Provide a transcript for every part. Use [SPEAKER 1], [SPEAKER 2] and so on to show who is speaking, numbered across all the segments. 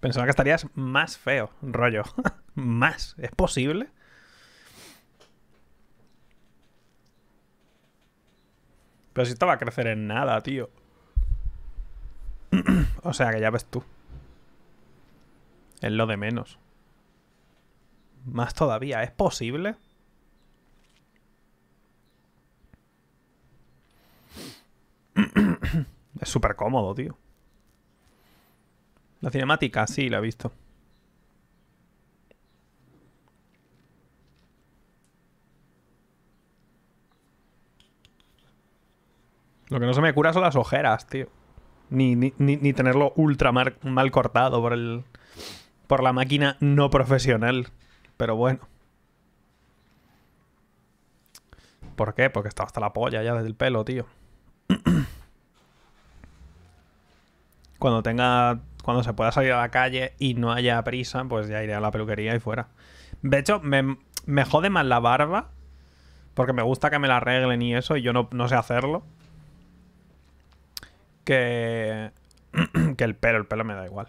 [SPEAKER 1] Pensaba que estarías más feo, rollo. más. ¿Es posible? Pero si esto va a crecer en nada, tío. o sea que ya ves tú. Es lo de menos. Más todavía, ¿es posible? es súper cómodo, tío. La cinemática, sí, la he visto. Lo que no se me cura son las ojeras, tío. Ni, tenerlo ultra mal, cortado por el. por la máquina no profesional. Pero bueno. ¿Por qué? Porque estaba hasta la polla ya desde el pelo, tío. Cuando tenga cuando se pueda salir a la calle y no haya prisa, pues ya iré a la peluquería y fuera. De hecho, me, me jode más la barba, porque me gusta que me la arreglen y eso, y yo no, sé hacerlo. Que, que el pelo, el pelo me da igual.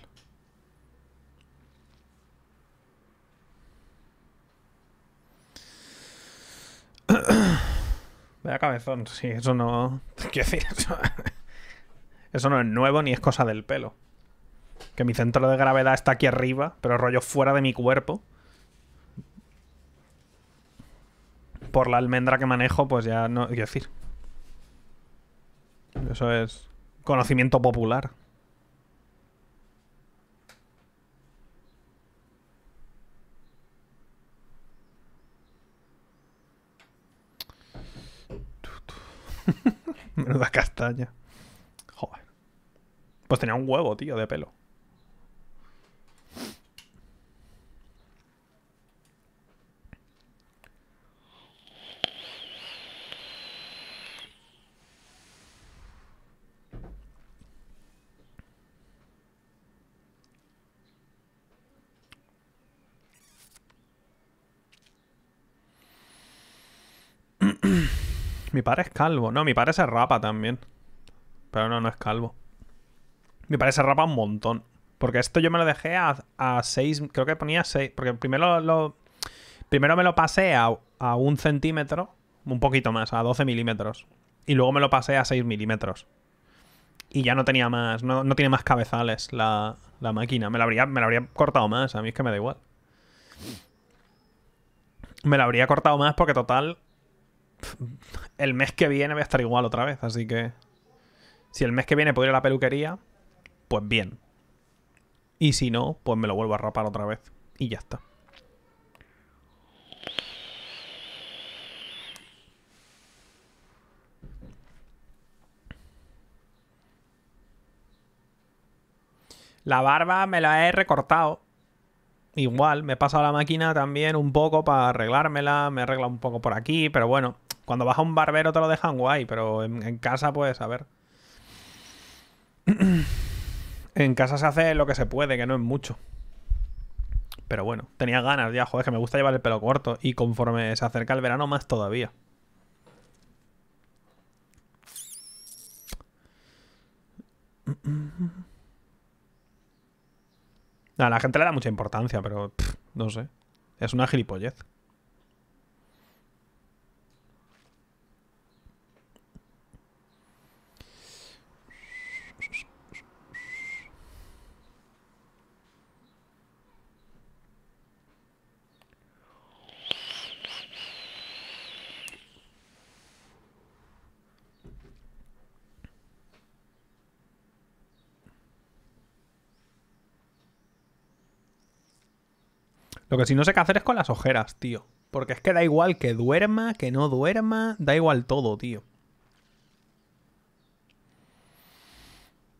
[SPEAKER 1] Vea, cabezón, sí, eso no. Quiero decir, eso no es nuevo ni es cosa del pelo. Que mi centro de gravedad está aquí arriba, pero rollo fuera de mi cuerpo. Por la almendra que manejo, pues ya no... Quiero decir... Eso es conocimiento popular. Menuda castaña. Joder. Pues tenía un huevo, tío, de pelo. Mi padre es calvo. No, mi padre se rapa también. Pero no, no es calvo. Mi padre se rapa un montón. Porque esto yo me lo dejé a 6. creo que ponía 6. Porque primero lo, Primero me lo pasé a, un centímetro. Un poquito más, a 12 milímetros. Y luego me lo pasé a 6 milímetros. Y ya no tenía más. No, tiene más cabezales la, la máquina. Me la, habría, me la habría cortado más. A mí es que me da igual. Me la habría cortado más porque, total, el mes que viene voy a estar igual otra vez, así que... Si el mes que viene puedo ir a la peluquería, pues bien. Y si no, pues me lo vuelvo a rapar otra vez. Y ya está. La barba me la he recortado. Igual, me he pasado la máquina también un poco para arreglármela. Me arregla un poco por aquí, pero bueno. Cuando vas a un barbero te lo dejan guay, pero en, casa, pues, a ver. en casa se hace lo que se puede, que no es mucho. Pero bueno, tenía ganas ya, joder, que me gusta llevar el pelo corto. Y conforme se acerca el verano, más todavía. A la gente le da mucha importancia, pero no sé. Es una gilipollez. Lo que sí no sé qué hacer es con las ojeras, tío. Porque es que da igual que duerma, que no duerma, da igual todo, tío.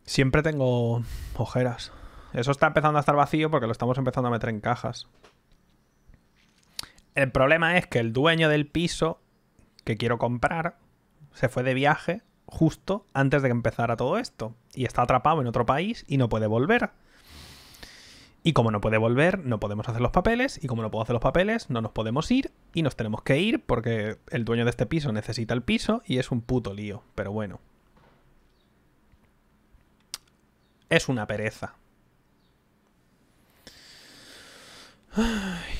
[SPEAKER 1] Siempre tengo ojeras. Eso está empezando a estar vacío porque lo estamos empezando a meter en cajas. El problema es que el dueño del piso que quiero comprar se fue de viaje justo antes de que empezara todo esto. Y está atrapado en otro país y no puede volver. Y como no puede volver, no podemos hacer los papeles. Y como no puedo hacer los papeles, no nos podemos ir. Y nos tenemos que ir porque el dueño de este piso necesita el piso y es un puto lío. Pero bueno. Es una pereza. Ay.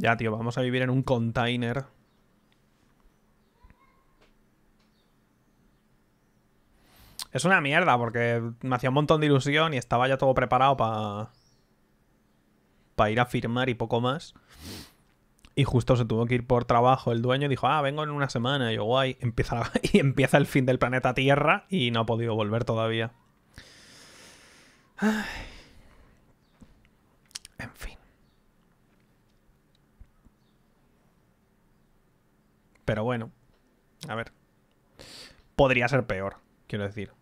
[SPEAKER 1] Ya, tío, vamos a vivir en un container. Es una mierda, porque me hacía un montón de ilusión y estaba ya todo preparado para... Para ir a firmar y poco más. Y justo se tuvo que ir por trabajo el dueño y dijo, ah, vengo en una semana. Y yo, guay, empieza, y empieza el fin del planeta Tierra y no ha podido volver todavía. En fin. Pero bueno, a ver. Podría ser peor, quiero decir.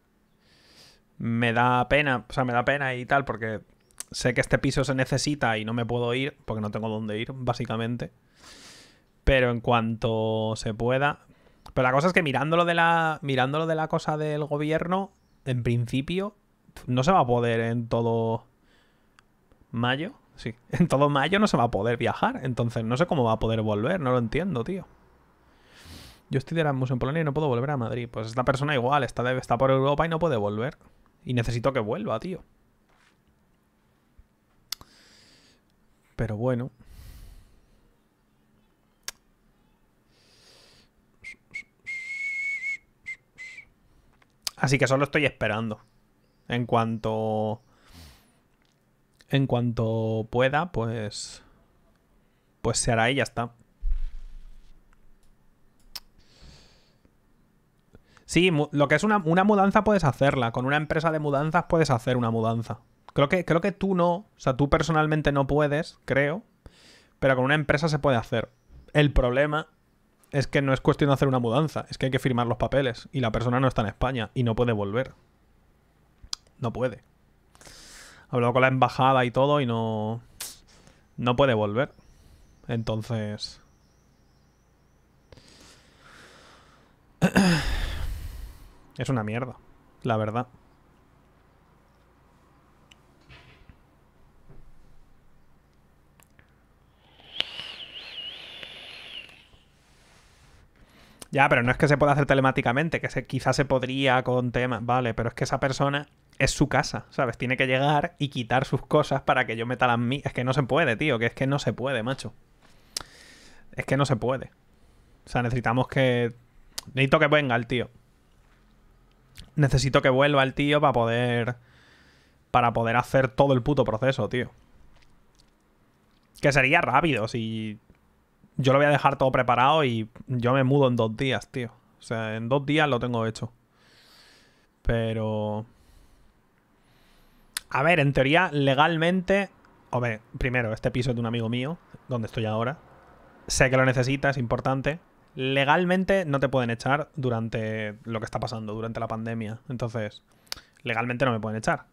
[SPEAKER 1] Me da pena, o sea, me da pena y tal, porque sé que este piso se necesita y no me puedo ir, porque no tengo dónde ir, básicamente. Pero en cuanto se pueda. Pero la cosa es que mirándolo de la. Mirándolo de la cosa del gobierno, en principio, no se va a poder en todo. Mayo, sí. En todo mayo no se va a poder viajar. Entonces no sé cómo va a poder volver, no lo entiendo, tío yo estoy de Erasmus en Polonia y no puedo volver a Madrid. Pues esta persona igual, está, debe está por Europa y no puede volver. Y necesito que vuelva, tío. Pero bueno. Así que solo estoy esperando. En cuanto... En cuanto pueda, pues... Pues se hará y ya está. Sí, lo que es una, mudanza puedes hacerla. Con una empresa de mudanzas puedes hacer una mudanza. Creo que, creo que tú no, o sea, tú personalmente no puedes, creo, pero con una empresa se puede hacer. El problema es que no es cuestión de hacer una mudanza, es que hay que firmar los papeles y la persona no está en España y no puede volver. No puede. Habló con la embajada y todo y no no puede volver. Entonces eh, es una mierda, la verdad. Ya, pero no es que se pueda hacer telemáticamente, que se, quizás se podría con temas, vale, pero es que esa persona es su casa, ¿sabes? Tiene que llegar y quitar sus cosas para que yo meta las mías. Es que no se puede, tío, que es que no se puede, macho. Es que no se puede. O sea, necesitamos que... Necesito que venga el tío necesito que vuelva el tío para poder. Para poder hacer todo el puto proceso, tío. Que sería rápido si. Yo lo voy a dejar todo preparado y yo me mudo en dos días, tío. O sea, en dos días lo tengo hecho. Pero. A ver, en teoría, legalmente. Hombre, primero, este piso es de un amigo mío, donde estoy ahora. Sé que lo necesita, es importante legalmente no te pueden echar durante lo que está pasando, durante la pandemia. Entonces, legalmente no me pueden echar.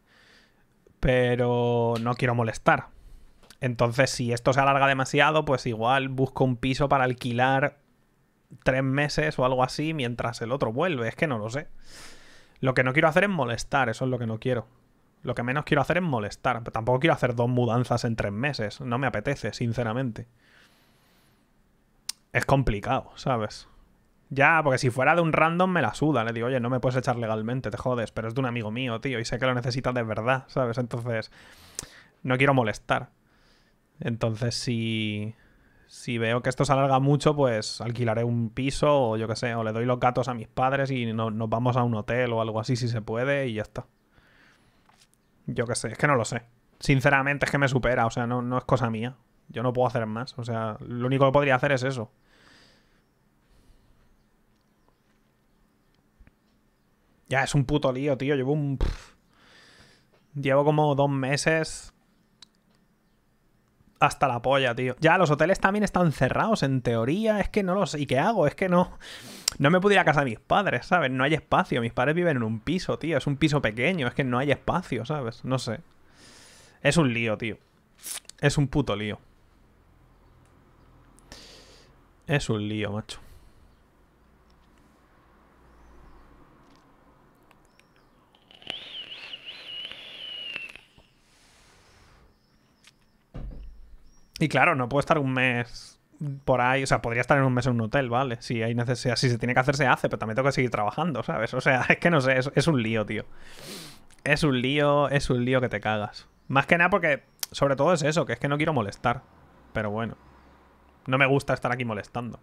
[SPEAKER 1] Pero no quiero molestar. Entonces, si esto se alarga demasiado, pues igual busco un piso para alquilar tres meses o algo así mientras el otro vuelve. Es que no lo sé. Lo que no quiero hacer es molestar, eso es lo que no quiero. Lo que menos quiero hacer es molestar. tampoco quiero hacer dos mudanzas en tres meses. No me apetece, sinceramente es complicado, ¿sabes? Ya, porque si fuera de un random me la suda. Le digo, oye, no me puedes echar legalmente, te jodes, pero es de un amigo mío, tío, y sé que lo necesitas de verdad, ¿sabes? Entonces, no quiero molestar. Entonces, si, si veo que esto se alarga mucho, pues alquilaré un piso o yo qué sé, o le doy los gatos a mis padres y no, nos vamos a un hotel o algo así si se puede y ya está. Yo qué sé, es que no lo sé. Sinceramente es que me supera, o sea, no, no es cosa mía. Yo no puedo hacer más. O sea, lo único que podría hacer es eso. Ya, es un puto lío, tío. Llevo un... Llevo como dos meses... Hasta la polla, tío. Ya, los hoteles también están cerrados, en teoría. Es que no los ¿Y qué hago? Es que no... No me pudiera ir a casa de mis padres, ¿sabes? No hay espacio. Mis padres viven en un piso, tío. Es un piso pequeño. Es que no hay espacio, ¿sabes? No sé. Es un lío, tío. Es un puto lío. Es un lío, macho. Y claro, no puedo estar un mes por ahí. O sea, podría estar en un mes en un hotel, ¿vale? Si hay necesidad, si se tiene que hacer, se hace, pero también tengo que seguir trabajando, ¿sabes? O sea, es que no sé, es, es un lío, tío. Es un lío, es un lío que te cagas. Más que nada porque, sobre todo es eso, que es que no quiero molestar. Pero bueno. No me gusta estar aquí molestando.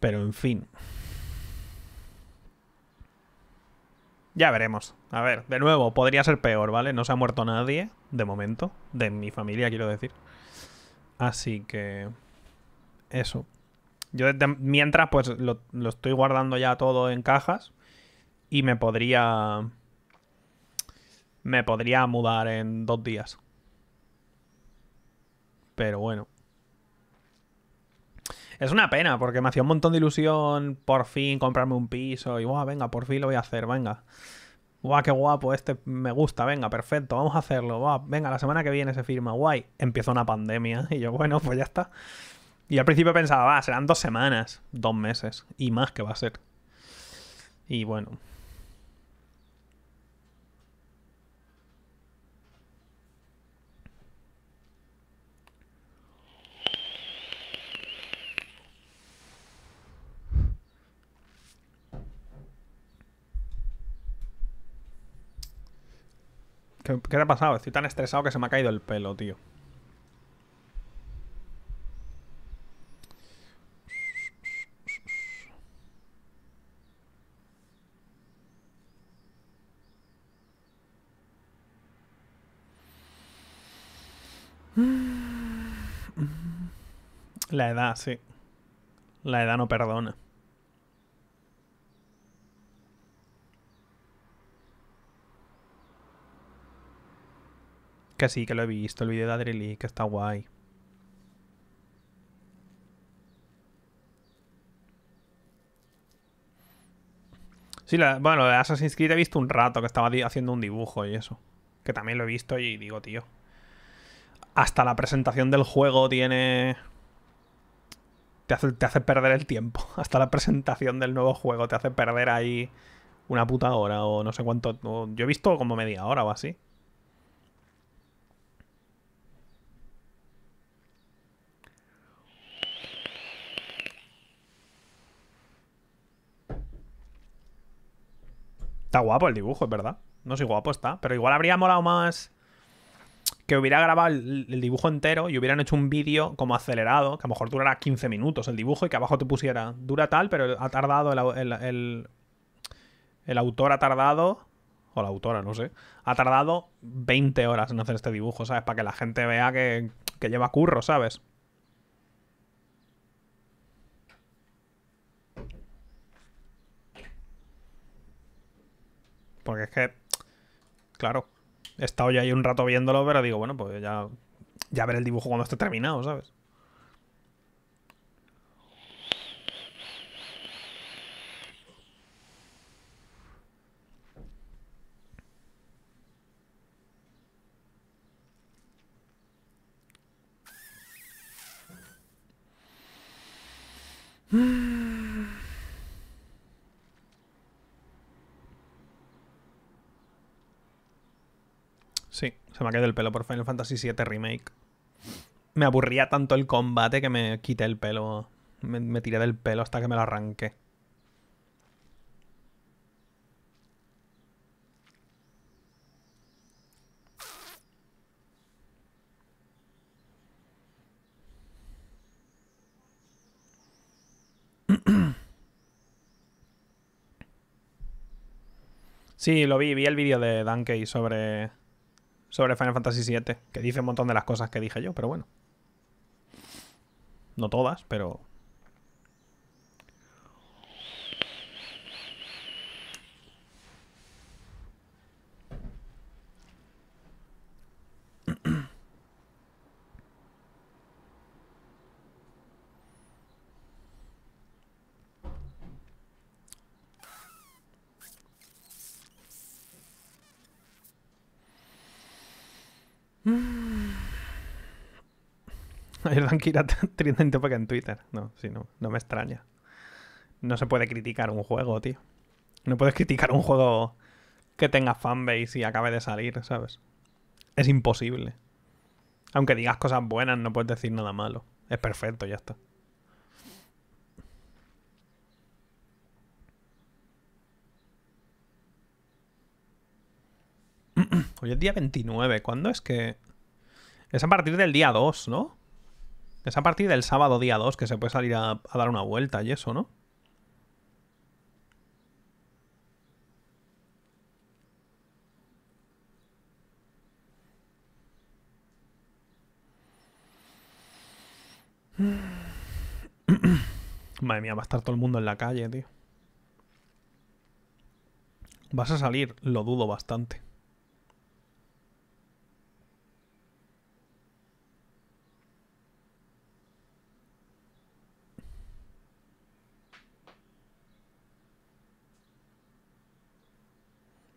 [SPEAKER 1] Pero en fin. Ya veremos. A ver, de nuevo, podría ser peor, ¿vale? No se ha muerto nadie, de momento. De mi familia, quiero decir. Así que... Eso. Yo mientras, pues lo, lo estoy guardando ya todo en cajas. Y me podría... Me podría mudar en dos días. Pero bueno. Es una pena, porque me hacía un montón de ilusión por fin comprarme un piso y, wow, venga, por fin lo voy a hacer, venga. Guau, qué guapo, este me gusta, venga, perfecto, vamos a hacerlo, va venga, la semana que viene se firma, guay. Empieza una pandemia y yo, bueno, pues ya está. Y al principio pensaba, va, serán dos semanas, dos meses y más que va a ser. Y bueno, ¿Qué, ha pasado? Estoy tan estresado que se me ha caído el pelo, tío. La edad, sí. La edad no perdona. Que sí, que lo he visto, el vídeo de lee que está guay. Sí, la, bueno, de Assassin's Creed he visto un rato que estaba haciendo un dibujo y eso. Que también lo he visto y digo, tío. Hasta la presentación del juego tiene. Te hace, te hace perder el tiempo. Hasta la presentación del nuevo juego te hace perder ahí una puta hora o no sé cuánto. yo he visto como media hora o así. Está guapo el dibujo, es verdad. No sé, guapo está. Pero igual habría molado más que hubiera grabado el, dibujo entero y hubieran hecho un vídeo como acelerado, que a lo mejor durara 15 minutos el dibujo y que abajo te pusiera, dura tal, pero ha tardado el, el, autor ha tardado o la autora, no sé, ha tardado 20 horas en hacer este dibujo, ¿sabes? Para que la gente vea que lleva curro, ¿sabes? Porque es que, claro, he estado ya ahí un rato viéndolo, pero digo, bueno, pues ya, ya ver el dibujo cuando esté terminado, ¿sabes? Sí, se me ha caído el pelo por Final Fantasy VII Remake. Me aburría tanto el combate que me quité el pelo. Me, tiré del pelo hasta que me lo arranqué. Sí, lo vi, vi el vídeo de Dankey sobre sobre Final Fantasy VII, que dice un montón de las cosas que dije yo, pero bueno. No todas, pero a porque en Twitter. No, si no, no me extraña. No se puede criticar un juego, tío. No puedes criticar un juego que tenga fanbase y acabe de salir, ¿sabes? Es imposible. Aunque digas cosas buenas, no puedes decir nada malo. Es perfecto, ya está. Hoy es día 29. ¿Cuándo es que...? Es a partir del día 2, ¿no? Es a partir del sábado día 2 que se puede salir a, dar una vuelta y eso, ¿no? Madre mía, va a estar todo el mundo en la calle, tío. Vas a salir, lo dudo bastante.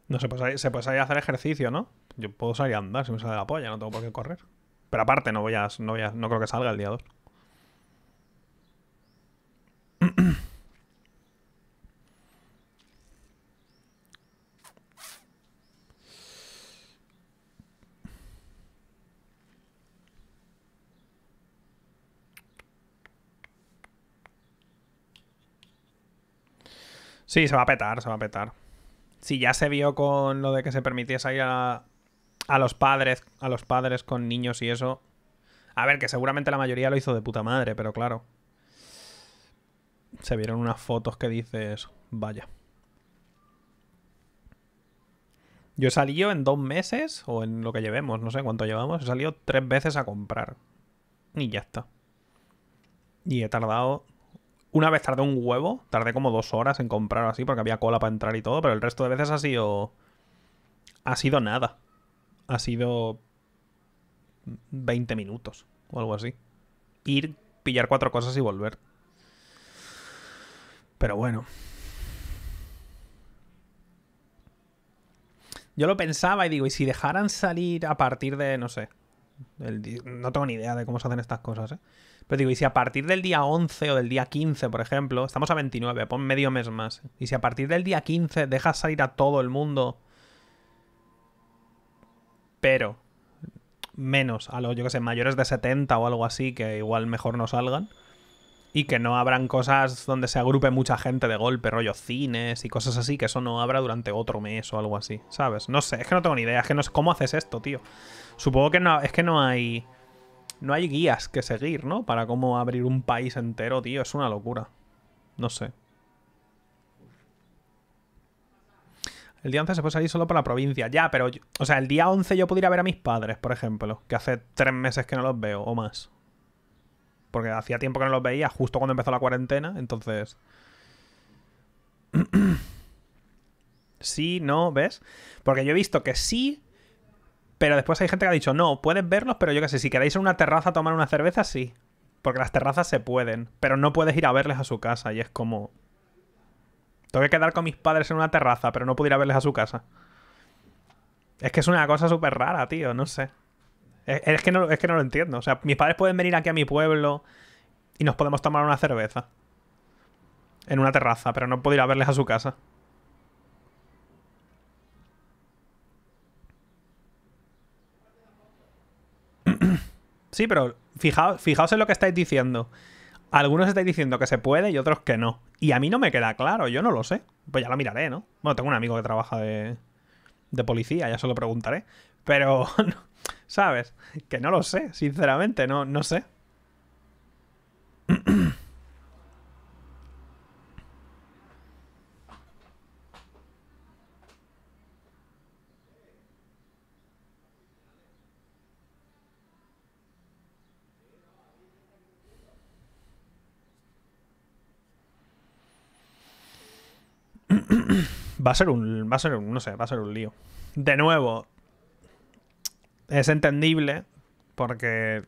[SPEAKER 1] No, se puede, salir, se puede salir a hacer ejercicio, ¿no? Yo puedo salir a andar si me sale la polla, no tengo por qué correr. Pero aparte, no voy a, no, voy a, no creo que salga el día 2. Sí, se va a petar, se va a petar si ya se vio con lo de que se permitiese ir a, los padres, a los padres con niños y eso. A ver, que seguramente la mayoría lo hizo de puta madre, pero claro. Se vieron unas fotos que dices, vaya. Yo he salido en dos meses, o en lo que llevemos, no sé cuánto llevamos, he salido tres veces a comprar. Y ya está. Y he tardado una vez tardé un huevo, tardé como dos horas en comprar así porque había cola para entrar y todo, pero el resto de veces ha sido. Ha sido nada. Ha sido. 20 minutos o algo así. Ir, pillar cuatro cosas y volver. Pero bueno. Yo lo pensaba y digo, ¿y si dejaran salir a partir de, no sé, no tengo ni idea de cómo se hacen estas cosas, ¿eh? Pero digo, y si a partir del día 11 o del día 15, por ejemplo, estamos a 29, pon medio mes más. Y si a partir del día 15 dejas salir a todo el mundo, pero menos a los, yo que sé, mayores de 70 o algo así, que igual mejor no salgan. Y que no abran cosas donde se agrupe mucha gente de golpe, rollo cines y cosas así, que eso no abra durante otro mes o algo así, ¿sabes? No sé, es que no tengo ni idea, es que no sé cómo haces esto, tío. Supongo que no, es que no hay. No hay guías que seguir, ¿no? Para cómo abrir un país entero, tío. Es una locura. No sé. El día 11 se puede salir solo para la provincia. Ya, pero... o sea, el día 11 yo pudiera ver a mis padres, por ejemplo. Que hace tres meses que no los veo, o más. Porque hacía tiempo que no los veía, justo cuando empezó la cuarentena. Entonces... sí, no, ¿ves? Porque yo he visto que sí pero después hay gente que ha dicho, no, puedes verlos, pero yo qué sé, si queréis en una terraza a tomar una cerveza, sí. Porque las terrazas se pueden, pero no puedes ir a verles a su casa y es como... Tengo que quedar con mis padres en una terraza, pero no puedo ir a verles a su casa. Es que es una cosa súper rara, tío, no sé. Es, que no, es que no lo entiendo. O sea, mis padres pueden venir aquí a mi pueblo y nos podemos tomar una cerveza. En una terraza, pero no puedo ir a verles a su casa. Sí, pero fijaos, fijaos en lo que estáis diciendo. Algunos estáis diciendo que se puede y otros que no. Y a mí no me queda claro, yo no lo sé. Pues ya lo miraré, ¿no? Bueno, tengo un amigo que trabaja de, de policía, ya se lo preguntaré. Pero, ¿sabes? Que no lo sé, sinceramente, no, no sé. va a ser un. Va a ser No sé, va a ser un lío. De nuevo. Es entendible. Porque.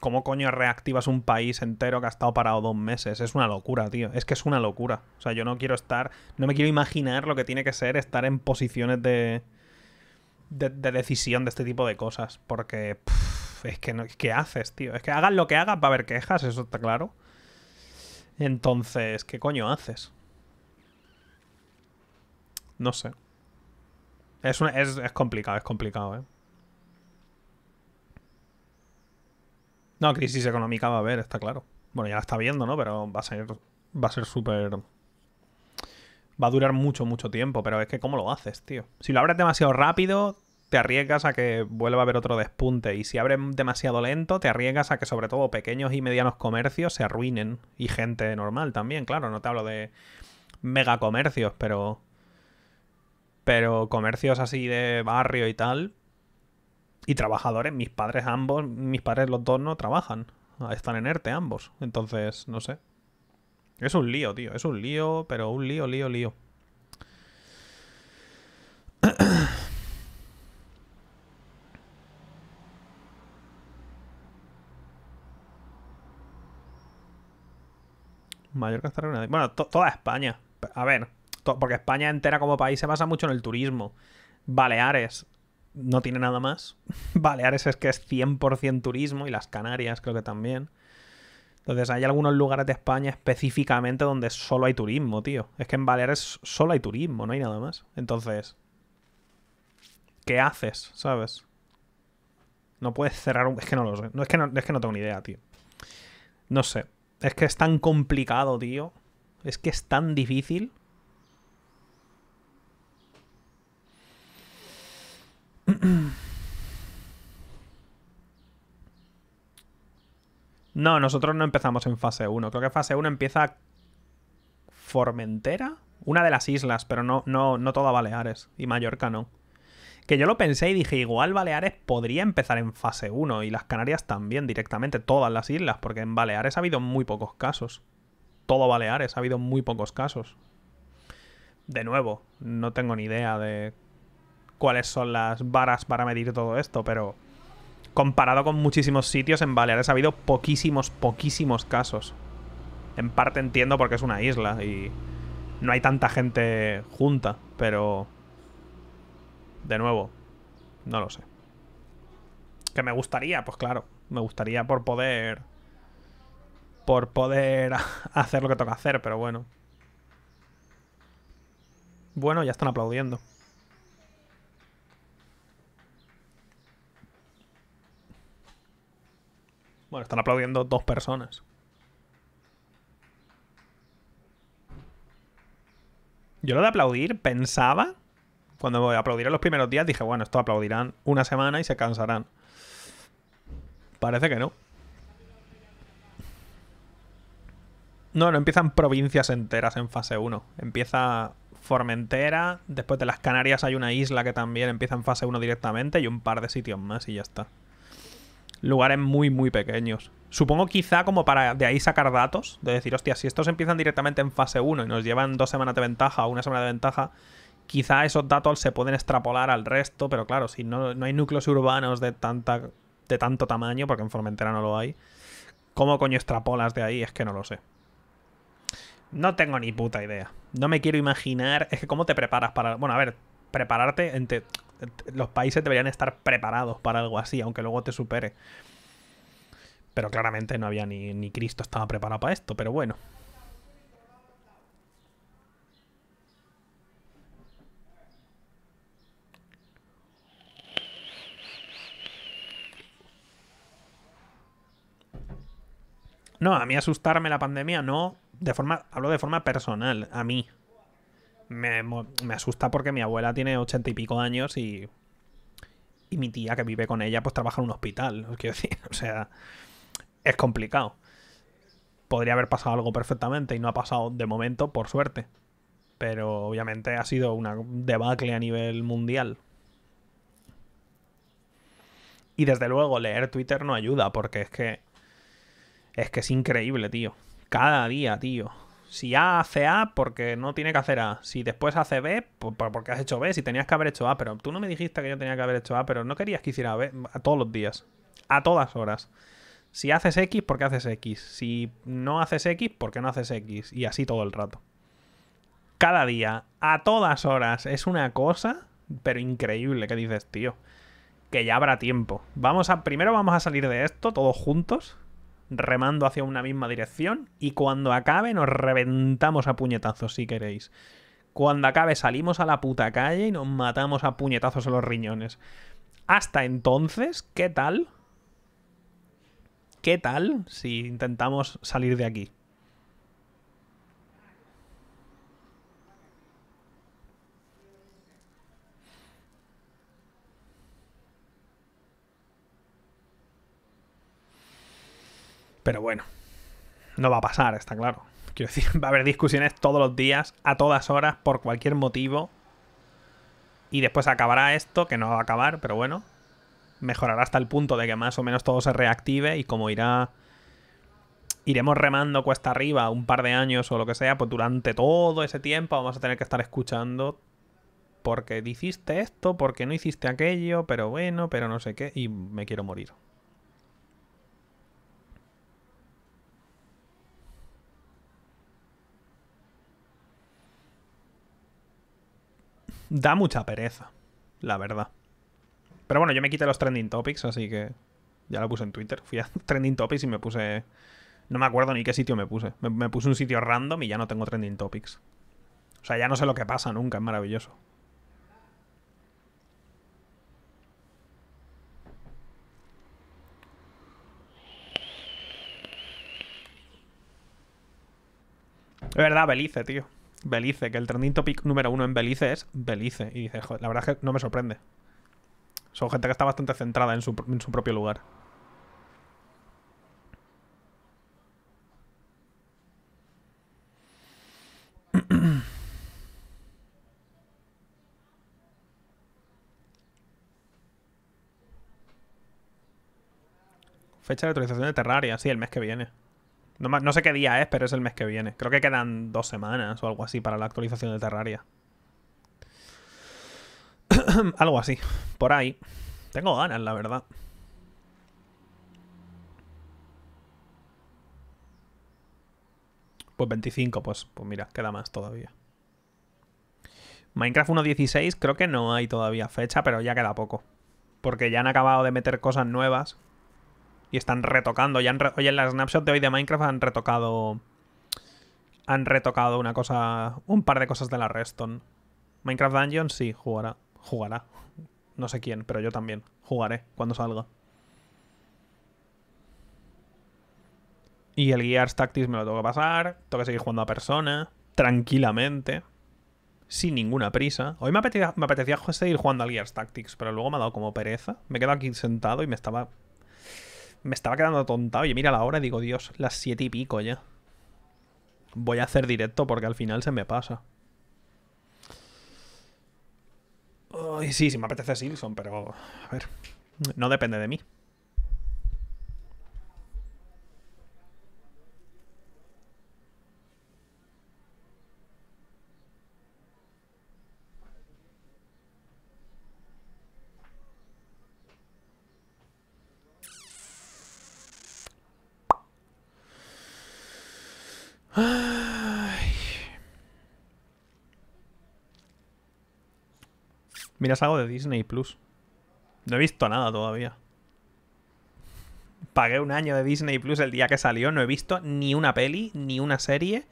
[SPEAKER 1] ¿Cómo coño reactivas un país entero que ha estado parado dos meses? Es una locura, tío. Es que es una locura. O sea, yo no quiero estar. No me quiero imaginar lo que tiene que ser estar en posiciones de. De, de decisión de este tipo de cosas. Porque. es que no. ¿Qué haces, tío? Es que hagas lo que hagas, va a haber quejas, eso está claro. Entonces, ¿qué coño haces? No sé. Es, es, complicado, es complicado, ¿eh? No, crisis económica va a haber, está claro. Bueno, ya la está viendo, ¿no? Pero va a ser va a ser súper... Va a durar mucho, mucho tiempo, pero es que ¿cómo lo haces, tío? Si lo abres demasiado rápido, te arriesgas a que vuelva a haber otro despunte. Y si abres demasiado lento, te arriesgas a que sobre todo pequeños y medianos comercios se arruinen. Y gente normal también, claro. No te hablo de megacomercios, pero pero comercios así de barrio y tal. Y trabajadores, mis padres ambos, mis padres los dos no trabajan. Están en ERTE ambos. Entonces, no sé. Es un lío, tío. Es un lío, pero un lío, lío, lío. Mallorca está Bueno, toda España. A ver, porque España entera como país se basa mucho en el turismo. Baleares no tiene nada más. Baleares es que es 100% turismo y las Canarias creo que también. Entonces hay algunos lugares de España específicamente donde solo hay turismo, tío. Es que en Baleares solo hay turismo, no hay nada más. Entonces, ¿qué haces? ¿Sabes? No puedes cerrar un... Es que no lo sé. es, que no, es que no tengo ni idea, tío. No sé. Es que es tan complicado, tío. Es que es tan difícil. No, nosotros no empezamos en fase 1. Creo que fase 1 empieza Formentera, una de las islas, pero no, no, no toda Baleares y Mallorca no. Que yo lo pensé y dije, igual Baleares podría empezar en fase 1 y las Canarias también directamente, todas las islas, porque en Baleares ha habido muy pocos casos. Todo Baleares ha habido muy pocos casos. De nuevo, no tengo ni idea de cuáles son las varas para medir todo esto, pero comparado con muchísimos sitios, en Baleares ha habido poquísimos, poquísimos casos. En parte entiendo porque es una isla y no hay tanta gente junta, pero... De nuevo, no lo sé. Que me gustaría, pues claro, me gustaría por poder... Por poder hacer lo que toca hacer, pero bueno. Bueno, ya están aplaudiendo. Bueno, están aplaudiendo dos personas. Yo lo de aplaudir pensaba, cuando voy a aplaudir los primeros días, dije, bueno, esto aplaudirán una semana y se cansarán. Parece que no. No, no empiezan provincias enteras en fase 1. Empieza Formentera, después de las Canarias hay una isla que también empieza en fase 1 directamente y un par de sitios más y ya está lugares muy, muy pequeños. Supongo quizá como para de ahí sacar datos, de decir, hostia, si estos empiezan directamente en fase 1 y nos llevan dos semanas de ventaja o una semana de ventaja, quizá esos datos se pueden extrapolar al resto, pero claro, si no, no hay núcleos urbanos de, tanta, de tanto tamaño, porque en Formentera no lo hay, ¿cómo coño extrapolas de ahí? Es que no lo sé. No tengo ni puta idea. No me quiero imaginar. Es que cómo te preparas para. Bueno, a ver, prepararte. entre los países deberían estar preparados para algo así, aunque luego te supere. Pero claramente no había ni, ni Cristo estaba preparado para esto, pero bueno. No, a mí asustarme la pandemia no, de forma hablo de forma personal, a mí me, asusta porque mi abuela tiene ochenta y pico años y, y mi tía que vive con ella pues trabaja en un hospital, os quiero decir, o sea, es complicado. Podría haber pasado algo perfectamente y no ha pasado de momento, por suerte. Pero obviamente ha sido una debacle a nivel mundial. Y desde luego leer Twitter no ayuda porque es que es que es increíble, tío. Cada día, tío. Si A hace A, porque no tiene que hacer A. Si después hace B, pues, pues, porque has hecho B. Si tenías que haber hecho A, pero tú no me dijiste que yo tenía que haber hecho A, pero no querías que hiciera B a todos los días. A todas horas. Si haces X, porque haces X. Si no haces X, porque no haces X. Y así todo el rato. Cada día, a todas horas. Es una cosa, pero increíble que dices, tío. Que ya habrá tiempo. Vamos a. Primero vamos a salir de esto todos juntos remando hacia una misma dirección y cuando acabe nos reventamos a puñetazos si queréis. Cuando acabe salimos a la puta calle y nos matamos a puñetazos en los riñones. Hasta entonces, ¿qué tal? ¿Qué tal si intentamos salir de aquí? Pero bueno, no va a pasar, está claro. Quiero decir, va a haber discusiones todos los días, a todas horas, por cualquier motivo. Y después acabará esto, que no va a acabar, pero bueno. Mejorará hasta el punto de que más o menos todo se reactive y como irá... Iremos remando cuesta arriba un par de años o lo que sea, pues durante todo ese tiempo vamos a tener que estar escuchando porque hiciste esto, porque no hiciste aquello, pero bueno, pero no sé qué, y me quiero morir. da mucha pereza, la verdad. Pero bueno, yo me quité los trending topics, así que ya lo puse en Twitter. Fui a trending topics y me puse... No me acuerdo ni qué sitio me puse. Me, puse un sitio random y ya no tengo trending topics. O sea, ya no sé lo que pasa nunca, es maravilloso. Es verdad, Belice, tío. Belice, que el trending topic número uno en Belice es Belice. Y dices, joder, la verdad es que no me sorprende. Son gente que está bastante centrada en su, en su propio lugar. Fecha de actualización de Terraria, sí, el mes que viene. No, sé qué día es, pero es el mes que viene. Creo que quedan dos semanas o algo así para la actualización de Terraria. algo así. Por ahí. Tengo ganas, la verdad. Pues 25, pues, pues mira, queda más todavía. Minecraft 1.16 creo que no hay todavía fecha, pero ya queda poco. Porque ya han acabado de meter cosas nuevas y están retocando. Ya Oye, en la snapshot de hoy de Minecraft han retocado. Han retocado una cosa. Un par de cosas de la Reston. Minecraft Dungeon sí, jugará. Jugará. No sé quién, pero yo también. Jugaré cuando salga. Y el Gears Tactics me lo tengo que pasar. Tengo que seguir jugando a persona. Tranquilamente. Sin ninguna prisa. Hoy me apetecía, me apetecía seguir jugando al Gears Tactics, pero luego me ha dado como pereza. Me quedo aquí sentado y me estaba me estaba quedando tonta. Oye, mira la hora y digo, Dios, las siete y pico ya. Voy a hacer directo porque al final se me pasa. Ay, sí, sí me apetece Silson, pero... A ver, no depende de mí. miras algo de Disney Plus. No he visto nada todavía. Pagué un año de Disney Plus el día que salió. No he visto ni una peli, ni una serie,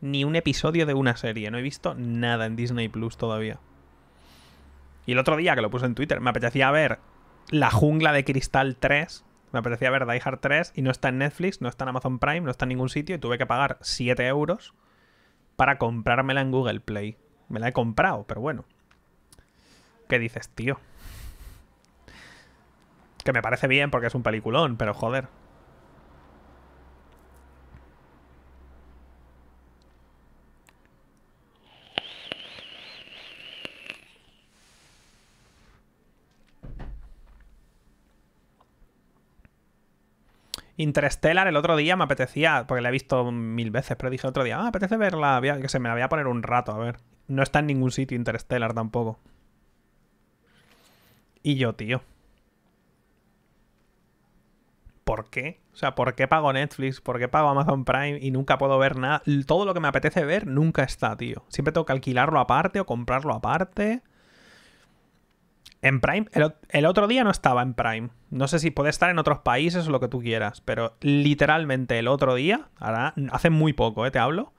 [SPEAKER 1] ni un episodio de una serie. No he visto nada en Disney Plus todavía. Y el otro día que lo puse en Twitter, me apetecía ver La Jungla de Cristal 3. Me apetecía ver Die Hard 3 y no está en Netflix, no está en Amazon Prime, no está en ningún sitio y tuve que pagar 7 euros para comprármela en Google Play. Me la he comprado, pero bueno, ¿Qué dices, tío? Que me parece bien porque es un peliculón, pero joder. Interstellar el otro día me apetecía, porque la he visto mil veces, pero dije el otro día, ah, apetece verla, que se me la voy a poner un rato, a ver. No está en ningún sitio Interstellar tampoco. Y yo, tío. ¿Por qué? O sea, ¿por qué pago Netflix? ¿Por qué pago Amazon Prime y nunca puedo ver nada? Todo lo que me apetece ver nunca está, tío. Siempre tengo que alquilarlo aparte o comprarlo aparte. En Prime, el, otro día no estaba en Prime. No sé si puede estar en otros países o lo que tú quieras, pero literalmente el otro día, ahora, hace muy poco, ¿eh? Te hablo.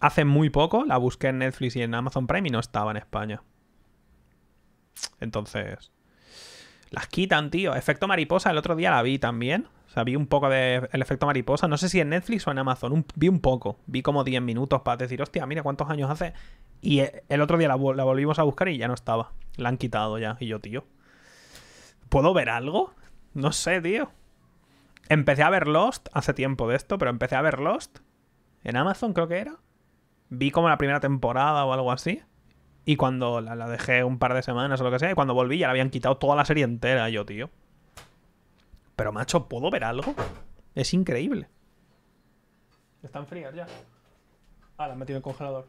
[SPEAKER 1] Hace muy poco la busqué en Netflix y en Amazon Prime y no estaba en España. Entonces, las quitan, tío. Efecto mariposa, el otro día la vi también. O sea, vi un poco del efecto mariposa. No sé si en Netflix o en Amazon. vi un poco. Vi como 10 minutos para decir, hostia, mira cuántos años hace. Y eh, el otro día la, la volvimos a buscar y ya no estaba. La han quitado ya. Y yo, tío. ¿Puedo ver algo? No sé, tío. Empecé a ver Lost hace tiempo de esto, pero empecé a ver Lost en Amazon, creo que era. Vi como la primera temporada o algo así. Y cuando la, dejé un par de semanas o lo que sea, y cuando volví ya la habían quitado toda la serie entera, yo, tío. Pero, macho, ¿puedo ver algo? Es increíble. Están frías ya. Ah, han metido en el congelador.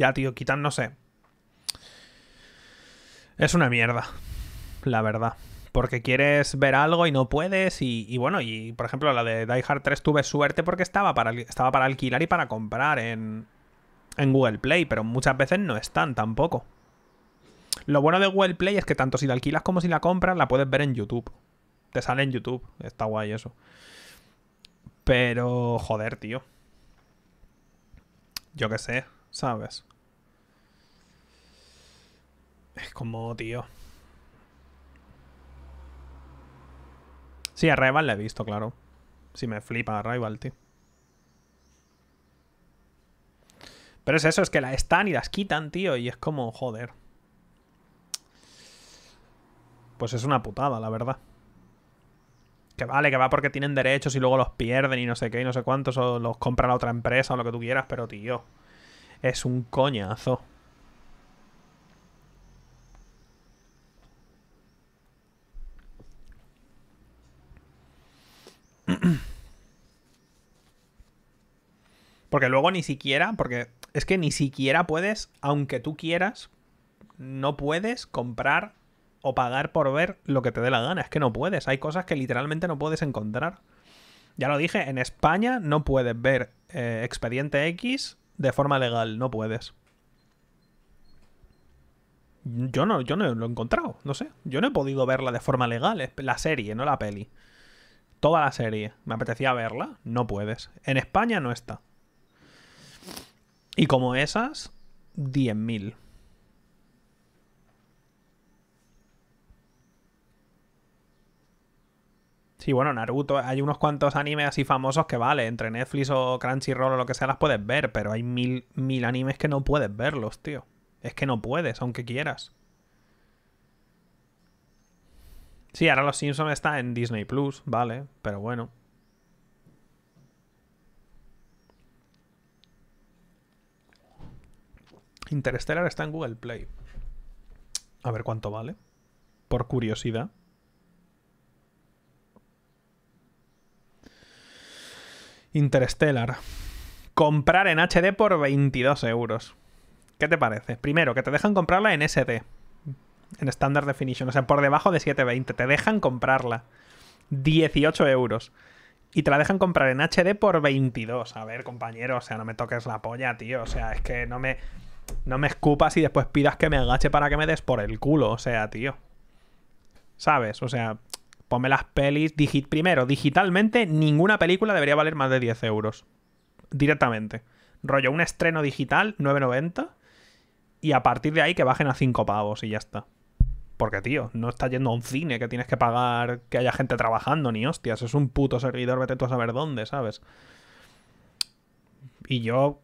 [SPEAKER 1] Ya, tío, quitan, no sé. Es una mierda, la verdad. Porque quieres ver algo y no puedes. Y, bueno, y por ejemplo, la de Die Hard 3 tuve suerte porque estaba para, estaba para alquilar y para comprar en, en Google Play, pero muchas veces no están tampoco. Lo bueno de Google Play es que tanto si la alquilas como si la compras, la puedes ver en YouTube. Te sale en YouTube. Está guay eso. Pero, joder, tío. Yo qué sé, ¿sabes? Es como, tío. Sí, a Rival le he visto, claro. si me flipa a Rival, tío. Pero es eso, es que la están y las quitan, tío. Y es como, joder. Pues es una putada, la verdad. Que vale, que va porque tienen derechos y luego los pierden y no sé qué y no sé cuántos. O los compra la otra empresa o lo que tú quieras, pero tío. Es un coñazo. Porque luego ni siquiera, porque es que ni siquiera puedes, aunque tú quieras, no puedes comprar o pagar por ver lo que te dé la gana. Es que no puedes. Hay cosas que literalmente no puedes encontrar. Ya lo dije, en España no puedes ver eh, Expediente X de forma legal. No puedes. Yo no, yo no lo he encontrado, no sé. Yo no he podido verla de forma legal, la serie, no la peli toda la serie. Me apetecía verla, no puedes. En España no está. Y como esas, 10.000. Sí, bueno, Naruto, hay unos cuantos animes así famosos que vale, entre Netflix o Crunchyroll o lo que sea las puedes ver, pero hay mil, mil animes que no puedes verlos, tío. Es que no puedes, aunque quieras. Sí, ahora Los Simpsons está en Disney Plus, vale, pero bueno. Interstellar está en Google Play. A ver cuánto vale. Por curiosidad. Interstellar. Comprar en HD por 22 euros. ¿Qué te parece? Primero, que te dejan comprarla en SD en Standard Definition, o sea, por debajo de 720. Te dejan comprarla. 18 euros. Y te la dejan comprar en HD por 22. A ver, compañero, o sea, no me toques la polla, tío. O sea, es que no me, no me escupas y después pidas que me agache para que me des por el culo. O sea, tío. ¿Sabes? O sea, ponme las pelis. digit primero, digitalmente, ninguna película debería valer más de 10 euros. Directamente. Rollo, un estreno digital, 9.90. Y a partir de ahí que bajen a 5 pavos y ya está. Porque, tío, no está yendo a un cine que tienes que pagar que haya gente trabajando, ni hostias. Es un puto servidor, vete tú a saber dónde, ¿sabes? Y yo.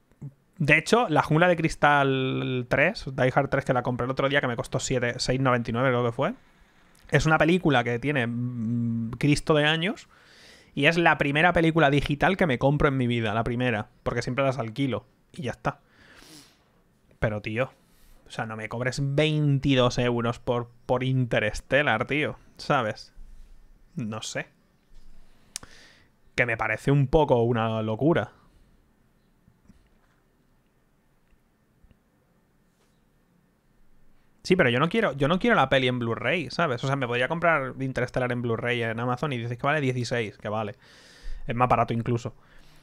[SPEAKER 1] De hecho, la jungla de cristal 3, Die Hard 3, que la compré el otro día, que me costó 6,99, creo que fue. Es una película que tiene mm, Cristo de años. Y es la primera película digital que me compro en mi vida, la primera. Porque siempre las alquilo. Y ya está. Pero, tío, o sea, no me cobres 22 euros por, por Interstellar, tío. ¿Sabes? No sé. Que me parece un poco una locura. Sí, pero yo no quiero, yo no quiero la peli en Blu-ray, ¿sabes? O sea, me podría comprar Interstellar en Blu-ray en Amazon y dices que vale 16, que vale. Es más barato incluso.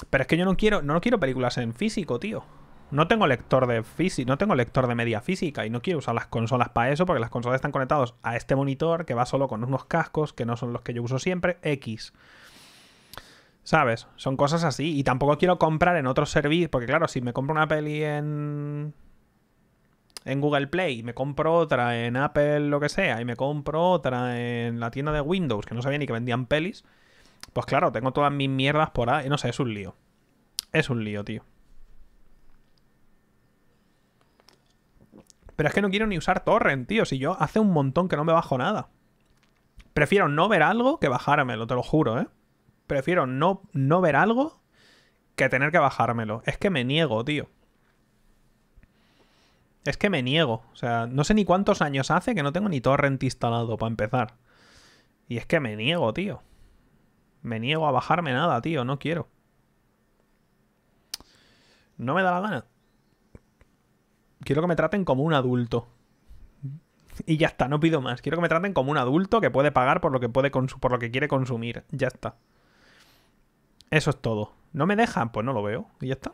[SPEAKER 1] Pero es que yo no quiero, no quiero películas en físico, tío. No tengo lector de física, no tengo lector de media física y no quiero usar las consolas para eso porque las consolas están conectadas a este monitor que va solo con unos cascos que no son los que yo uso siempre, X. ¿Sabes? Son cosas así y tampoco quiero comprar en otro servicio porque claro, si me compro una peli en en Google Play, me compro otra en Apple lo que sea y me compro otra en la tienda de Windows que no sabía ni que vendían pelis, pues claro, tengo todas mis mierdas por ahí, no sé, es un lío. Es un lío, tío. Pero es que no quiero ni usar torrent, tío. Si yo hace un montón que no me bajo nada. Prefiero no ver algo que bajármelo, te lo juro, ¿eh? Prefiero no, no ver algo que tener que bajármelo. Es que me niego, tío. Es que me niego. O sea, no sé ni cuántos años hace que no tengo ni torrent instalado para empezar. Y es que me niego, tío. Me niego a bajarme nada, tío. No quiero. No me da la gana quiero que me traten como un adulto. Y ya está, no pido más. Quiero que me traten como un adulto que puede pagar por lo que, puede por lo que quiere consumir. Ya está. Eso es todo. ¿No me dejan? Pues no lo veo. Y ya está.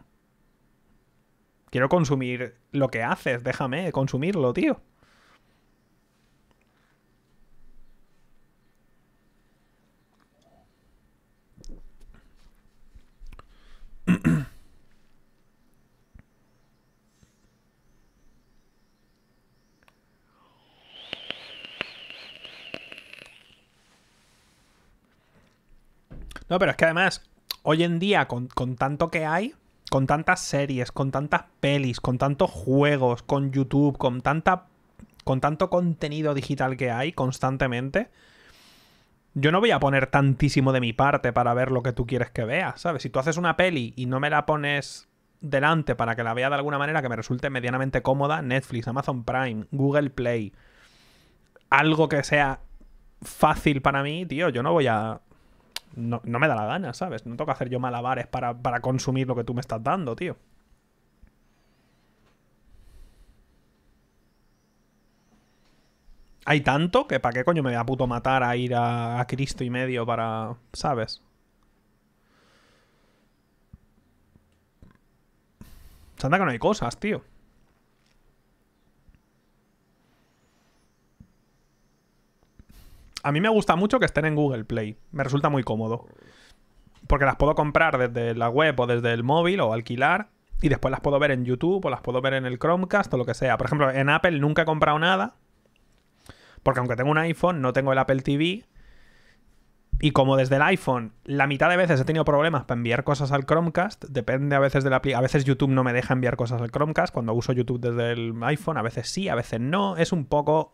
[SPEAKER 1] Quiero consumir lo que haces. Déjame consumirlo, tío. No, pero es que además, hoy en día, con, tanto que hay, con tantas series, con tantas pelis, con tantos juegos, con YouTube, con tanta. con tanto contenido digital que hay constantemente. Yo no voy a poner tantísimo de mi parte para ver lo que tú quieres que vea, ¿sabes? Si tú haces una peli y no me la pones delante para que la vea de alguna manera que me resulte medianamente cómoda, Netflix, Amazon Prime, Google Play, algo que sea fácil para mí, tío, yo no voy a no, me da la gana, ¿sabes? No toca hacer yo malabares para, consumir lo que tú me estás dando, tío. Hay tanto que para qué coño me voy a puto matar a ir a, a Cristo y medio para. ¿Sabes? Santa que no hay cosas, tío. A mí me gusta mucho que estén en Google Play. Me resulta muy cómodo. Porque las puedo comprar desde la web o desde el móvil o alquilar. Y después las puedo ver en YouTube o las puedo ver en el Chromecast o lo que sea. Por ejemplo, en Apple nunca he comprado nada. Porque aunque tengo un iPhone, no tengo el Apple TV. Y como desde el iPhone la mitad de veces he tenido problemas para enviar cosas al Chromecast, depende a veces de la A veces YouTube no me deja enviar cosas al Chromecast cuando uso YouTube desde el iPhone, a veces sí, a veces no. Es un poco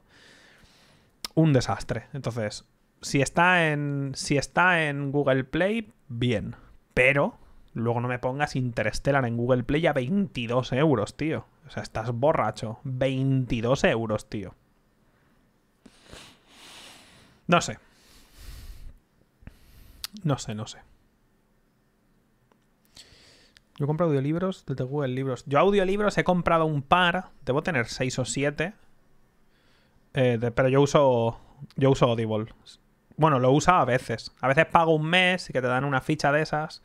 [SPEAKER 1] un desastre. Entonces, si está en, si está en Google Play, bien. Pero luego no me pongas Interstellar en Google Play a 22 euros, tío. O sea, estás borracho. 22 euros, tío. No sé. No sé, no sé. Yo compro audiolibros desde Google Libros. Yo audiolibros he comprado un par, debo tener 6 o 7, eh, pero yo uso. Yo uso Audible. Bueno, lo usa a veces. A veces pago un mes y que te dan una ficha de esas.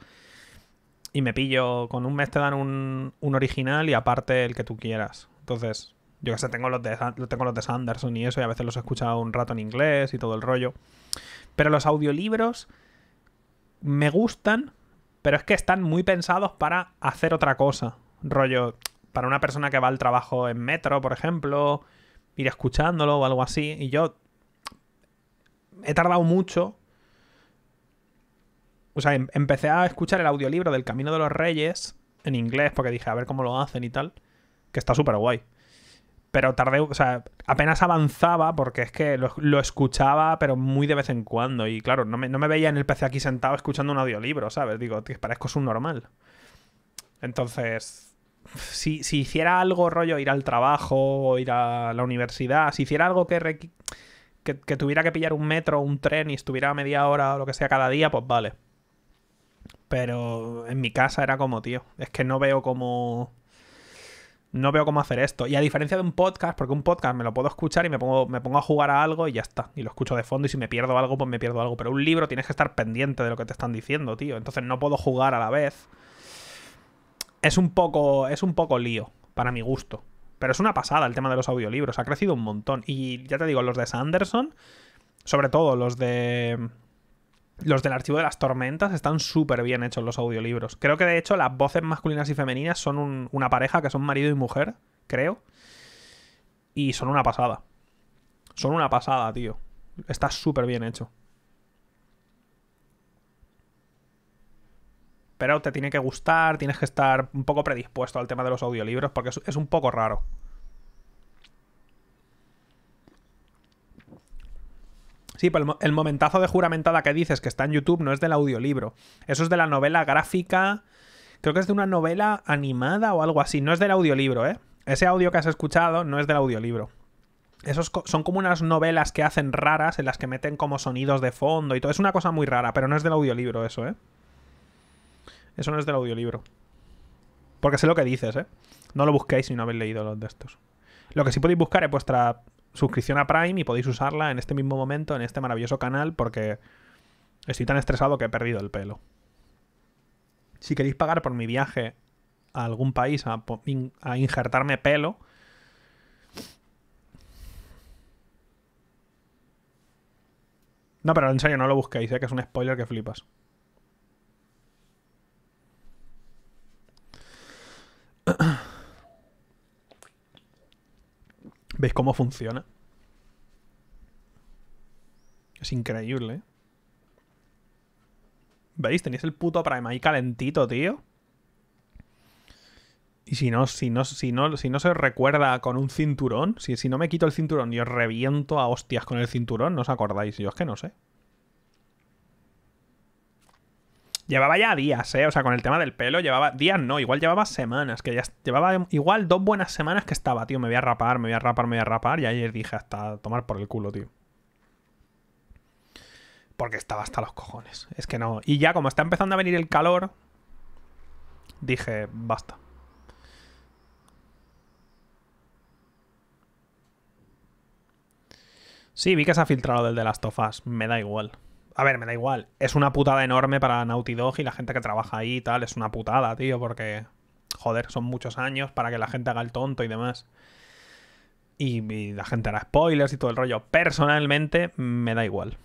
[SPEAKER 1] Y me pillo. Con un mes te dan un, un original y aparte el que tú quieras. Entonces, yo que sé, tengo los, de, tengo los de Sanderson y eso, y a veces los he escuchado un rato en inglés y todo el rollo. Pero los audiolibros me gustan, pero es que están muy pensados para hacer otra cosa. Rollo, para una persona que va al trabajo en metro, por ejemplo, ir escuchándolo o algo así. Y yo he tardado mucho. O sea, em-, empecé a escuchar el audiolibro del Camino de los Reyes en inglés porque dije, a ver cómo lo hacen y tal. Que está súper guay. Pero tardé, o sea, apenas avanzaba porque es que lo, escuchaba, pero muy de vez en cuando. Y claro, no me, veía en el PC aquí sentado escuchando un audiolibro, ¿sabes? Digo, parezco un normal. Entonces, si, si, hiciera algo rollo ir al trabajo o ir a la universidad, si hiciera algo que, que, que, tuviera que pillar un metro o un tren y estuviera media hora o lo que sea cada día, pues vale. Pero en mi casa era como, tío, es que no veo cómo... No veo cómo hacer esto. Y a diferencia de un podcast, porque un podcast me lo puedo escuchar y me pongo, me pongo a jugar a algo y ya está. Y lo escucho de fondo y si me pierdo algo, pues me pierdo algo. Pero un libro tienes que estar pendiente de lo que te están diciendo, tío. Entonces no puedo jugar a la vez es un poco, es un poco lío, para mi gusto. Pero es una pasada el tema de los audiolibros, ha crecido un montón. Y ya te digo, los de Sanderson, sobre todo los de... Los del archivo de las tormentas están súper bien hechos los audiolibros. Creo que de hecho las voces masculinas y femeninas son una pareja que son marido y mujer, creo. Y son una pasada. Son una pasada, tío. Está súper bien hecho. pero te tiene que gustar, tienes que estar un poco predispuesto al tema de los audiolibros porque es, un poco raro. Sí, pero el, momentazo de juramentada que dices que está en YouTube no es del audiolibro. Eso es de la novela gráfica. Creo que es de una novela animada o algo así. No es del audiolibro, ¿eh? Ese audio que has escuchado no es del audiolibro. Esos son como unas novelas que hacen raras en las que meten como sonidos de fondo y todo. Es una cosa muy rara, pero no es del audiolibro eso, ¿eh? Eso no es del audiolibro. Porque sé lo que dices, ¿eh? No lo busquéis si no habéis leído los de estos. Lo que sí podéis buscar es vuestra suscripción a Prime y podéis usarla en este mismo momento, en este maravilloso canal, porque estoy tan estresado que he perdido el pelo. Si queréis pagar por mi viaje a algún país a, injertarme pelo, No, pero en serio, no lo busquéis, ¿eh? que es un spoiler que flipas. ¿Veis cómo funciona? Es increíble, ¿Veis? Tenéis el puto Prime ahí calentito, tío. Y si no, si no, si no, si no se recuerda con un cinturón, si, si no me quito el cinturón y os reviento a hostias con el cinturón, no os acordáis. Yo es que no sé. Llevaba ya días, ¿eh? O sea, con el tema del pelo llevaba... Días no, igual llevaba semanas, que ya llevaba igual dos buenas semanas que estaba, tío. Me voy a rapar, me voy a rapar, me voy a rapar. Y ayer dije hasta tomar por el culo, tío. Porque estaba hasta los cojones. Es que no. Y ya como está empezando a venir el calor, dije, basta. Sí, vi que se ha filtrado del de las tofas. Me da igual. A ver, me da igual. Es una putada enorme para Naughty Dog y la gente que trabaja ahí y tal. Es una putada, tío, porque. Joder, son muchos años para que la gente haga el tonto y demás. Y, la gente hará spoilers y todo el rollo. Personalmente, me da igual.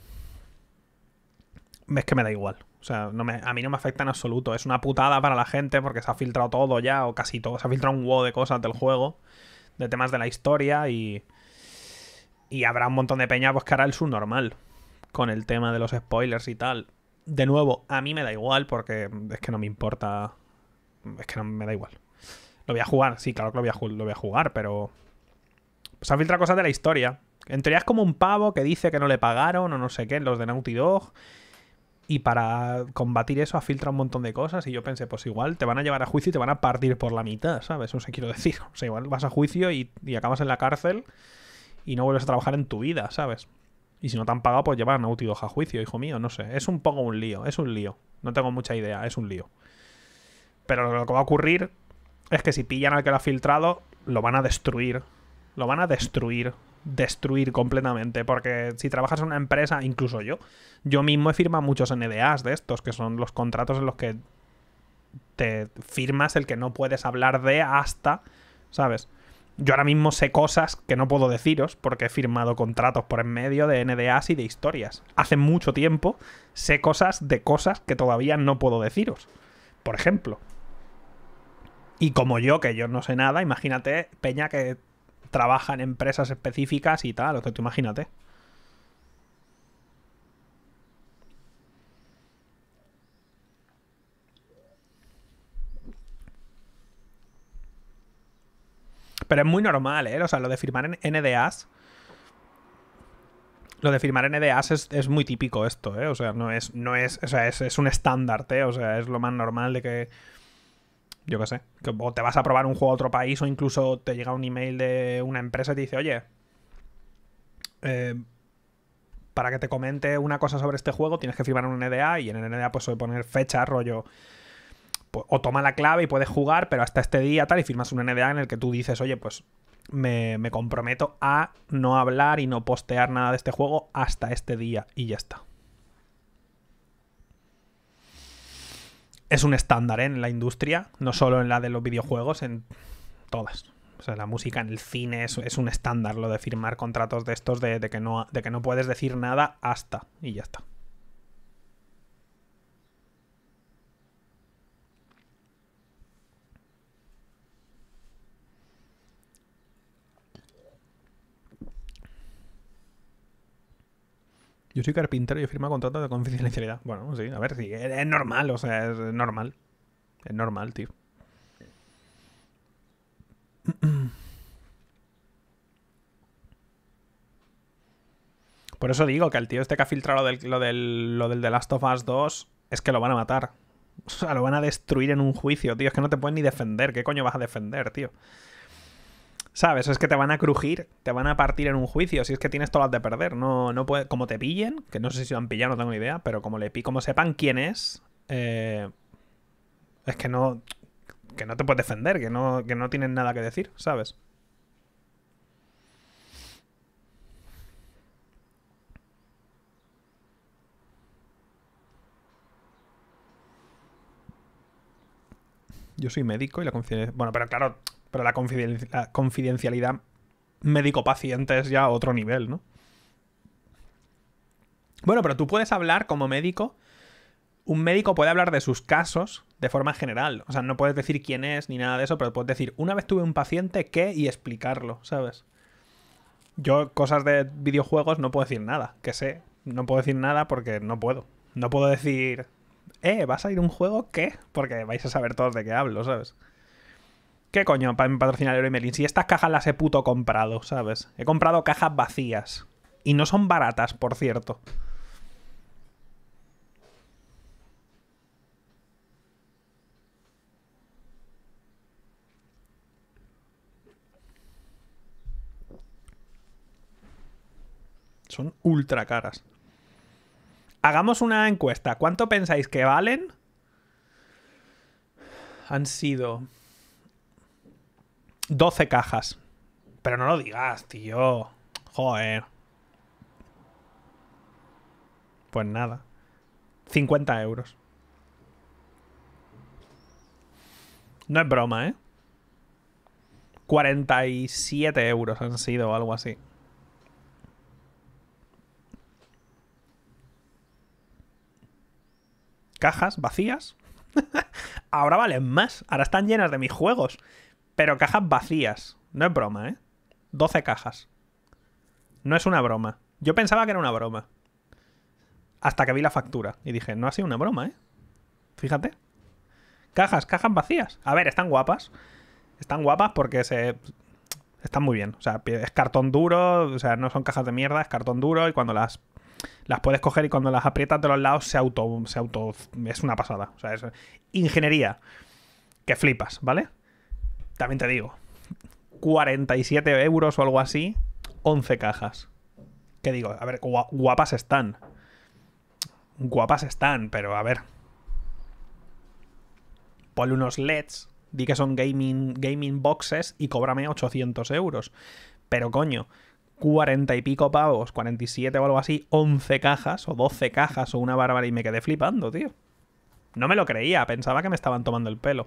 [SPEAKER 1] Es que me da igual. O sea, a mí no me afecta en absoluto. Es una putada para la gente porque se ha filtrado todo ya, o casi todo. Se ha filtrado un huevo de cosas del juego, de temas de la historia y. Y habrá un montón de peña pues que hará el subnormal con el tema de los spoilers y tal. De nuevo, a mí me da igual porque es que no me importa. Es que no me da igual. Lo voy a jugar, sí, claro que lo voy a, lo voy a jugar, pero. Pues ha filtrado cosas de la historia. En teoría es como un pavo que dice que no le pagaron o no sé qué, los de Naughty Dog. Y para combatir eso ha filtrado un montón de cosas. Y yo pensé, pues igual te van a llevar a juicio y te van a partir por la mitad, ¿sabes? Eso se quiero decir. O sea, igual vas a juicio y acabas en la cárcel y no vuelves a trabajar en tu vida, ¿sabes? Y si no te han pagado, pues llevan a Naughty a juicio, hijo mío, no sé. Es un poco un lío, es un lío. No tengo mucha idea, es un lío. Pero lo que va a ocurrir es que si pillan al que lo ha filtrado, lo van a destruir. Lo van a destruir. Destruir completamente. Porque si trabajas en una empresa, incluso yo, yo mismo he firmado muchos NDAs de estos, que son los contratos en los que te firmas el que no puedes hablar de hasta, ¿sabes? Yo ahora mismo sé cosas que no puedo deciros porque he firmado contratos por en medio de NDAs y de historias. Hace mucho tiempo sé cosas de cosas que todavía no puedo deciros. Por ejemplo. Y como yo, que yo no sé nada, imagínate, Peña que trabaja en empresas específicas y tal, ¿Lo que tú imagínate. Pero es muy normal, ¿eh? O sea, lo de firmar en NDAs. Lo de firmar NDAs es, muy típico esto, ¿eh? O sea, no es. No es, o sea, es, un estándar, ¿eh? O sea, es lo más normal de que. Yo qué sé. Que o te vas a probar un juego a otro país, o incluso te llega un email de una empresa y te dice, oye. Eh, para que te comente una cosa sobre este juego, tienes que firmar un NDA y en el NDA pues suele poner fecha, rollo o toma la clave y puedes jugar, pero hasta este día tal, y firmas un NDA en el que tú dices, oye, pues me, comprometo a no hablar y no postear nada de este juego hasta este día y ya está. Es un estándar ¿eh? en la industria, no solo en la de los videojuegos, en todas. O sea, la música en el cine es, es un estándar lo de firmar contratos de estos de, que no, de que no puedes decir nada hasta y ya está. Yo soy carpintero y firmo firmado contrato de confidencialidad. Bueno, sí, a ver, si es normal, o sea, es normal. Es normal, tío. Por eso digo que el tío este que ha filtrado lo del, lo lo del The Last of Us 2 es que lo van a matar. O sea, lo van a destruir en un juicio, tío. Es que no te pueden ni defender. ¿Qué coño vas a defender, tío? ¿Sabes? Es que te van a crujir, te van a partir en un juicio, si es que tienes todas las de perder. No, no puede, como te pillen, que no sé si lo han pillado, no tengo ni idea, pero como le como sepan quién es, eh, es que no. no te puedes defender, que no, que no tienen nada que decir, ¿sabes? Yo soy médico y la confianza. Bueno, pero claro, pero la, confidencialidad médico-paciente es ya otro nivel, ¿no? Bueno, pero tú puedes hablar como médico. Un médico puede hablar de sus casos de forma general. O sea, no puedes decir quién es ni nada de eso, pero puedes decir, una vez tuve un paciente ¿qué? y explicarlo, ¿sabes? Yo cosas de videojuegos no puedo decir nada, que sé. No puedo decir nada porque no puedo. No puedo decir, eh, vas a ir un juego ¿Qué? porque vais a saber todos de qué hablo, ¿sabes? ¿Qué coño para patrocinar Melin, Si estas cajas las he puto comprado, ¿sabes? He comprado cajas vacías. Y no son baratas, por cierto. Son ultra caras. Hagamos una encuesta. ¿Cuánto pensáis que valen? Han sido 12 cajas. Pero no lo digas, tío. Joder. Pues nada. 50 euros. No es broma, ¿eh? 47 euros han sido o algo así. Cajas vacías. Ahora valen más. Ahora están llenas de mis juegos. Pero cajas vacías. No es broma, ¿eh? 12 cajas. No es una broma. Yo pensaba que era una broma. Hasta que vi la factura. Y dije, no ha sido una broma, ¿eh? Fíjate. Cajas, cajas vacías. A ver, están guapas. Están guapas porque se... Están muy bien. O sea, es cartón duro. O sea, no son cajas de mierda. Es cartón duro. Y cuando las las puedes coger y cuando las aprietas de los lados se auto. Se auto es una pasada. O sea, es ingeniería. Que flipas, ¿vale? también te digo, 47 euros o algo así, 11 cajas. ¿Qué digo? A ver, guapas están. Guapas están, pero a ver. Ponle unos LEDs, di que son gaming, gaming boxes y cóbrame 800 euros. Pero coño, 40 y pico pavos, 47 o algo así, 11 cajas o 12 cajas o una bárbara y me quedé flipando, tío. No me lo creía, pensaba que me estaban tomando el pelo.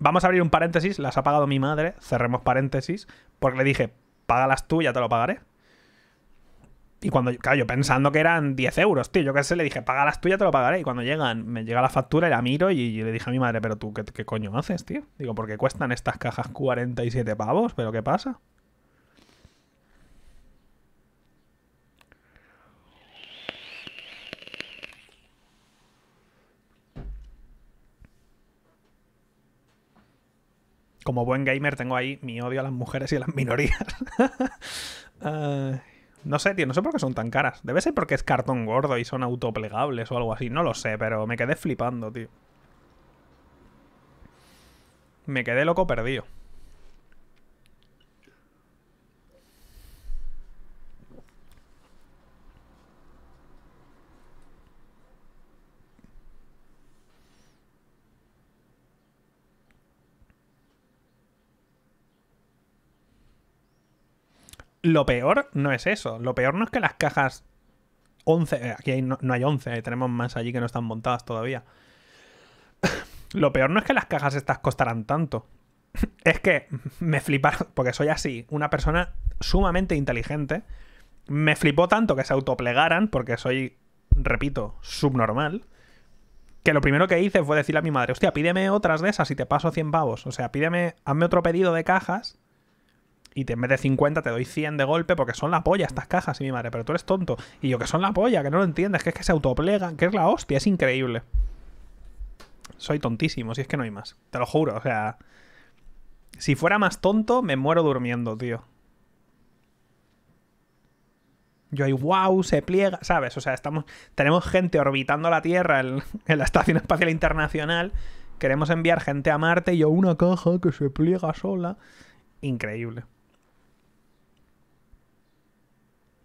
[SPEAKER 1] Vamos a abrir un paréntesis, las ha pagado mi madre, cerremos paréntesis, porque le dije, págalas tú, ya te lo pagaré. Y cuando, claro, yo pensando que eran 10 euros, tío, yo qué sé, le dije, págalas tú, ya te lo pagaré. Y cuando llegan, me llega la factura y la miro y, le dije a mi madre, pero tú, ¿qué, ¿qué coño haces, tío? Digo, ¿por qué cuestan estas cajas 47 pavos? ¿Pero qué pasa? como buen gamer tengo ahí mi odio a las mujeres y a las minorías. Eh, no sé, tío, no sé por qué son tan caras. Debe ser porque es cartón gordo y son autoplegables o algo así. No lo sé, pero me quedé flipando, tío. Me quedé loco perdido. lo peor no es eso. Lo peor no es que las cajas 11, eh, aquí no, hay 11, eh, tenemos más allí que no están montadas todavía. lo peor no es que las cajas estas costaran tanto. es que me fliparon, porque soy así, una persona sumamente inteligente. Me flipó tanto que se autoplegaran, porque soy, repito, subnormal que lo primero que hice fue decirle a mi madre, hostia, pídeme otras de esas y te paso 100 pavos. O sea, pídeme, hazme otro pedido de cajas y te, en vez de 50 te doy 100 de golpe porque son la polla estas cajas y mi madre, pero tú eres tonto. Y yo que son la polla, que no lo entiendes, que es que se autoplegan, que es la hostia, es increíble. Soy tontísimo, si es que no hay más. Te lo juro, o sea... Si fuera más tonto, me muero durmiendo, tío. Yo ahí, wow, se pliega, ¿sabes? O sea, estamos, tenemos gente orbitando la Tierra en, la Estación Espacial Internacional. Queremos enviar gente a Marte y yo una caja que se pliega sola. Increíble.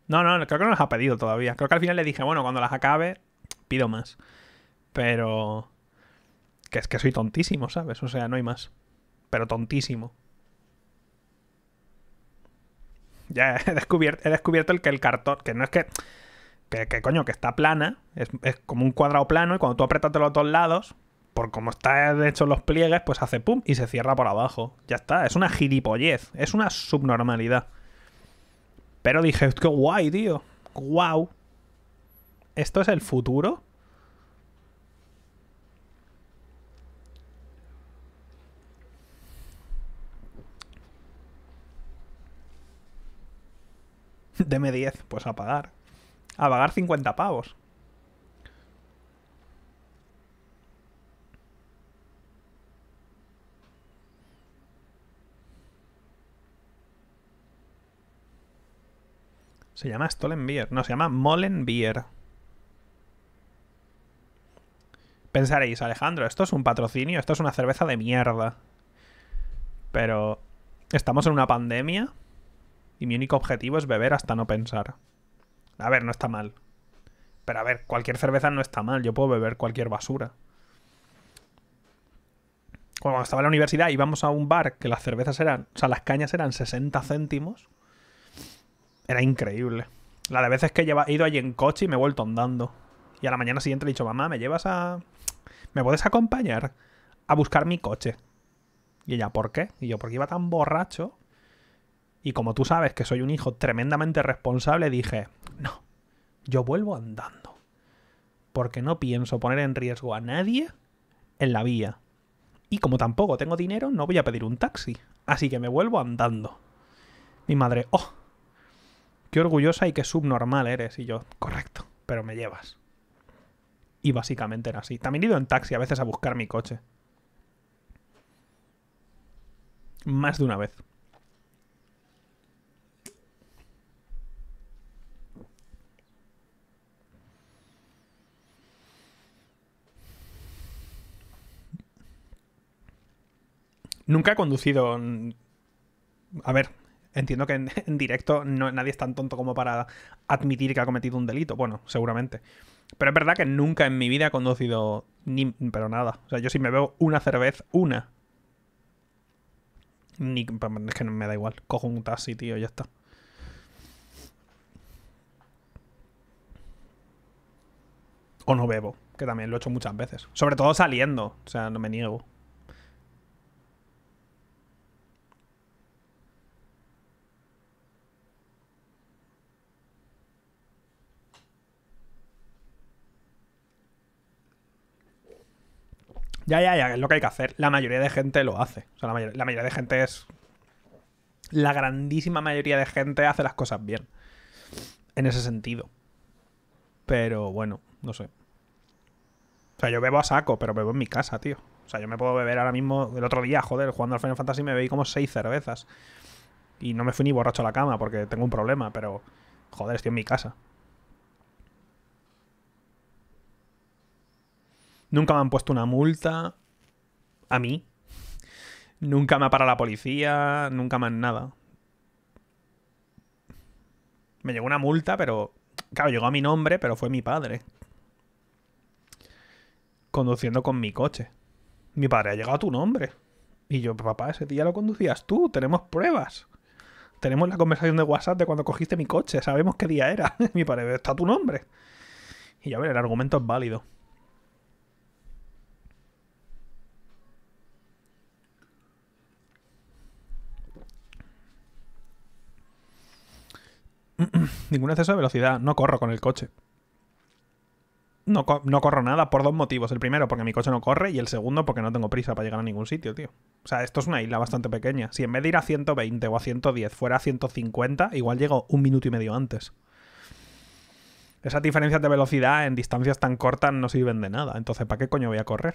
[SPEAKER 1] No, no, creo que no las ha pedido todavía. Creo que al final le dije, bueno, cuando las acabe, pido más. Pero. Que es que soy tontísimo, ¿sabes? O sea, no hay más. Pero tontísimo. Ya he descubierto, he descubierto el que el cartón. Que no es que. Que, coño, que está plana. Es, como un cuadrado plano. Y cuando tú apretas los dos lados. Por como están hechos los pliegues, pues hace pum y se cierra por abajo. Ya está. Es una gilipollez. Es una subnormalidad. Pero dije, qué guay, tío. ¡Guau! ¿Esto es el futuro? Deme 10, pues a pagar. A pagar 50 pavos. Se llama Stollenbier. No, se llama Molenbier. Pensaréis, Alejandro, esto es un patrocinio, esto es una cerveza de mierda. Pero estamos en una pandemia y mi único objetivo es beber hasta no pensar. A ver, no está mal. Pero a ver, cualquier cerveza no está mal, yo puedo beber cualquier basura. Cuando estaba en la universidad íbamos a un bar que las cervezas eran, o sea, las cañas eran 60 céntimos era increíble. La de veces que he ido allí en coche y me he vuelto andando. Y a la mañana siguiente le he dicho, mamá, ¿me llevas a... ¿Me puedes acompañar a buscar mi coche? Y ella, ¿por qué? Y yo, porque iba tan borracho. Y como tú sabes que soy un hijo tremendamente responsable, dije, no, yo vuelvo andando. Porque no pienso poner en riesgo a nadie en la vía. Y como tampoco tengo dinero, no voy a pedir un taxi. Así que me vuelvo andando. Mi madre, oh, qué orgullosa y qué subnormal eres. Y yo, correcto, pero me llevas. Y básicamente era así. También he ido en taxi a veces a buscar mi coche. Más de una vez. Nunca he conducido... A ver, Entiendo que en, directo no, nadie es tan tonto como para admitir que ha cometido un delito. Bueno, seguramente. Pero es verdad que nunca en mi vida he conducido ni, pero nada. O sea, yo si me bebo una cerveza, una. Ni, pues, es que me da igual. Cojo un taxi, tío, ya está. O no bebo, que también lo he hecho muchas veces. Sobre todo saliendo, o sea, no me niego. Ya, ya, ya, es lo que hay que hacer. La mayoría de gente lo hace. O sea, la, mayoría de gente es. La grandísima mayoría de gente hace las cosas bien. En ese sentido. Pero bueno, no sé. O sea, yo bebo a saco, pero bebo en mi casa, tío. O sea, yo me puedo beber ahora mismo. El otro día, joder, jugando al Final Fantasy me bebí como seis cervezas. Y no me fui ni borracho a la cama porque tengo un problema, pero. Joder, estoy en mi casa. Nunca me han puesto una multa. A mí. Nunca me ha parado la policía. Nunca me han nada. Me llegó una multa, pero. Claro, llegó a mi nombre, pero fue mi padre. Conduciendo con mi coche. Mi padre ha llegado a tu nombre. Y yo, papá, ese día lo conducías tú. Tenemos pruebas. Tenemos la conversación de WhatsApp de cuando cogiste mi coche. Sabemos qué día era. mi padre, está tu nombre. Y a ver, el argumento es válido. ningún exceso de velocidad. No corro con el coche. No, corro nada por dos motivos. El primero, porque mi coche no corre. Y el segundo, porque no tengo prisa para llegar a ningún sitio, tío. O sea, esto es una isla bastante pequeña. Si en vez de ir a 120 o a 110 fuera a 150, igual llego un minuto y medio antes. Esas diferencias de velocidad en distancias tan cortas no sirven de nada. Entonces, ¿para qué coño voy a correr?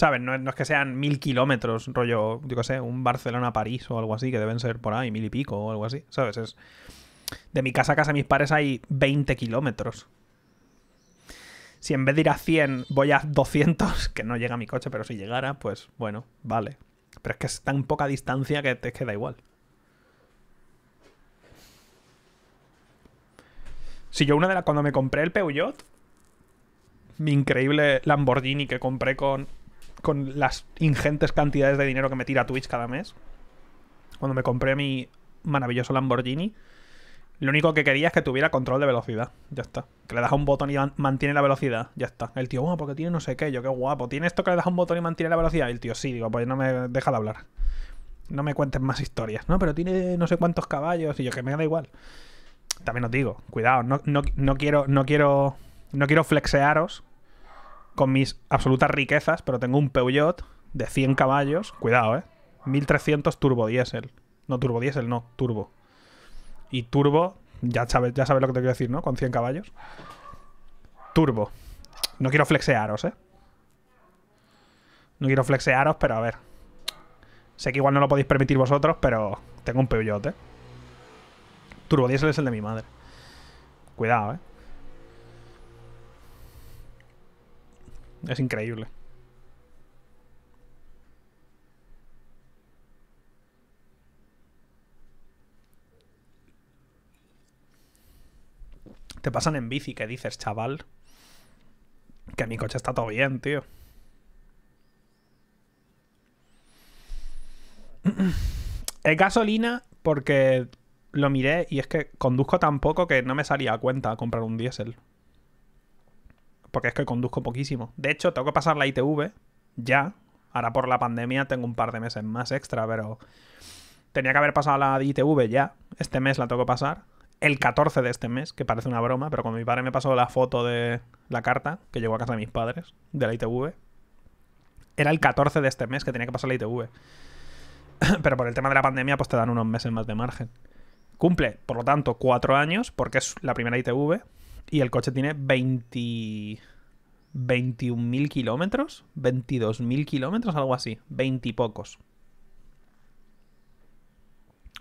[SPEAKER 1] ¿Sabes? No, es que sean mil kilómetros, rollo, yo qué sé, un Barcelona-París o algo así, que deben ser por ahí, mil y pico o algo así, ¿sabes? Es, de mi casa a casa de mis pares hay 20 kilómetros. Si en vez de ir a 100 voy a 200, que no llega mi coche, pero si llegara, pues bueno, vale. Pero es que es tan poca distancia que te queda igual. Si yo una de las... Cuando me compré el Peugeot, mi increíble Lamborghini que compré con con las ingentes cantidades de dinero que me tira Twitch cada mes. Cuando me compré mi maravilloso Lamborghini, lo único que quería es que tuviera control de velocidad. Ya está. Que le das un botón y mantiene la velocidad. Ya está. El tío, bueno, porque tiene no sé qué. Yo, qué guapo. ¿Tiene esto que le das un botón y mantiene la velocidad? el tío, sí. Digo, pues no me deja de hablar. No me cuentes más historias. No, pero tiene no sé cuántos caballos. Y yo, que me da igual. También os digo, cuidado. No, no, no quiero, no quiero, no quiero flexearos con mis absolutas riquezas, pero tengo un Peugeot de 100 caballos, cuidado, ¿eh? 1300 turbo diésel. No turbo diésel, no, turbo. Y turbo, ya sabes, ya sabes lo que te quiero decir, ¿no? Con 100 caballos. Turbo. No quiero flexearos, ¿eh? No quiero flexearos, pero a ver. Sé que igual no lo podéis permitir vosotros, pero tengo un Peugeot, ¿eh? Turbo diésel es el de mi madre. Cuidado, ¿eh? Es increíble. Te pasan en bici, que dices, chaval? Que mi coche está todo bien, tío. Es gasolina porque lo miré y es que conduzco tan poco que no me salía a cuenta comprar un diésel porque es que conduzco poquísimo. De hecho, tengo que pasar la ITV ya. Ahora por la pandemia tengo un par de meses más extra, pero tenía que haber pasado la ITV ya. Este mes la tengo que pasar. El 14 de este mes, que parece una broma, pero cuando mi padre me pasó la foto de la carta que llegó a casa de mis padres, de la ITV, era el 14 de este mes que tenía que pasar la ITV. Pero por el tema de la pandemia, pues te dan unos meses más de margen. Cumple, por lo tanto, cuatro años, porque es la primera ITV, y el coche tiene 20... 21.000 kilómetros, 22.000 kilómetros, algo así, 20 y pocos.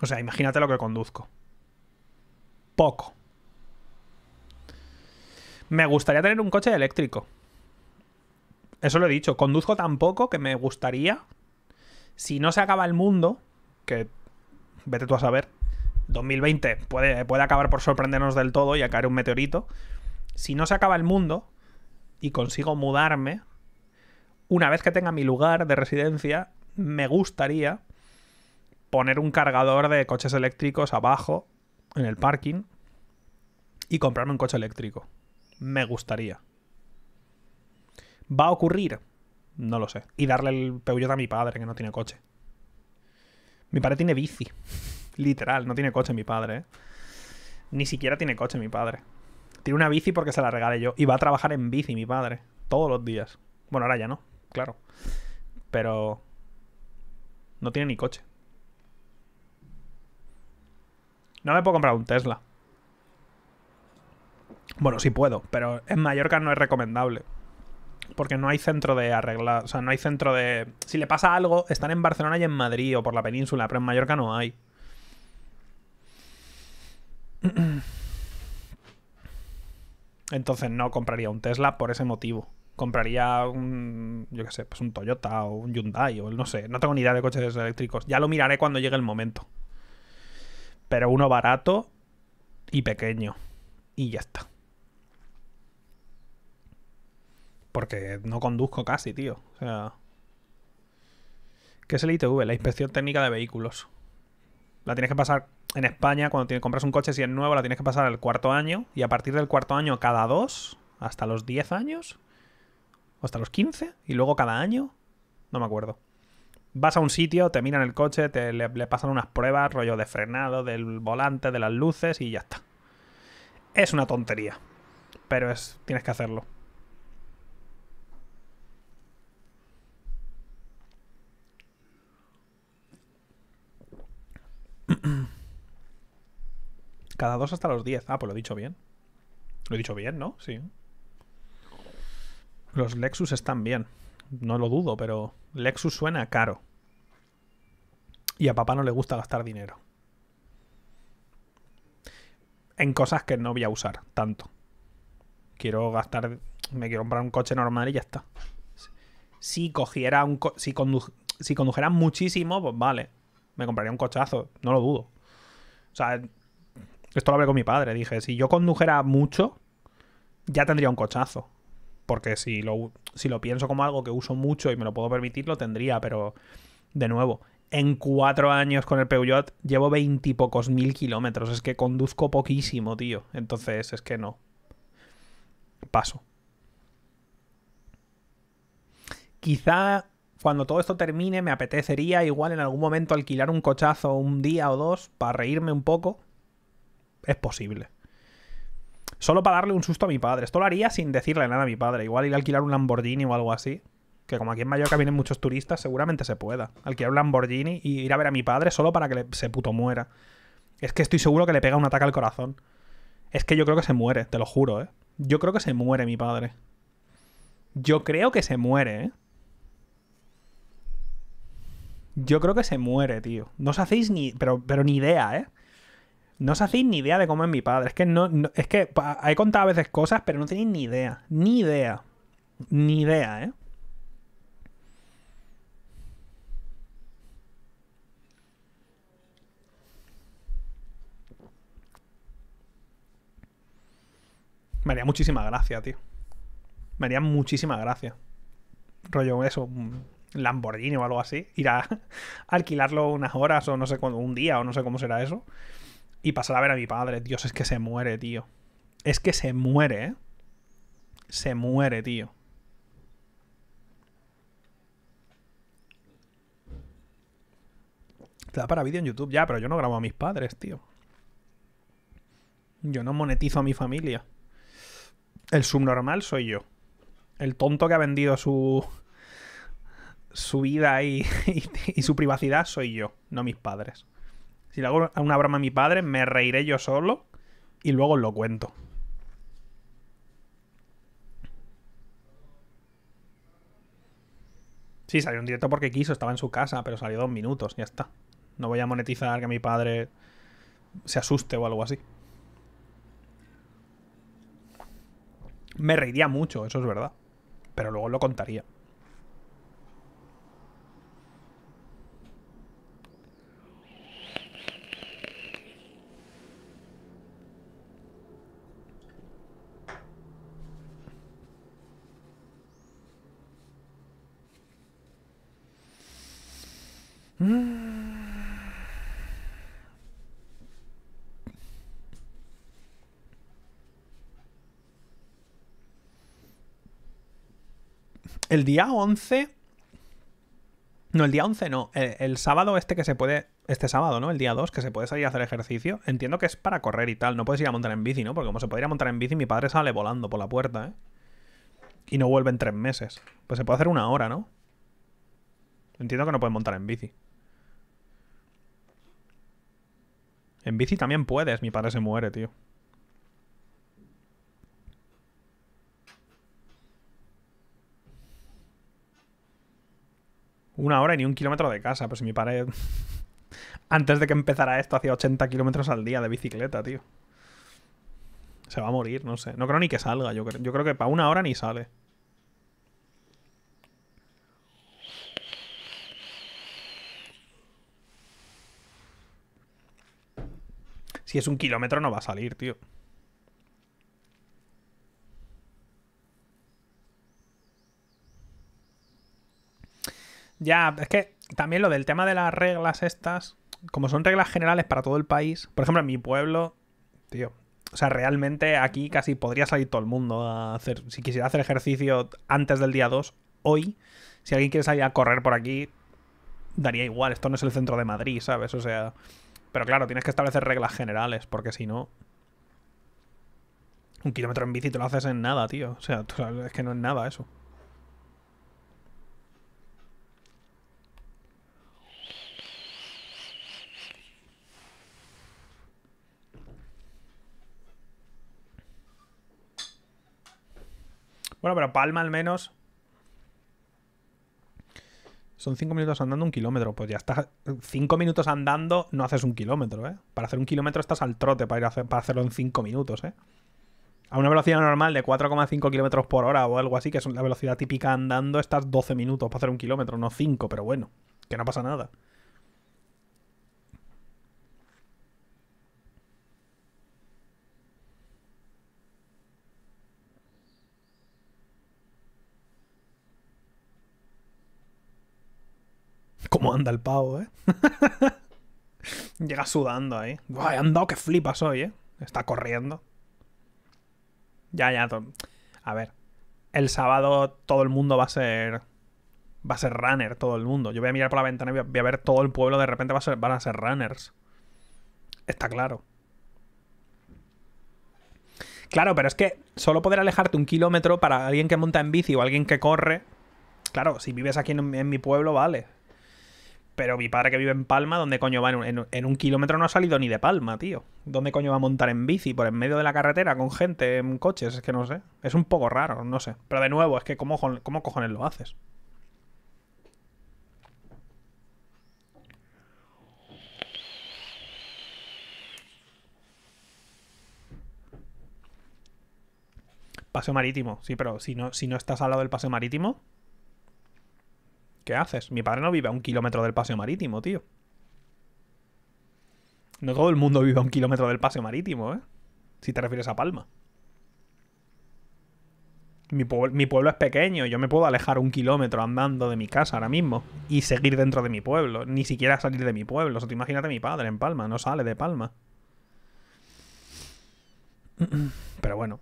[SPEAKER 1] O sea, imagínate lo que conduzco. Poco. Me gustaría tener un coche eléctrico. Eso lo he dicho, conduzco tan poco que me gustaría, si no se acaba el mundo, que vete tú a saber, 2020 puede, puede acabar por sorprendernos del todo y caer un meteorito. Si no se acaba el mundo y consigo mudarme, una vez que tenga mi lugar de residencia, me gustaría poner un cargador de coches eléctricos abajo en el parking y comprarme un coche eléctrico. Me gustaría. ¿Va a ocurrir? No lo sé. Y darle el peullote a mi padre, que no tiene coche. Mi padre tiene bici. Literal, no tiene coche mi padre, ¿eh? Ni siquiera tiene coche mi padre. Tiene una bici porque se la regalé yo. Y va a trabajar en bici mi padre. Todos los días. Bueno, ahora ya no, claro. Pero... No tiene ni coche. No me puedo comprar un Tesla. Bueno, sí puedo, pero en Mallorca no es recomendable. Porque no hay centro de arreglar. O sea, no hay centro de. Si le pasa algo, están en Barcelona y en Madrid o por la península, pero en Mallorca no hay. Entonces no compraría un Tesla por ese motivo. Compraría un, yo qué sé, pues un Toyota o un Hyundai o no sé. No tengo ni idea de coches eléctricos. Ya lo miraré cuando llegue el momento. Pero uno barato y pequeño. Y ya está. Porque no conduzco casi, tío. O sea... ¿Qué es el ITV? La inspección técnica de vehículos la tienes que pasar en España, cuando compras un coche si es nuevo, la tienes que pasar el cuarto año. Y a partir del cuarto año, cada dos, hasta los diez años, o hasta los quince, y luego cada año, no me acuerdo. Vas a un sitio, te miran el coche, te, le, le pasan unas pruebas, rollo de frenado, del volante, de las luces, y ya está. Es una tontería. Pero es, tienes que hacerlo. Cada dos hasta los 10. Ah, pues lo he dicho bien. Lo he dicho bien, ¿no? Sí. Los Lexus están bien. No lo dudo, pero Lexus suena caro. Y a papá no le gusta gastar dinero. En cosas que no voy a usar tanto. Quiero gastar. Me quiero comprar un coche normal y ya está. Si cogiera un. si, si condujera muchísimo, pues vale me compraría un cochazo, no lo dudo. O sea, esto lo hablé con mi padre, dije, si yo condujera mucho, ya tendría un cochazo. Porque si lo, si lo pienso como algo que uso mucho y me lo puedo permitir, lo tendría, pero de nuevo, en cuatro años con el Peugeot llevo veintipocos mil kilómetros. Es que conduzco poquísimo, tío. Entonces, es que no. Paso. Quizá cuando todo esto termine, me apetecería igual en algún momento alquilar un cochazo un día o dos para reírme un poco. Es posible. Solo para darle un susto a mi padre. Esto lo haría sin decirle nada a mi padre. Igual ir a alquilar un Lamborghini o algo así. Que como aquí en Mallorca vienen muchos turistas, seguramente se pueda. Alquilar un Lamborghini e ir a ver a mi padre solo para que se puto muera. Es que estoy seguro que le pega un ataque al corazón. Es que yo creo que se muere, te lo juro, ¿eh? Yo creo que se muere mi padre. Yo creo que se muere, ¿eh? yo creo que se muere, tío. No os hacéis ni. Pero, pero ni idea, ¿eh? No os hacéis ni idea de cómo es mi padre. Es que no. es que he contado a veces cosas, pero no tenéis ni idea. Ni idea. Ni idea, ¿eh? Me haría muchísima gracia, tío. Me haría muchísima gracia. Rollo, eso. Mm, Lamborghini o algo así, ir a, alquilarlo unas horas o no sé, cuándo, un día o no sé cómo será eso, y pasar a ver a mi padre. Dios, es que se muere, tío. Es que se muere, ¿eh? Se muere, tío. Te da para vídeo en YouTube ya, pero yo no grabo a mis padres, tío. Yo no monetizo a mi familia. El subnormal soy yo. El tonto que ha vendido su, su vida y, su privacidad soy yo, no mis padres. Si le hago una broma a mi padre, me reiré yo solo y luego lo cuento. Sí, salió un directo porque quiso, estaba en su casa, pero salió dos minutos, ya está. No voy a monetizar que mi padre se asuste o algo así. Me reiría mucho, eso es verdad. Pero luego lo contaría. El día 11... No, el día 11 no. El, sábado este que se puede... Este sábado, ¿no? El día 2 que se puede salir a hacer ejercicio. Entiendo que es para correr y tal. No puedes ir a montar en bici, ¿no? Porque como se podría montar en bici, mi padre sale volando por la puerta, ¿eh? Y no vuelve en tres meses. Pues se puede hacer una hora, ¿no? Entiendo que no puedes montar en bici. En bici también puedes. Mi padre se muere, tío. una hora y ni un kilómetro de casa, pero si mi pared antes de que empezara esto hacía 80 kilómetros al día de bicicleta, tío. Se va a morir, no sé. No creo ni que salga, yo creo, yo creo que para una hora ni sale. Si es un kilómetro no va a salir, tío. Ya, es que también lo del tema de las reglas estas, como son reglas generales para todo el país, por ejemplo, en mi pueblo, tío, o sea, realmente aquí casi podría salir todo el mundo a hacer, si quisiera hacer ejercicio antes del día 2, hoy, si alguien quiere salir a correr por aquí, daría igual, esto no es el centro de Madrid, ¿sabes? O sea, pero claro, tienes que establecer reglas generales, porque si no... Un kilómetro en bici te lo haces en nada, tío. O sea, es que no es nada eso. Bueno, pero Palma al menos. Son cinco minutos andando un kilómetro. Pues ya estás. Cinco minutos andando no haces un kilómetro, ¿eh? Para hacer un kilómetro estás al trote para, ir hacerlo en cinco minutos, ¿eh? A una velocidad normal de 4,5 kilómetros por hora o algo así, que es la velocidad típica andando, estás 12 minutos para hacer un kilómetro, no 5, pero bueno, que no pasa nada. anda el pavo, ¿eh? Llega sudando ahí. ando que flipas hoy, ¿eh? Está corriendo. Ya, ya. A ver. El sábado todo el mundo va a ser. Va a ser runner, todo el mundo. Yo voy a mirar por la ventana y voy a, ver todo el pueblo. De repente van a ser runners. Está claro. Claro, pero es que solo poder alejarte un kilómetro para alguien que monta en bici o alguien que corre. Claro, si vives aquí en mi pueblo, vale. Pero mi padre que vive en Palma, ¿dónde coño va? En un, kilómetro no ha salido ni de Palma, tío. ¿Dónde coño va a montar en bici? ¿Por en medio de la carretera? ¿Con gente? ¿En coches? Es que no sé. Es un poco raro, no sé. Pero de nuevo, es que ¿cómo, cómo cojones lo haces? Paseo marítimo, sí, pero si no, si no estás al lado del paseo marítimo, ¿Qué haces? Mi padre no vive a un kilómetro del paseo marítimo, tío. No todo el mundo vive a un kilómetro del paseo marítimo, ¿eh? Si te refieres a Palma. Mi, pueblo, es pequeño, yo me puedo alejar un kilómetro andando de mi casa ahora mismo y seguir dentro de mi pueblo, ni siquiera salir de mi pueblo. O sea, imagínate a mi padre en Palma, no sale de Palma. Pero bueno,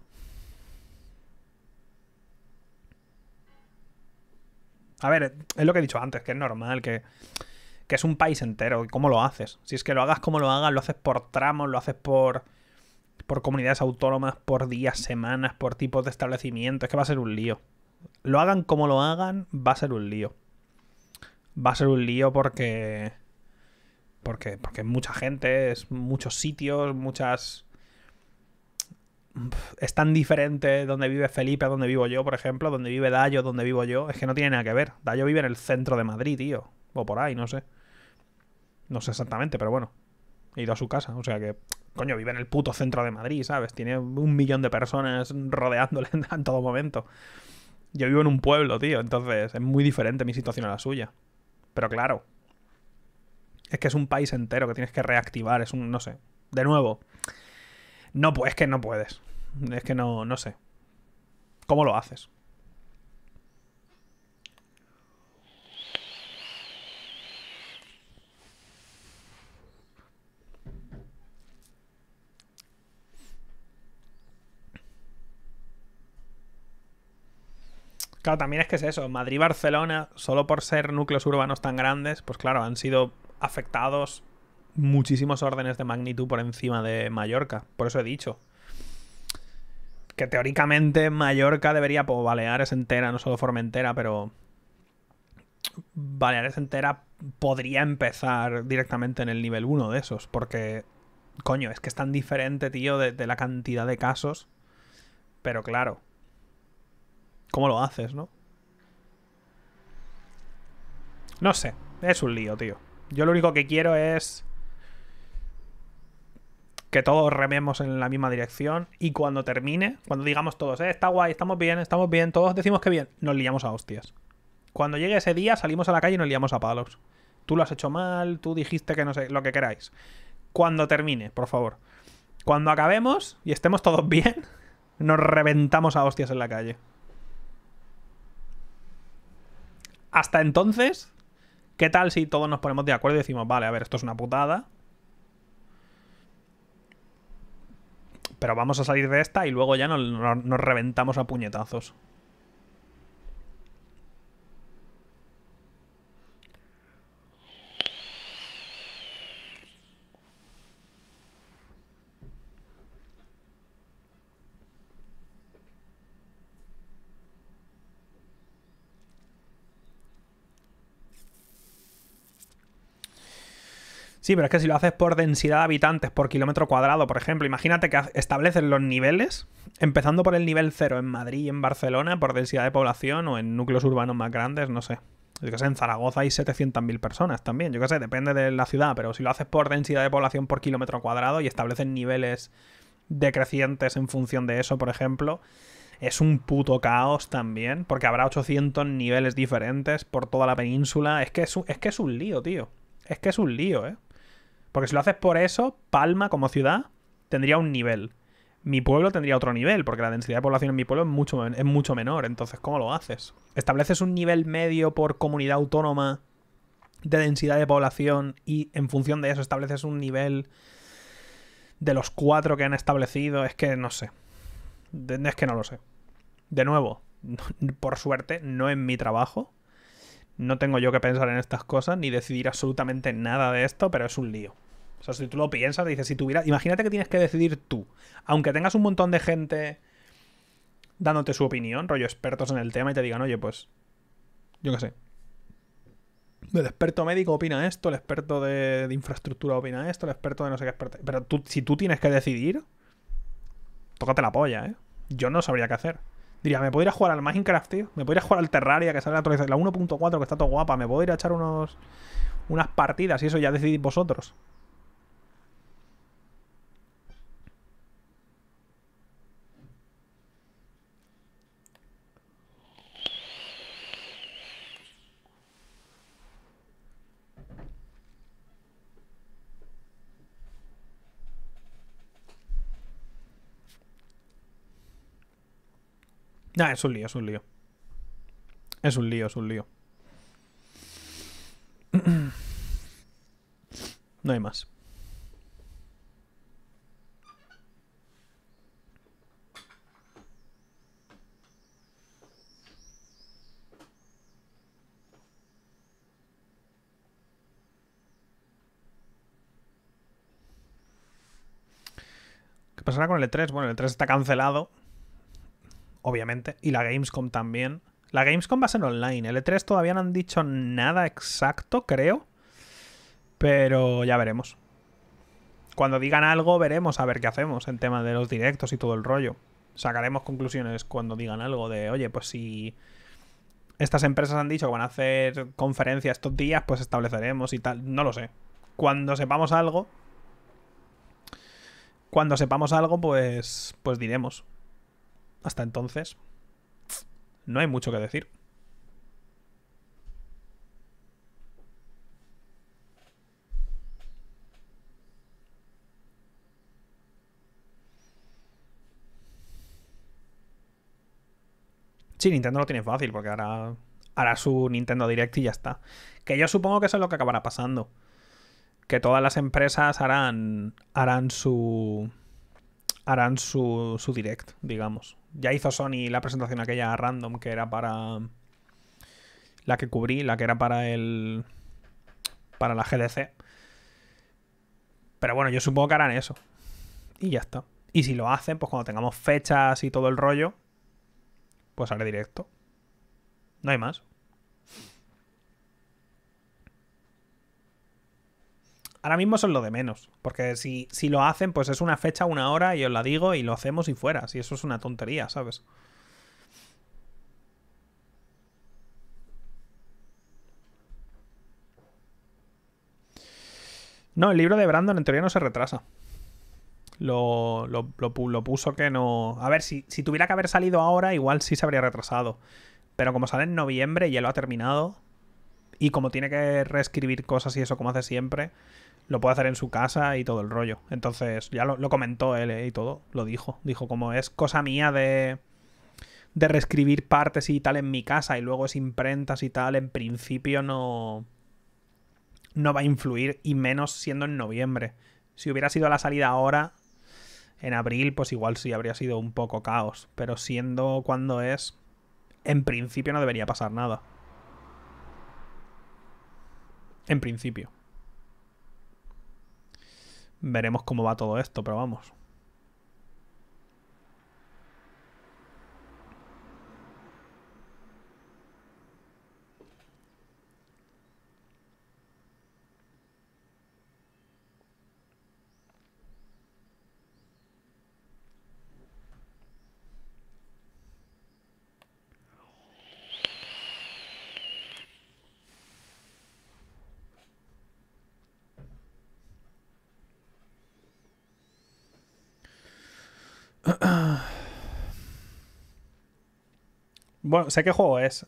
[SPEAKER 1] A ver, es lo que he dicho antes, que es normal, que, es un país entero. cómo lo haces? Si es que lo hagas como lo hagas, lo haces por tramos, lo haces por, por comunidades autónomas, por días, semanas, por tipos de establecimientos. Es que va a ser un lío. Lo hagan como lo hagan, va a ser un lío. Va a ser un lío porque. Porque, porque mucha gente, es muchos sitios, muchas es tan diferente donde vive Felipe a donde vivo yo, por ejemplo, donde vive Dayo, donde vivo yo. Es que no tiene nada que ver. Dayo vive en el centro de Madrid, tío. O por ahí, no sé. No sé exactamente, pero bueno. He ido a su casa. O sea que, coño, vive en el puto centro de Madrid, ¿sabes? Tiene un millón de personas rodeándole en todo momento. Yo vivo en un pueblo, tío. Entonces es muy diferente mi situación a la suya. Pero claro. Es que es un país entero que tienes que reactivar. Es un, no sé. De nuevo. No, pues que no puedes. Es que no, no sé. ¿Cómo lo haces? Claro, también es que es eso. Madrid-Barcelona, solo por ser núcleos urbanos tan grandes, pues claro, han sido afectados muchísimos órdenes de magnitud por encima de Mallorca. Por eso he dicho que teóricamente Mallorca debería, pues Baleares entera, no solo Formentera, pero Baleares entera podría empezar directamente en el nivel 1 de esos, porque, coño, es que es tan diferente, tío, de la cantidad de casos, pero claro, ¿cómo lo haces, no? No sé, es un lío, tío. Yo lo único que quiero es que todos rememos en la misma dirección y cuando termine, cuando digamos todos, eh, está guay, estamos bien, estamos bien, todos decimos que bien, nos liamos a hostias. Cuando llegue ese día salimos a la calle y nos liamos a palos. Tú lo has hecho mal, tú dijiste que no sé, lo que queráis. Cuando termine, por favor. Cuando acabemos y estemos todos bien, nos reventamos a hostias en la calle. Hasta entonces, ¿qué tal si todos nos ponemos de acuerdo y decimos, vale, a ver, esto es una putada, pero vamos a salir de esta y luego ya nos, nos reventamos a puñetazos. Sí, pero es que si lo haces por densidad de habitantes por kilómetro cuadrado, por ejemplo, imagínate que establecen los niveles, empezando por el nivel cero en Madrid y en Barcelona, por densidad de población o en núcleos urbanos más grandes, no sé. Yo que sé, en Zaragoza hay 700.000 personas también, yo qué sé, depende de la ciudad, pero si lo haces por densidad de población por kilómetro cuadrado y establecen niveles decrecientes en función de eso, por ejemplo, es un puto caos también, porque habrá 800 niveles diferentes por toda la península. Es que es que es un lío, tío. Es que es un lío, ¿eh? Porque si lo haces por eso, Palma como ciudad tendría un nivel. Mi pueblo tendría otro nivel, porque la densidad de población en mi pueblo es mucho, es mucho menor. Entonces, ¿cómo lo haces? ¿Estableces un nivel medio por comunidad autónoma de densidad de población y en función de eso estableces un nivel de los cuatro que han establecido? Es que no sé. Es que no lo sé. De nuevo, por suerte, no en mi trabajo. No tengo yo que pensar en estas cosas ni decidir absolutamente nada de esto, pero es un lío. O sea, si tú lo piensas, dices, si tuviera, imagínate que tienes que decidir tú, aunque tengas un montón de gente dándote su opinión, rollo expertos en el tema y te digan, oye, pues, yo qué sé. El experto médico opina esto, el experto de, infraestructura opina esto, el experto de no sé qué experto. Pero tú, si tú tienes que decidir, tócate la polla, ¿eh? Yo no sabría qué hacer. Diría, ¿me podría jugar al Minecraft, tío? ¿Me podría jugar al Terraria, que sale la La 1.4, que está todo guapa. ¿Me puedo ir a echar unos, unas partidas? Y eso ya decidís vosotros. No es un lío, es un lío. Es un lío, es un lío. No hay más. ¿Qué pasará con el E3? Bueno, el E3 está cancelado obviamente, y la Gamescom también. La Gamescom va a ser online. El E3 todavía no han dicho nada exacto, creo. Pero ya veremos. Cuando digan algo, veremos a ver qué hacemos en tema de los directos y todo el rollo. Sacaremos conclusiones cuando digan algo de, oye, pues si estas empresas han dicho que van a hacer conferencias estos días, pues estableceremos y tal. No lo sé. Cuando sepamos algo, cuando sepamos algo, pues, pues diremos hasta entonces, no hay mucho que decir. Sí, Nintendo lo tiene fácil porque ahora hará su Nintendo Direct y ya está. Que yo supongo que eso es lo que acabará pasando. Que todas las empresas harán, harán su, harán su, su direct, digamos. Ya hizo Sony la presentación aquella random que era para... La que cubrí, la que era para el... Para la GDC. Pero bueno, yo supongo que harán eso. Y ya está. Y si lo hacen, pues cuando tengamos fechas y todo el rollo, pues haré directo. No hay más. ahora mismo son lo de menos. Porque si, lo hacen, pues es una fecha, una hora, y os la digo, y lo hacemos y fuera. Si eso es una tontería, ¿sabes? No, el libro de Brandon en teoría no se retrasa. Lo, puso que no. A ver, si, si, tuviera que haber salido ahora, igual sí se habría retrasado. Pero como sale en noviembre y ya lo ha terminado. Y como tiene que reescribir cosas y eso como hace siempre, lo puede hacer en su casa y todo el rollo. Entonces, ya lo, comentó él eh, y todo, lo dijo. Dijo, como es cosa mía de, de reescribir partes y tal en mi casa y luego es imprentas y tal, en principio no, no va a influir y menos siendo en noviembre. Si hubiera sido la salida ahora, en abril, pues igual sí habría sido un poco caos. Pero siendo cuando es, en principio no debería pasar nada. En principio veremos cómo va todo esto, pero vamos. Bueno, sé qué juego es.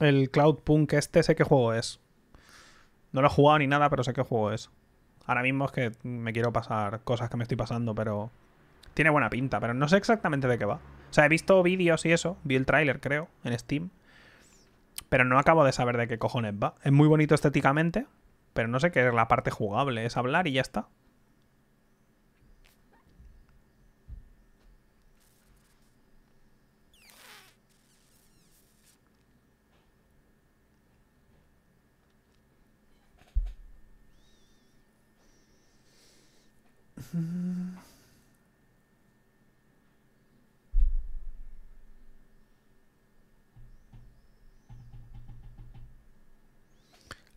[SPEAKER 1] El Cloud Punk este, sé qué juego es. No lo he jugado ni nada, pero sé qué juego es. Ahora mismo es que me quiero pasar cosas que me estoy pasando, pero. Tiene buena pinta, pero no sé exactamente de qué va. O sea, he visto vídeos y eso. Vi el tráiler, creo, en Steam. Pero no acabo de saber de qué cojones va. Es muy bonito estéticamente, pero no sé qué es la parte jugable. Es hablar y ya está.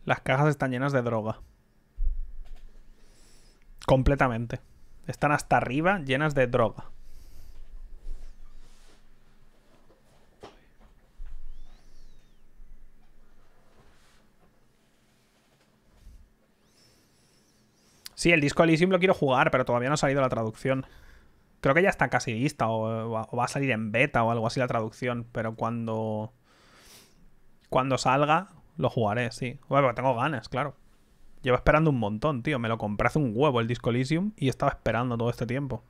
[SPEAKER 1] Las cajas están llenas de droga. Completamente. Están hasta arriba llenas de droga. Sí, el disco Elysium lo quiero jugar, pero todavía no ha salido la traducción. Creo que ya está casi lista o, va a salir en beta o algo así la traducción, pero cuando cuando salga lo jugaré, sí. Bueno, tengo ganas, claro. Llevo esperando un montón, tío. Me lo compré hace un huevo el disco Elysium y estaba esperando todo este tiempo.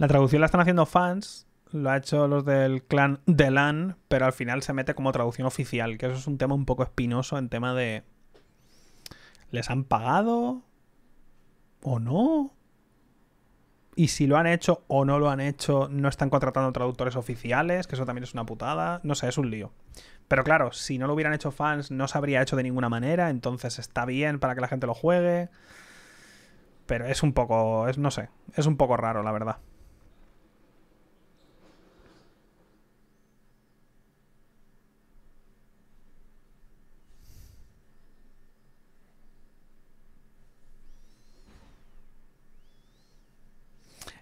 [SPEAKER 1] La traducción la están haciendo fans, lo ha hecho los del clan Delan, pero al final se mete como traducción oficial, que eso es un tema un poco espinoso en tema de... ¿Les han pagado? ¿O no? Y si lo han hecho o no lo han hecho, no están contratando traductores oficiales, que eso también es una putada. No sé, es un lío. Pero claro, si no lo hubieran hecho fans, no se habría hecho de ninguna manera, entonces está bien para que la gente lo juegue. Pero es un poco, es, no sé, es un poco raro, la verdad.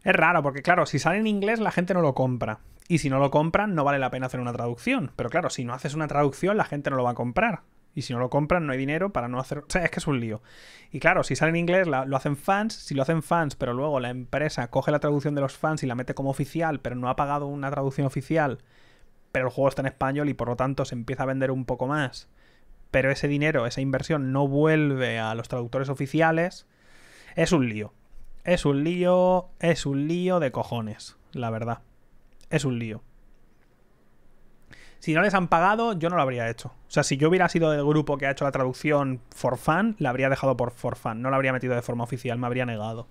[SPEAKER 1] Es raro, porque claro, si sale en inglés la gente no lo compra. Y si no lo compran, no vale la pena hacer una traducción. Pero claro, si no haces una traducción, la gente no lo va a comprar. Y si no lo compran, no hay dinero para no hacer. O sea, es que es un lío. Y claro, si sale en inglés, lo hacen fans. Si lo hacen fans, pero luego la empresa coge la traducción de los fans y la mete como oficial, pero no ha pagado una traducción oficial, pero el juego está en español y por lo tanto se empieza a vender un poco más. Pero ese dinero, esa inversión no vuelve a los traductores oficiales. Es un lío. Es un lío, es un lío de cojones, la verdad. Es un lío. Si no les han pagado, yo no lo habría hecho. O sea, si yo hubiera sido del grupo que ha hecho la traducción for fan, la habría dejado por for fan. No la habría metido de forma oficial, me habría negado.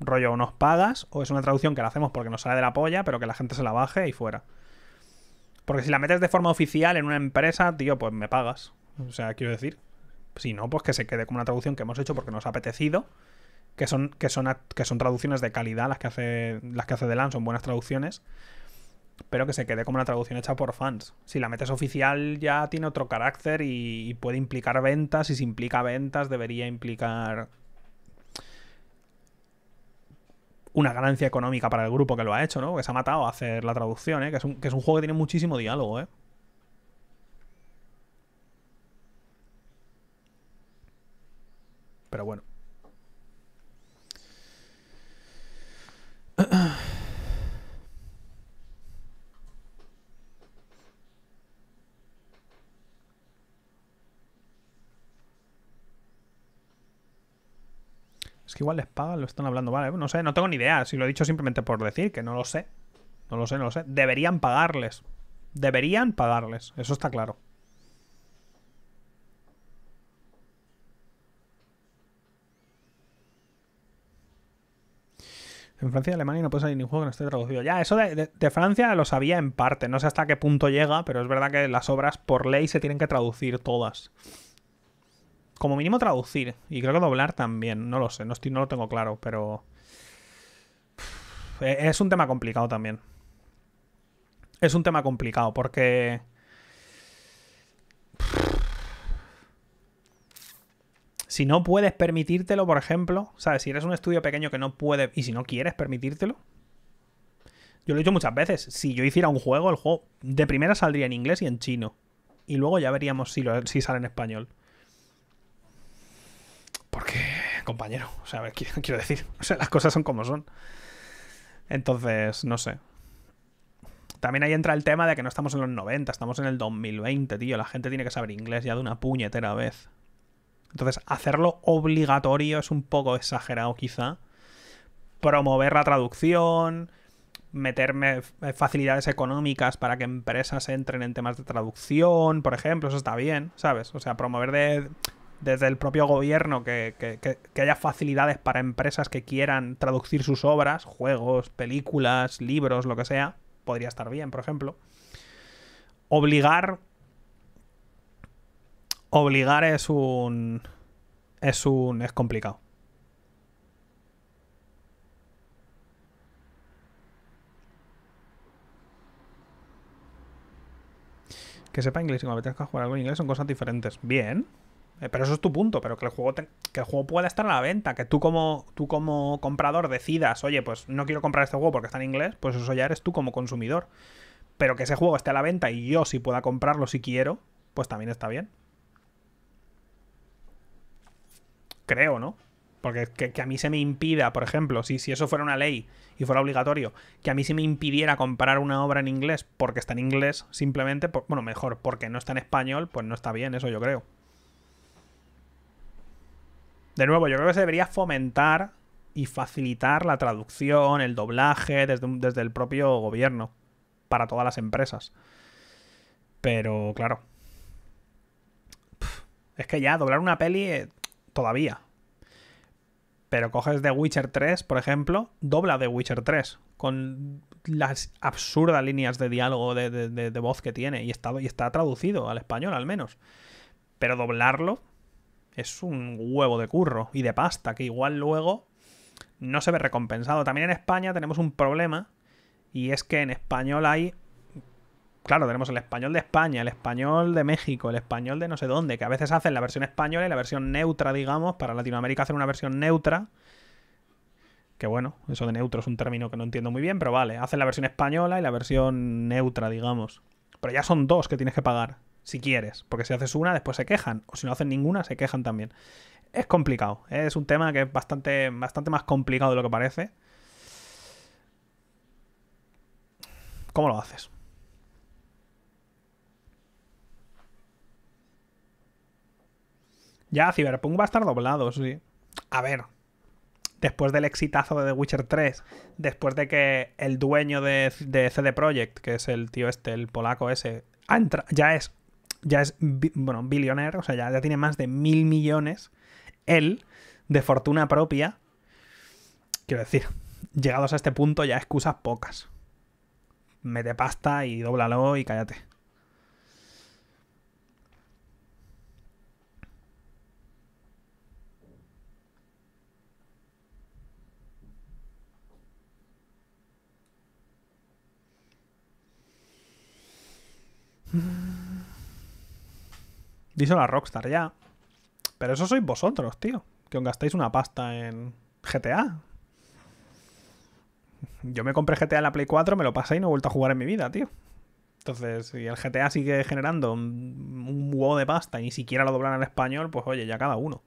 [SPEAKER 1] Rollo, o nos pagas, o es una traducción que la hacemos porque nos sale de la polla, pero que la gente se la baje y fuera. Porque si la metes de forma oficial en una empresa, tío, pues me pagas. O sea, quiero decir. Si no, pues que se quede como una traducción que hemos hecho porque nos ha apetecido que son, que son, que son traducciones de calidad las que hace, las que hace Delan, son buenas traducciones, pero que se quede como una traducción hecha por fans. Si la metes oficial ya tiene otro carácter y, puede implicar ventas, y si implica ventas debería implicar una ganancia económica para el grupo que lo ha hecho, ¿no? Que se ha matado a hacer la traducción, ¿eh? Que es un, que es un juego que tiene muchísimo diálogo, ¿eh? Pero bueno. igual les pagan, lo están hablando. Vale, ¿eh? no sé, no tengo ni idea. Si lo he dicho simplemente por decir, que no lo sé. No lo sé, no lo sé. Deberían pagarles. Deberían pagarles. Eso está claro. En Francia y Alemania no puede salir ningún juego que no esté traducido. Ya, eso de, Francia lo sabía en parte. No sé hasta qué punto llega, pero es verdad que las obras por ley se tienen que traducir todas como mínimo traducir. Y creo que doblar también. No lo sé, no, lo tengo claro, pero. E-, es un tema complicado también. Es un tema complicado porque. Si no puedes permitírtelo, por ejemplo, ¿sabes? Si eres un estudio pequeño que no puede. Y si no quieres permitírtelo. Yo lo he dicho muchas veces. Si yo hiciera un juego, el juego de primera saldría en inglés y en chino. Y luego ya veríamos si, si sale en español. Porque, compañero, o sea, ver, quiero decir, o sea, las cosas son como son. Entonces, no sé. También ahí entra el tema de que no estamos en los 90, estamos en el 2020, tío. La gente tiene que saber inglés ya de una puñetera vez. Entonces, hacerlo obligatorio es un poco exagerado, quizá. Promover la traducción, meterme eh, facilidades económicas para que empresas entren en temas de traducción, por ejemplo, eso está bien, ¿sabes? O sea, promover de desde el propio gobierno que, haya facilidades para empresas que quieran traducir sus obras, juegos, películas, libros, lo que sea, podría estar bien, por ejemplo. Obligar. Obligar es un. Es un. Es complicado. Que sepa inglés y tengas que jugar algo en inglés son cosas diferentes. Bien. Eh, pero eso es tu punto, pero que el juego que el juego pueda estar a la venta, que tú como tú como comprador decidas, oye, pues no quiero comprar este juego porque está en inglés, pues eso ya eres tú como consumidor. Pero que ese juego esté a la venta y yo si pueda comprarlo si quiero, pues también está bien. Creo, ¿no? Porque que, a mí se me impida, por ejemplo, si, si eso fuera una ley y fuera obligatorio, que a mí se me impidiera comprar una obra en inglés porque está en inglés, simplemente, bueno, mejor, porque no está en español, pues no está bien, eso yo creo de nuevo, yo creo que se debería fomentar y facilitar la traducción, el doblaje desde, el propio gobierno para todas las empresas. Pero claro, es que ya doblar una peli eh, todavía. Pero coges The Witcher 3, por ejemplo, dobla The Witcher 3 con las absurdas líneas de diálogo de, voz que tiene y y está traducido al español al menos. Pero doblarlo es un huevo de curro y de pasta que igual luego no se ve recompensado. También en España tenemos un problema y es que en español hay... Claro, tenemos el español de España, el español de México, el español de no sé dónde, que a veces hacen la versión española y la versión neutra, digamos, para Latinoamérica hacen una versión neutra. Que bueno, eso de neutro es un término que no entiendo muy bien, pero vale, hacen la versión española y la versión neutra, digamos. Pero ya son dos que tienes que pagar si quieres, porque si haces una después se quejan, o si no hacen ninguna se quejan también. Es complicado, es un tema que es bastante, bastante más complicado de lo que parece. ¿Cómo lo haces? Ya, Cyberpunk va a estar doblado, sí. A ver, después del exitazo de The Witcher 3, después de que el dueño de, de CD Projekt, que es el tío este, el polaco ese, entra, ya es ya es, bueno, billionaire, o sea, ya, tiene más de mil millones, él, de fortuna propia. Quiero decir, llegados a este punto ya excusas pocas. Mete pasta y dóblalo y cállate. Mm. Díselo la Rockstar ya. Pero eso sois vosotros, tío. Que os gastáis una pasta en GTA. Yo me compré GTA en la Play 4, me lo pasé y no he vuelto a jugar en mi vida, tío. Entonces, si el GTA sigue generando un, huevo de pasta y ni siquiera lo doblan al español, pues oye, ya cada uno.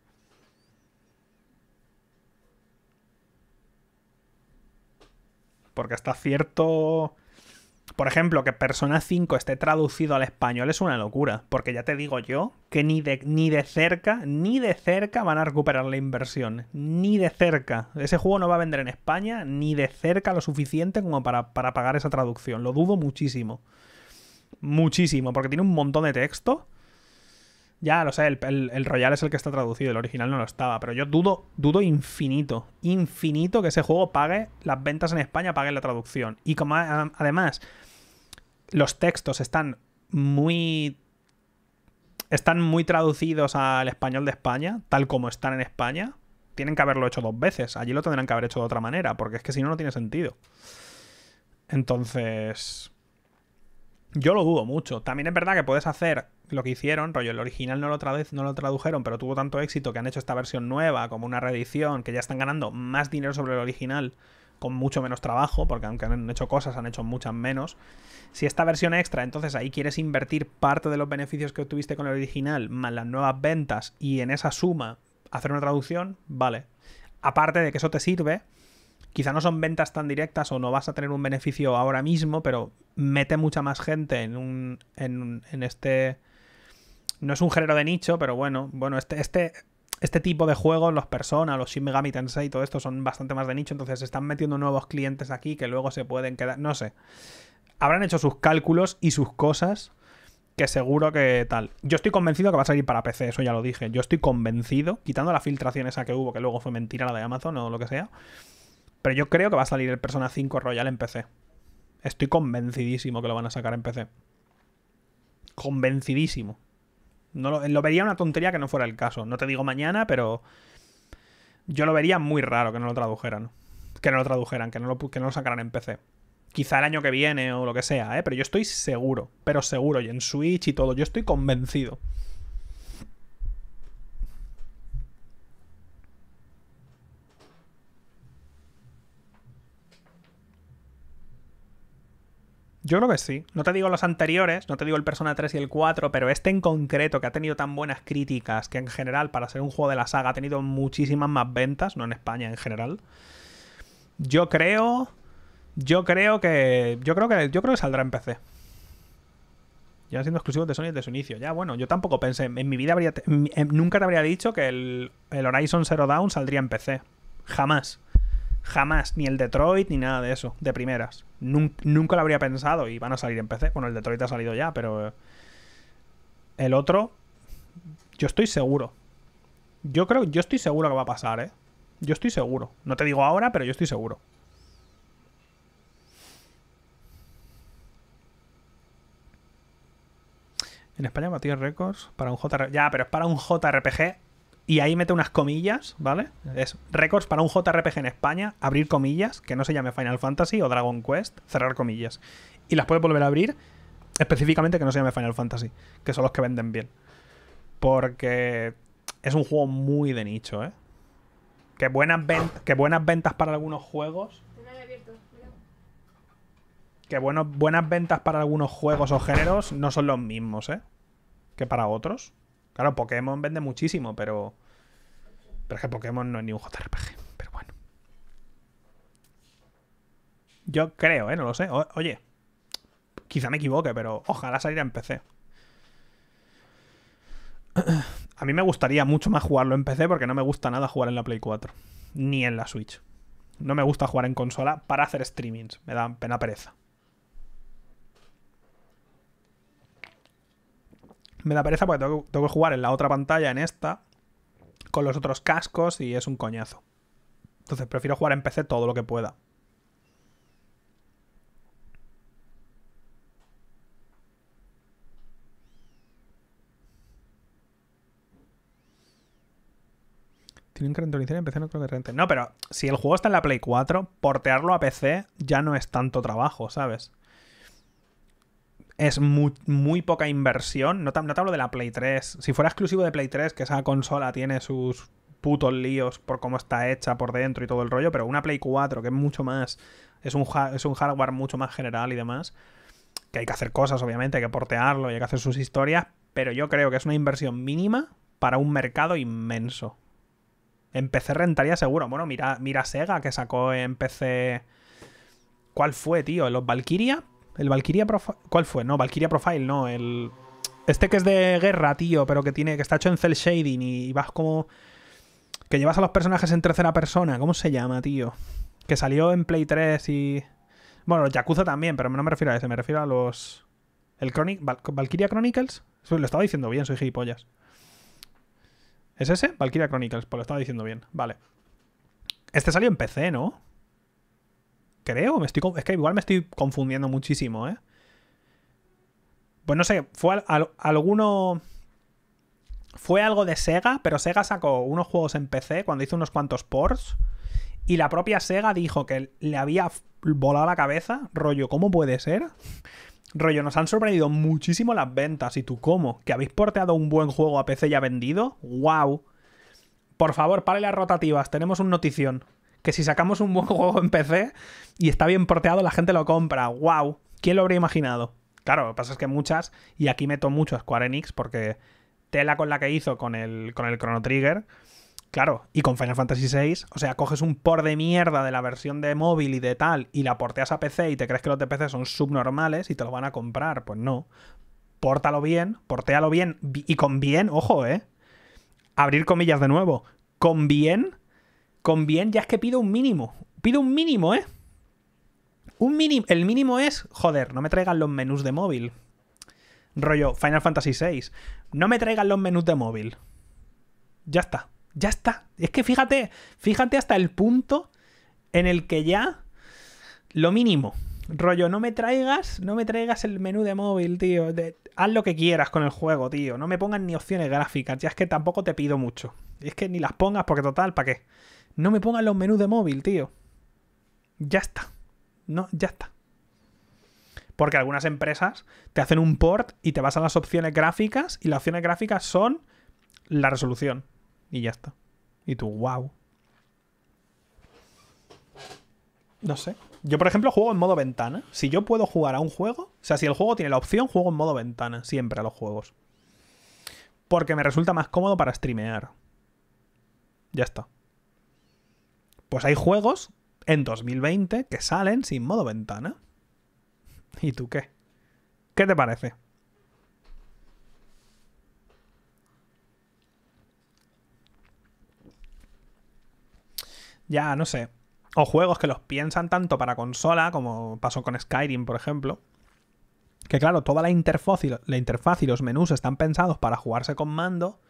[SPEAKER 1] Porque está cierto por ejemplo, que Persona 5 esté traducido al español es una locura, porque ya te digo yo que ni de, ni de cerca, ni de cerca van a recuperar la inversión, ni de cerca. Ese juego no va a vender en España ni de cerca lo suficiente como para, para pagar esa traducción, lo dudo muchísimo. Muchísimo, porque tiene un montón de texto ya, lo sé, el, Royal es el que está traducido, el original no lo estaba, pero yo dudo, dudo infinito, infinito que ese juego pague las ventas en España, pague la traducción. Y como además los textos están muy están muy traducidos al español de España, tal como están en España, tienen que haberlo hecho dos veces. Allí lo tendrán que haber hecho de otra manera, porque es que si no, no tiene sentido. Entonces, yo lo dudo mucho. También es verdad que puedes hacer lo que hicieron, rollo, el original no lo, no lo tradujeron, pero tuvo tanto éxito que han hecho esta versión nueva como una reedición, que ya están ganando más dinero sobre el original con mucho menos trabajo, porque aunque han hecho cosas, han hecho muchas menos. Si esta versión extra, entonces ahí quieres invertir parte de los beneficios que obtuviste con el original, más las nuevas ventas, y en esa suma hacer una traducción, vale. Aparte de que eso te sirve quizá no son ventas tan directas o no vas a tener un beneficio ahora mismo, pero mete mucha más gente en, un, en, este... No es un género de nicho, pero bueno, bueno, este, este, este tipo de juegos, los Persona, los Shin Megami Tensei, todo esto son bastante más de nicho, entonces están metiendo nuevos clientes aquí que luego se pueden quedar, no sé. Habrán hecho sus cálculos y sus cosas que seguro que tal. Yo estoy convencido que va a salir para PC, eso ya lo dije. Yo estoy convencido, quitando la filtración esa que hubo, que luego fue mentira la de Amazon o lo que sea. Pero yo creo que va a salir el Persona 5 Royal en PC. Estoy convencidísimo que lo van a sacar en PC. Convencidísimo. No lo, vería una tontería que no fuera el caso. No te digo mañana, pero yo lo vería muy raro que no lo tradujeran. Que no lo tradujeran, que no lo, que no lo sacaran en PC. Quizá el año que viene o lo que sea, ¿eh? Pero yo estoy seguro, pero seguro, y en Switch y todo, yo estoy convencido Yo creo que sí. No te digo los anteriores, no te digo el Persona 3 y el 4, pero este en concreto que ha tenido tan buenas críticas, que en general para ser un juego de la saga ha tenido muchísimas más ventas, no en España en general. Yo creo, yo creo que, yo creo que, yo creo que saldrá en PC. Ya siendo exclusivo de Sony desde su inicio. Ya, bueno, yo tampoco pensé. En mi vida Nunca te habría dicho que el, el Horizon Zero Dawn saldría en PC. Jamás. Jamás. Ni el Detroit, ni nada de eso. De primeras nunca lo habría pensado y van a salir en PC. Bueno, el Detroit ha salido ya, pero eh, el otro, yo estoy seguro. Yo creo, yo estoy seguro que va a pasar, ¿eh? Yo estoy seguro. No te digo ahora, pero yo estoy seguro. En España batir récords para un JRPG. Ya, pero es para un JRPG y ahí mete unas comillas, ¿vale? Es récords para un JRPG en España, abrir comillas, que no se llame Final Fantasy o Dragon Quest, cerrar comillas. Y las puede volver a abrir, específicamente que no se llame Final Fantasy, que son los que venden bien. Porque es un juego muy de nicho, ¿eh? Que buenas, buenas ventas para algunos juegos. Que bueno, buenas ventas para algunos juegos o géneros no son los mismos, ¿eh? Que para otros. Claro, Pokémon vende muchísimo, pero. Pero es que Pokémon no es ni un JRPG. Pero bueno. Yo creo, ¿eh? No lo sé. oye, quizá me equivoque, pero ojalá saliera en PC. A mí me gustaría mucho más jugarlo en PC porque no me gusta nada jugar en la Play 4. Ni en la Switch. No me gusta jugar en consola para hacer streamings. Me da pena pereza. Me da pereza porque tengo, que jugar en la otra pantalla, en esta, con los otros cascos y es un coñazo. Entonces prefiero jugar en PC todo lo que pueda. Tienen que renderizar en PC, no creo que No, pero si el juego está en la Play 4, portearlo a PC ya no es tanto trabajo, ¿sabes? es muy, poca inversión. No te, hablo de la Play 3. Si fuera exclusivo de Play 3, que esa consola tiene sus putos líos por cómo está hecha por dentro y todo el rollo, pero una Play 4, que es mucho más, es un, es un hardware mucho más general y demás, que hay que hacer cosas, obviamente, hay que portearlo y hay que hacer sus historias, pero yo creo que es una inversión mínima para un mercado inmenso. En PC rentaría seguro. Bueno, mira, mira Sega que sacó en PC... ¿Cuál fue, tío? ¿Los Valkyria? El Valkyria Profile. ¿Cuál fue? No, Valkyria Profile, no. El. Este que es de guerra, tío, pero que tiene. que está hecho en cel shading y vas como. Que llevas a los personajes en tercera persona. ¿Cómo se llama, tío? Que salió en Play 3 y. Bueno, los Yakuza también, pero no me refiero a ese, me refiero a los. El Chronic. ¿Valkyria Chronicles? Lo estaba diciendo bien, soy gilipollas. ¿Es ese? Valkyria Chronicles, pues lo estaba diciendo bien. Vale. Este salió en PC, ¿no? Creo, me estoy, es que igual me estoy confundiendo muchísimo, ¿eh? Pues no sé, fue alguno... Fue algo de Sega, pero Sega sacó unos juegos en PC cuando hizo unos cuantos ports. Y la propia Sega dijo que le había volado la cabeza. Rollo, ¿cómo puede ser? Rollo, nos han sorprendido muchísimo las ventas. ¿Y tú cómo? ¿Que habéis porteado un buen juego a PC ya vendido? ¡Wow! Por favor, pare las rotativas, tenemos un notición que si sacamos un buen juego en PC y está bien porteado, la gente lo compra. ¡Wow! ¿Quién lo habría imaginado? Claro, lo que pasa es que muchas, y aquí meto mucho a Square Enix porque tela con la que hizo con el, con el Chrono Trigger, claro, y con Final Fantasy VI, o sea, coges un por de mierda de la versión de móvil y de tal, y la porteas a PC y te crees que los de PC son subnormales y te los van a comprar, pues no. Pórtalo bien, portéalo bien, y con bien, ojo, ¿eh? Abrir comillas de nuevo, con bien con bien ya es que pido un mínimo. Pido un mínimo, ¿eh? Un mínimo. El mínimo es, joder, no me traigan los menús de móvil. Rollo Final Fantasy VI. No me traigan los menús de móvil. Ya está. Ya está. Es que fíjate, fíjate hasta el punto en el que ya lo mínimo. Rollo, no me traigas, no me traigas el menú de móvil, tío. haz lo que quieras con el juego, tío. No me pongas ni opciones gráficas. Ya es que tampoco te pido mucho. Es que ni las pongas porque total, ¿para qué? No me pongan los menús de móvil, tío. Ya está. No, ya está. Porque algunas empresas te hacen un port y te vas a las opciones gráficas y las opciones gráficas son la resolución. Y ya está. Y tú, wow. No sé. Yo, por ejemplo, juego en modo ventana. Si yo puedo jugar a un juego, o sea, si el juego tiene la opción, juego en modo ventana, siempre a los juegos. Porque me resulta más cómodo para streamear. Ya está. Pues hay juegos en 2020 que salen sin modo ventana. ¿Y tú qué? ¿Qué te parece? Ya, no sé. O juegos que los piensan tanto para consola, como pasó con Skyrim, por ejemplo. Que claro, toda la interfaz, y, la interfaz y los menús están pensados para jugarse con mando.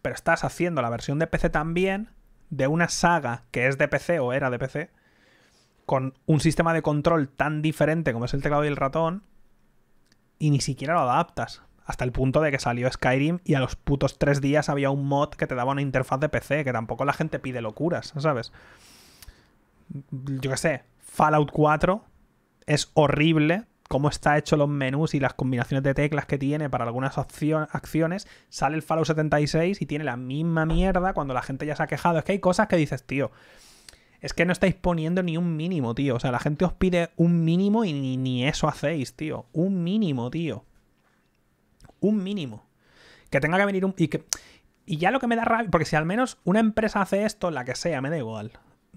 [SPEAKER 1] Pero estás haciendo la versión de PC también de una saga que es de PC o era de PC, con un sistema de control tan diferente como es el teclado y el ratón, y ni siquiera lo adaptas. Hasta el punto de que salió Skyrim y a los putos tres días había un mod que te daba una interfaz de PC, que tampoco la gente pide locuras, ¿sabes? Yo qué sé, Fallout 4 es horrible, cómo está hecho los menús y las combinaciones de teclas que tiene para algunas acciones, sale el Fallout 76 y tiene la misma mierda cuando la gente ya se ha quejado. Es que hay cosas que dices, tío, es que no estáis poniendo ni un mínimo, tío. O sea, la gente os pide un mínimo y ni, eso hacéis, tío. Un mínimo, tío. Un mínimo. Que tenga que venir un... Y, y ya lo que me da rabia, porque si al menos una empresa hace esto, la que sea, me da igual.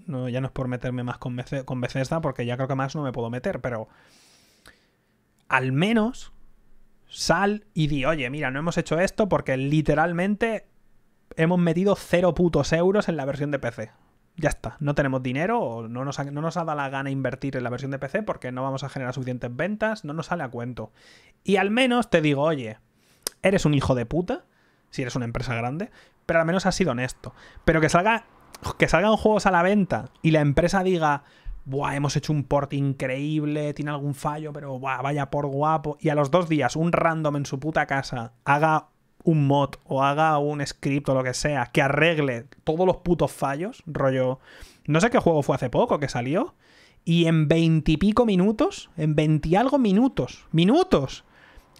[SPEAKER 1] No, ya no es por meterme más con, Bethesda, porque ya creo que más no me puedo meter, pero al menos sal y di, oye, mira, no hemos hecho esto porque literalmente hemos metido cero putos euros en la versión de PC. Ya está, no tenemos dinero o no nos, ha, no nos dado la gana invertir en la versión de PC porque no vamos a generar suficientes ventas, no nos sale a cuento. Y al menos te digo, oye, eres un hijo de puta, si eres una empresa grande, pero al menos has sido honesto. Pero que salga que salgan juegos a la venta y la empresa diga, Buah, hemos hecho un port increíble, tiene algún fallo, pero vaya por guapo. Y a los dos días, un random en su puta casa haga un mod o haga un script o lo que sea que arregle todos los putos fallos, rollo. No sé qué juego fue hace poco que salió. Y en veintipico minutos, en veinti algo minutos, minutos,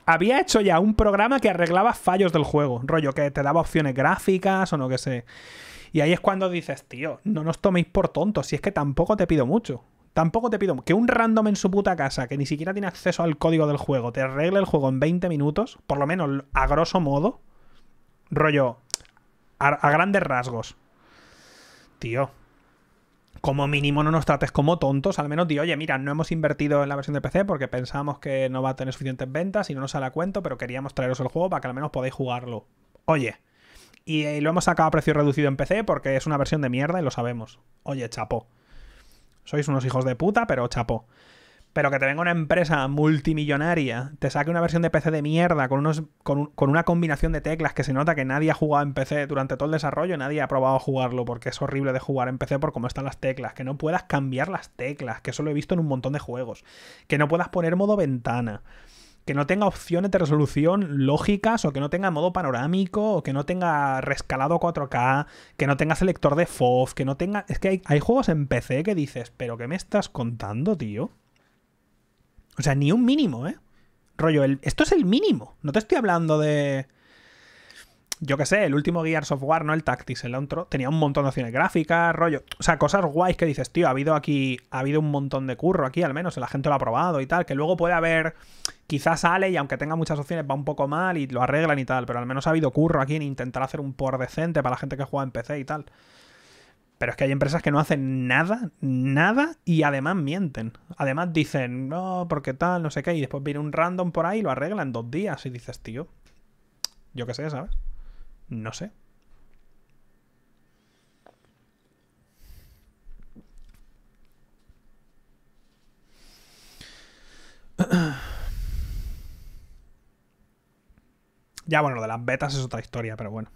[SPEAKER 1] había hecho ya un programa que arreglaba fallos del juego. Rollo que te daba opciones gráficas o no que sé. Y ahí es cuando dices, tío, no nos toméis por tontos, si es que tampoco te pido mucho. Tampoco te pido que un random en su puta casa, que ni siquiera tiene acceso al código del juego, te arregle el juego en 20 minutos, por lo menos a grosso modo, rollo, a, grandes rasgos. Tío, como mínimo no nos trates como tontos, al menos di, oye, mira, no hemos invertido en la versión de PC porque pensábamos que no va a tener suficientes ventas y no nos sale cuento, pero queríamos traeros el juego para que al menos podáis jugarlo. Oye, y eh, lo hemos sacado a precio reducido en PC porque es una versión de mierda y lo sabemos. Oye, chapo. Sois unos hijos de puta, pero chapo. Pero que te venga una empresa multimillonaria, te saque una versión de PC de mierda con, unos, con, una combinación de teclas que se nota que nadie ha jugado en PC durante todo el desarrollo, nadie ha probado a jugarlo porque es horrible de jugar en PC por cómo están las teclas, que no puedas cambiar las teclas, que eso lo he visto en un montón de juegos, que no puedas poner modo ventana, que no tenga opciones de resolución lógicas o que no tenga modo panorámico o que no tenga rescalado 4K, que no tenga selector de FOV, que no tenga... Es que hay, juegos en PC que dices, pero ¿qué me estás contando, tío? O sea, ni un mínimo, ¿eh? Rollo, esto es el mínimo. No te estoy hablando de yo qué sé, el último Gear Software, ¿no? El Tactics, el otro, tenía un montón de opciones gráficas, rollo. O sea, cosas guays que dices, tío, ha habido aquí, ha habido un montón de curro aquí, al menos, la gente lo ha probado y tal, que luego puede haber, quizás sale y aunque tenga muchas opciones va un poco mal y lo arreglan y tal, pero al menos ha habido curro aquí en intentar hacer un por decente para la gente que juega en PC y tal. Pero es que hay empresas que no hacen nada, nada, y además mienten. Además dicen, no, porque tal, no sé qué, y después viene un random por ahí y lo arreglan dos días. Y dices, tío, yo qué sé, ¿sabes? No sé. Ya, bueno, lo de las betas es otra historia, pero bueno.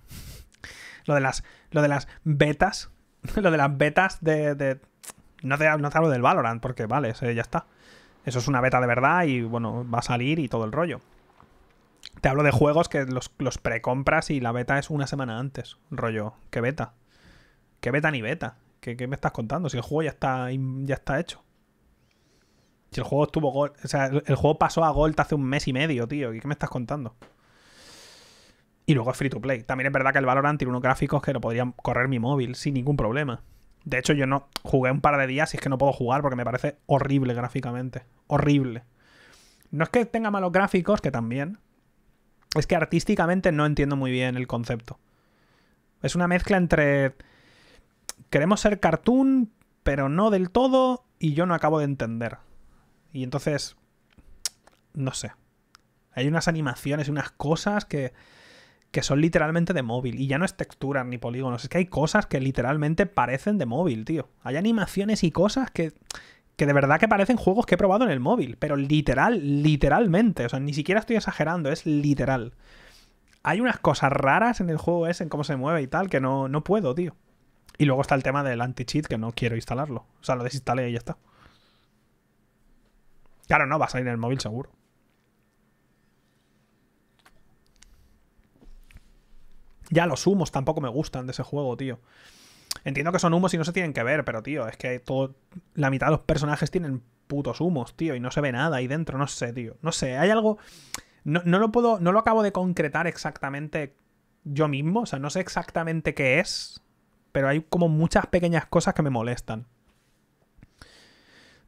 [SPEAKER 1] Lo de las, lo de las betas. Lo de las betas de. no, no, te, hablo del Valorant, porque vale, ya está. Eso es una beta de verdad y bueno, va a salir y todo el rollo. Te hablo de juegos que los, precompras y la beta es una semana antes. Rollo, ¿qué beta? ¿Qué beta ni beta? ¿Qué, me estás contando? Si el juego ya está, ya está hecho. Si el juego estuvo O sea, el, juego pasó a Gold hace un mes y medio, tío. ¿Qué, ¿Qué me estás contando? Y luego es free to play. También es verdad que el Valorant tiene unos gráficos que no podrían correr mi móvil sin ningún problema. De hecho, yo no jugué un par de días y es que no puedo jugar porque me parece horrible gráficamente. Horrible. No es que tenga malos gráficos, que también es que artísticamente no entiendo muy bien el concepto. Es una mezcla entre... Queremos ser cartoon, pero no del todo, y yo no acabo de entender. Y entonces... No sé. Hay unas animaciones y unas cosas que, que son literalmente de móvil. Y ya no es textura ni polígonos. Es que hay cosas que literalmente parecen de móvil, tío. Hay animaciones y cosas que, que de verdad que parecen juegos que he probado en el móvil, pero literal, literalmente, o sea, ni siquiera estoy exagerando, es literal. Hay unas cosas raras en el juego ese, en cómo se mueve y tal, que no, no puedo, tío. Y luego está el tema del anti-cheat, que no quiero instalarlo. O sea, lo desinstalé y ya está. Claro, no, va a salir en el móvil seguro. Ya los humos tampoco me gustan de ese juego, tío. Entiendo que son humos y no se tienen que ver, pero tío, es que todo, la mitad de los personajes tienen putos humos, tío, y no se ve nada ahí dentro, no sé, tío. No sé, hay algo. No, lo puedo. No lo acabo de concretar exactamente yo mismo. O sea, no sé exactamente qué es. Pero hay como muchas pequeñas cosas que me molestan.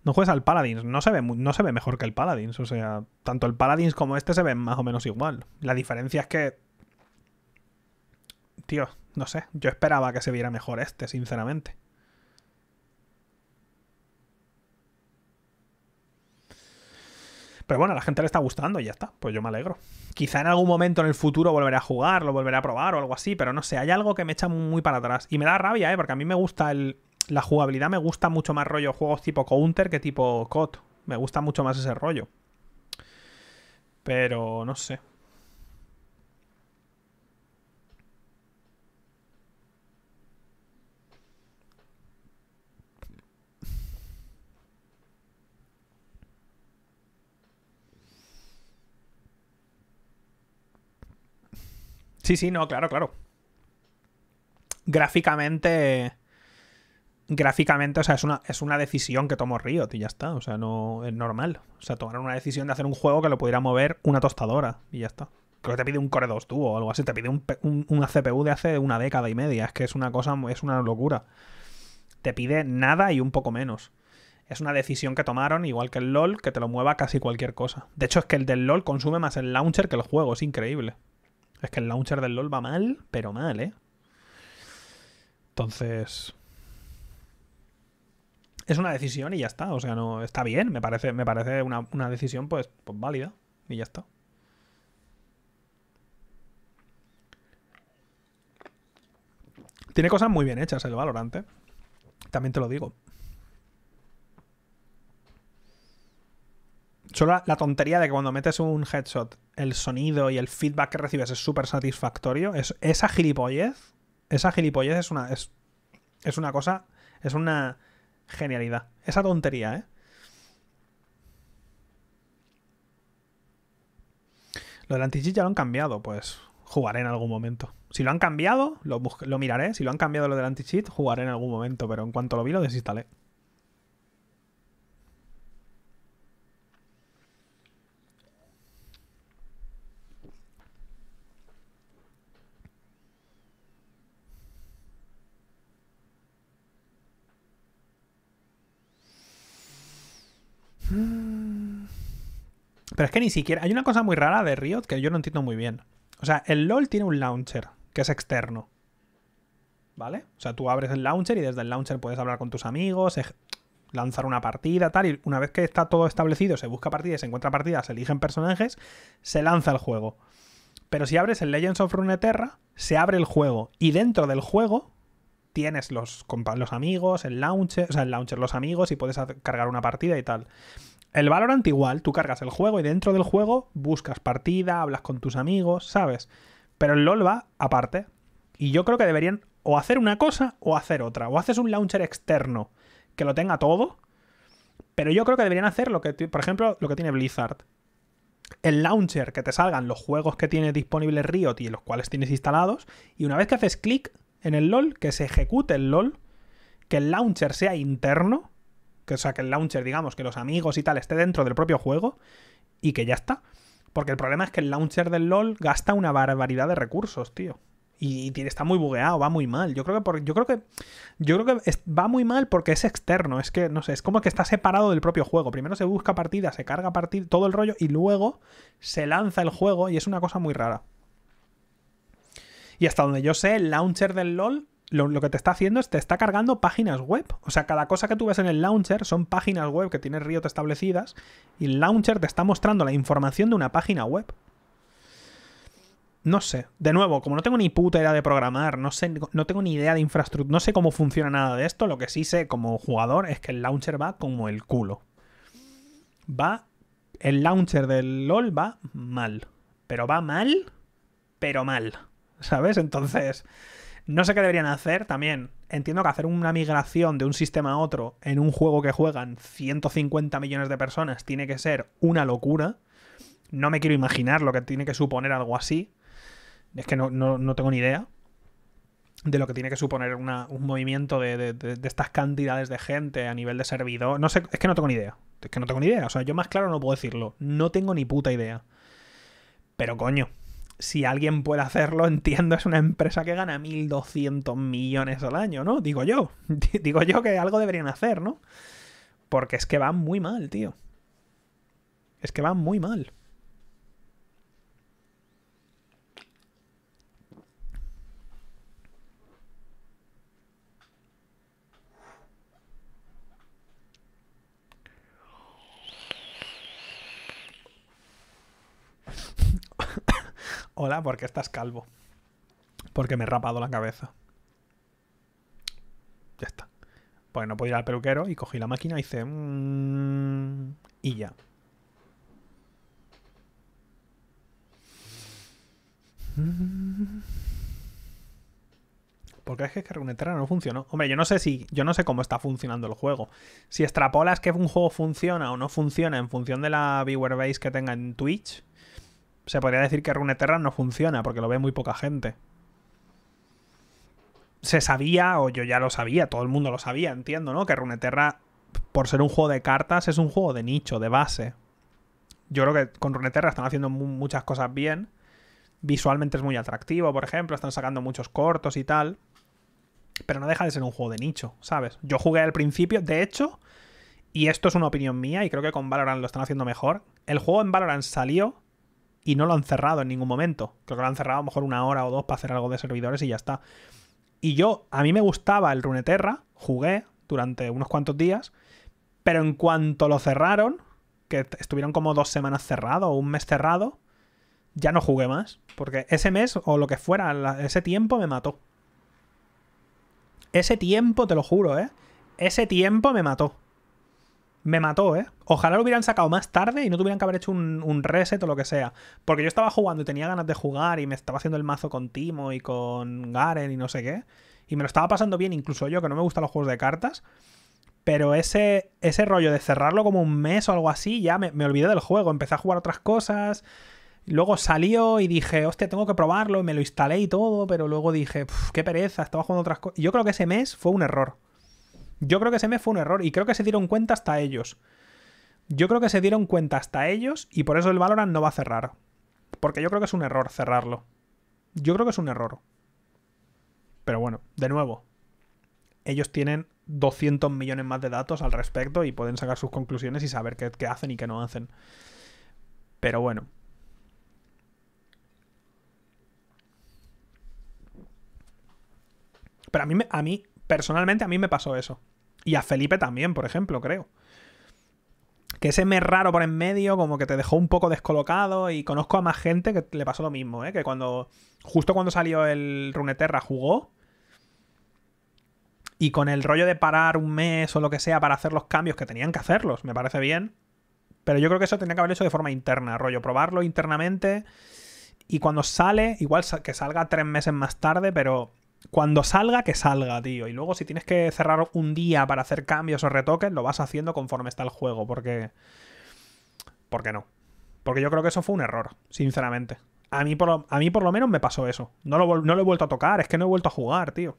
[SPEAKER 1] No juegues al Paladins, no se, ve, no se ve mejor que el Paladins. O sea, tanto el Paladins como este se ven más o menos igual. La diferencia es que. Tío, no sé, yo esperaba que se viera mejor este, sinceramente. Pero bueno, a la gente le está gustando y ya está. Pues yo me alegro. Quizá en algún momento en el futuro volveré a jugar, lo volveré a probar o algo así, pero no sé, hay algo que me echa muy para atrás. Y me da rabia, ¿eh? Porque a mí me gusta el... La jugabilidad me gusta mucho más rollo juegos tipo Counter que tipo COD. Me gusta mucho más ese rollo. Pero no sé. Sí, sí, no, claro, claro. Gráficamente. Gráficamente, o sea, es una, es una decisión que tomó Riot y ya está. O sea, no es normal. O sea, tomaron una decisión de hacer un juego que lo pudiera mover una tostadora y ya está. Creo que te pide un Core 2 o algo así. Te pide un, una CPU de hace una década y media. Es que es una cosa, es una locura. Te pide nada y un poco menos es una decisión que tomaron, igual que el LOL, que te lo mueva casi cualquier cosa. De hecho, es que el del LOL consume más el launcher que el juego, es increíble. Es que el launcher del LOL va mal, pero mal, ¿eh? Entonces. Es una decisión y ya está. O sea, no. Está bien, me parece, me parece una, una decisión, pues, pues válida. Y ya está. Tiene cosas muy bien hechas el Valorante. ¿eh? También te lo digo. Solo la, tontería de que cuando metes un headshot, el sonido y el feedback que recibes es súper satisfactorio. Es, esa gilipollez, esa gilipollez es una, es, es una cosa, es una genialidad. Esa tontería, ¿eh? Lo del anti ya lo han cambiado, pues jugaré en algún momento. Si lo han cambiado, lo, lo miraré. Si lo han cambiado lo del anti-cheat, jugaré en algún momento. Pero en cuanto lo vi, lo desinstalé. Pero es que ni siquiera. Hay una cosa muy rara de Riot que yo no entiendo muy bien. O sea, el LOL tiene un launcher que es externo. ¿Vale? O sea, tú abres el launcher y desde el launcher puedes hablar con tus amigos, lanzar una partida, tal. Y una vez que está todo establecido, se busca partidas, se encuentra partidas, se eligen personajes, se lanza el juego. Pero si abres el Legends of Runeterra, se abre el juego. Y dentro del juego tienes los, los amigos, el launcher, o sea, el launcher, los amigos, y puedes cargar una partida y tal. El valor igual, tú cargas el juego y dentro del juego buscas partida, hablas con tus amigos, ¿sabes? Pero el LOL va aparte. Y yo creo que deberían o hacer una cosa o hacer otra. O haces un launcher externo que lo tenga todo. Pero yo creo que deberían hacer lo que, por ejemplo, lo que tiene Blizzard. El launcher que te salgan los juegos que tiene disponibles Riot y los cuales tienes instalados. Y una vez que haces clic en el LOL, que se ejecute el LOL, que el launcher sea interno que, o sea, que el launcher, digamos, que los amigos y tal esté dentro del propio juego y que ya está. Porque el problema es que el launcher del LOL gasta una barbaridad de recursos, tío. Y, está muy bugueado, va muy mal. Yo creo que yo creo que yo creo que va muy mal porque es externo, es que no sé, es como que está separado del propio juego. Primero se busca partida, se carga partida, todo el rollo y luego se lanza el juego y es una cosa muy rara. Y hasta donde yo sé, el launcher del LOL lo, que te está haciendo es te está cargando páginas web. O sea, cada cosa que tú ves en el launcher son páginas web que tiene Riot establecidas y el launcher te está mostrando la información de una página web. No sé, de nuevo, como no tengo ni puta idea de programar, no sé, no tengo ni idea de infraestructura, no sé cómo funciona nada de esto, lo que sí sé como jugador es que el launcher va como el culo. Va, el launcher del LOL va mal, pero va mal, pero mal, ¿sabes? Entonces, no sé qué deberían hacer también. Entiendo que hacer una migración de un sistema a otro en un juego que juegan 150 millones de personas tiene que ser una locura. No me quiero imaginar lo que tiene que suponer algo así. Es que no, tengo ni idea de lo que tiene que suponer un movimiento de, estas cantidades de gente a nivel de servidor. No sé, es que no tengo ni idea. Es que no tengo ni idea. O sea, yo más claro no puedo decirlo. No tengo ni puta idea. Pero coño, si alguien puede hacerlo, entiendo, es una empresa que gana 1.200 millones al año, ¿no? Digo yo, digo yo que algo deberían hacer, ¿no? Porque es que van muy mal, tío. Es que van muy mal. Hola, ¿por qué estás calvo. Porque me he rapado la cabeza. Ya está. Pues no podía ir al peluquero y cogí la máquina y hice. Mm, y ya. ¿Por qué es que Runeterra no funcionó. Hombre, yo no sé si. Yo no sé cómo está funcionando el juego. Si extrapolas que un juego funciona o no funciona en función de la viewer base que tenga en Twitch se podría decir que Runeterra no funciona porque lo ve muy poca gente. Se sabía, o yo ya lo sabía, todo el mundo lo sabía, entiendo, ¿no? Que Runeterra, por ser un juego de cartas, es un juego de nicho, de base. Yo creo que con Runeterra están haciendo muchas cosas bien. Visualmente es muy atractivo, por ejemplo, están sacando muchos cortos y tal. Pero no deja de ser un juego de nicho, ¿sabes? Yo jugué al principio, de hecho, y esto es una opinión mía, y creo que con Valorant lo están haciendo mejor. El juego en Valorant salió y no lo han cerrado en ningún momento. Creo que lo han cerrado a lo mejor una hora o dos para hacer algo de servidores y ya está. Y yo, a mí me gustaba el Runeterra, jugué durante unos cuantos días, pero en cuanto lo cerraron, que estuvieron como dos semanas cerrado o un mes cerrado, ya no jugué más, porque ese mes o lo que fuera, ese tiempo me mató. Ese tiempo, te lo juro, ¿eh? Ese tiempo me mató me mató, ¿eh? Ojalá lo hubieran sacado más tarde y no tuvieran que haber hecho un, reset o lo que sea. Porque yo estaba jugando y tenía ganas de jugar y me estaba haciendo el mazo con Timo y con Garen y no sé qué. Y me lo estaba pasando bien, incluso yo, que no me gustan los juegos de cartas. Pero ese, ese rollo de cerrarlo como un mes o algo así, ya me, olvidé del juego. Empecé a jugar otras cosas. Luego salió y dije, hostia, tengo que probarlo. Y me lo instalé y todo. Pero luego dije, qué pereza, estaba jugando otras cosas. yo creo que ese mes fue un error. Yo creo que se me fue un error y creo que se dieron cuenta hasta ellos. Yo creo que se dieron cuenta hasta ellos y por eso el Valorant no va a cerrar. Porque yo creo que es un error cerrarlo. Yo creo que es un error. Pero bueno, de nuevo, ellos tienen 200 millones más de datos al respecto y pueden sacar sus conclusiones y saber qué, hacen y qué no hacen. Pero bueno. Pero a mí, a mí, personalmente, a mí me pasó eso. Y a Felipe también, por ejemplo, creo. Que ese mes raro por en medio, como que te dejó un poco descolocado. Y conozco a más gente que le pasó lo mismo, ¿eh? Que cuando. Justo cuando salió el Runeterra jugó. Y con el rollo de parar un mes o lo que sea para hacer los cambios que tenían que hacerlos, me parece bien. Pero yo creo que eso tenía que haber hecho de forma interna, rollo, probarlo internamente. Y cuando sale, igual que salga tres meses más tarde, pero cuando salga, que salga, tío. Y luego si tienes que cerrar un día para hacer cambios o retoques, lo vas haciendo conforme está el juego, porque... ¿Por qué no? Porque yo creo que eso fue un error, sinceramente. A mí por lo, a mí por lo menos me pasó eso. No lo, no lo he vuelto a tocar, es que no he vuelto a jugar, tío.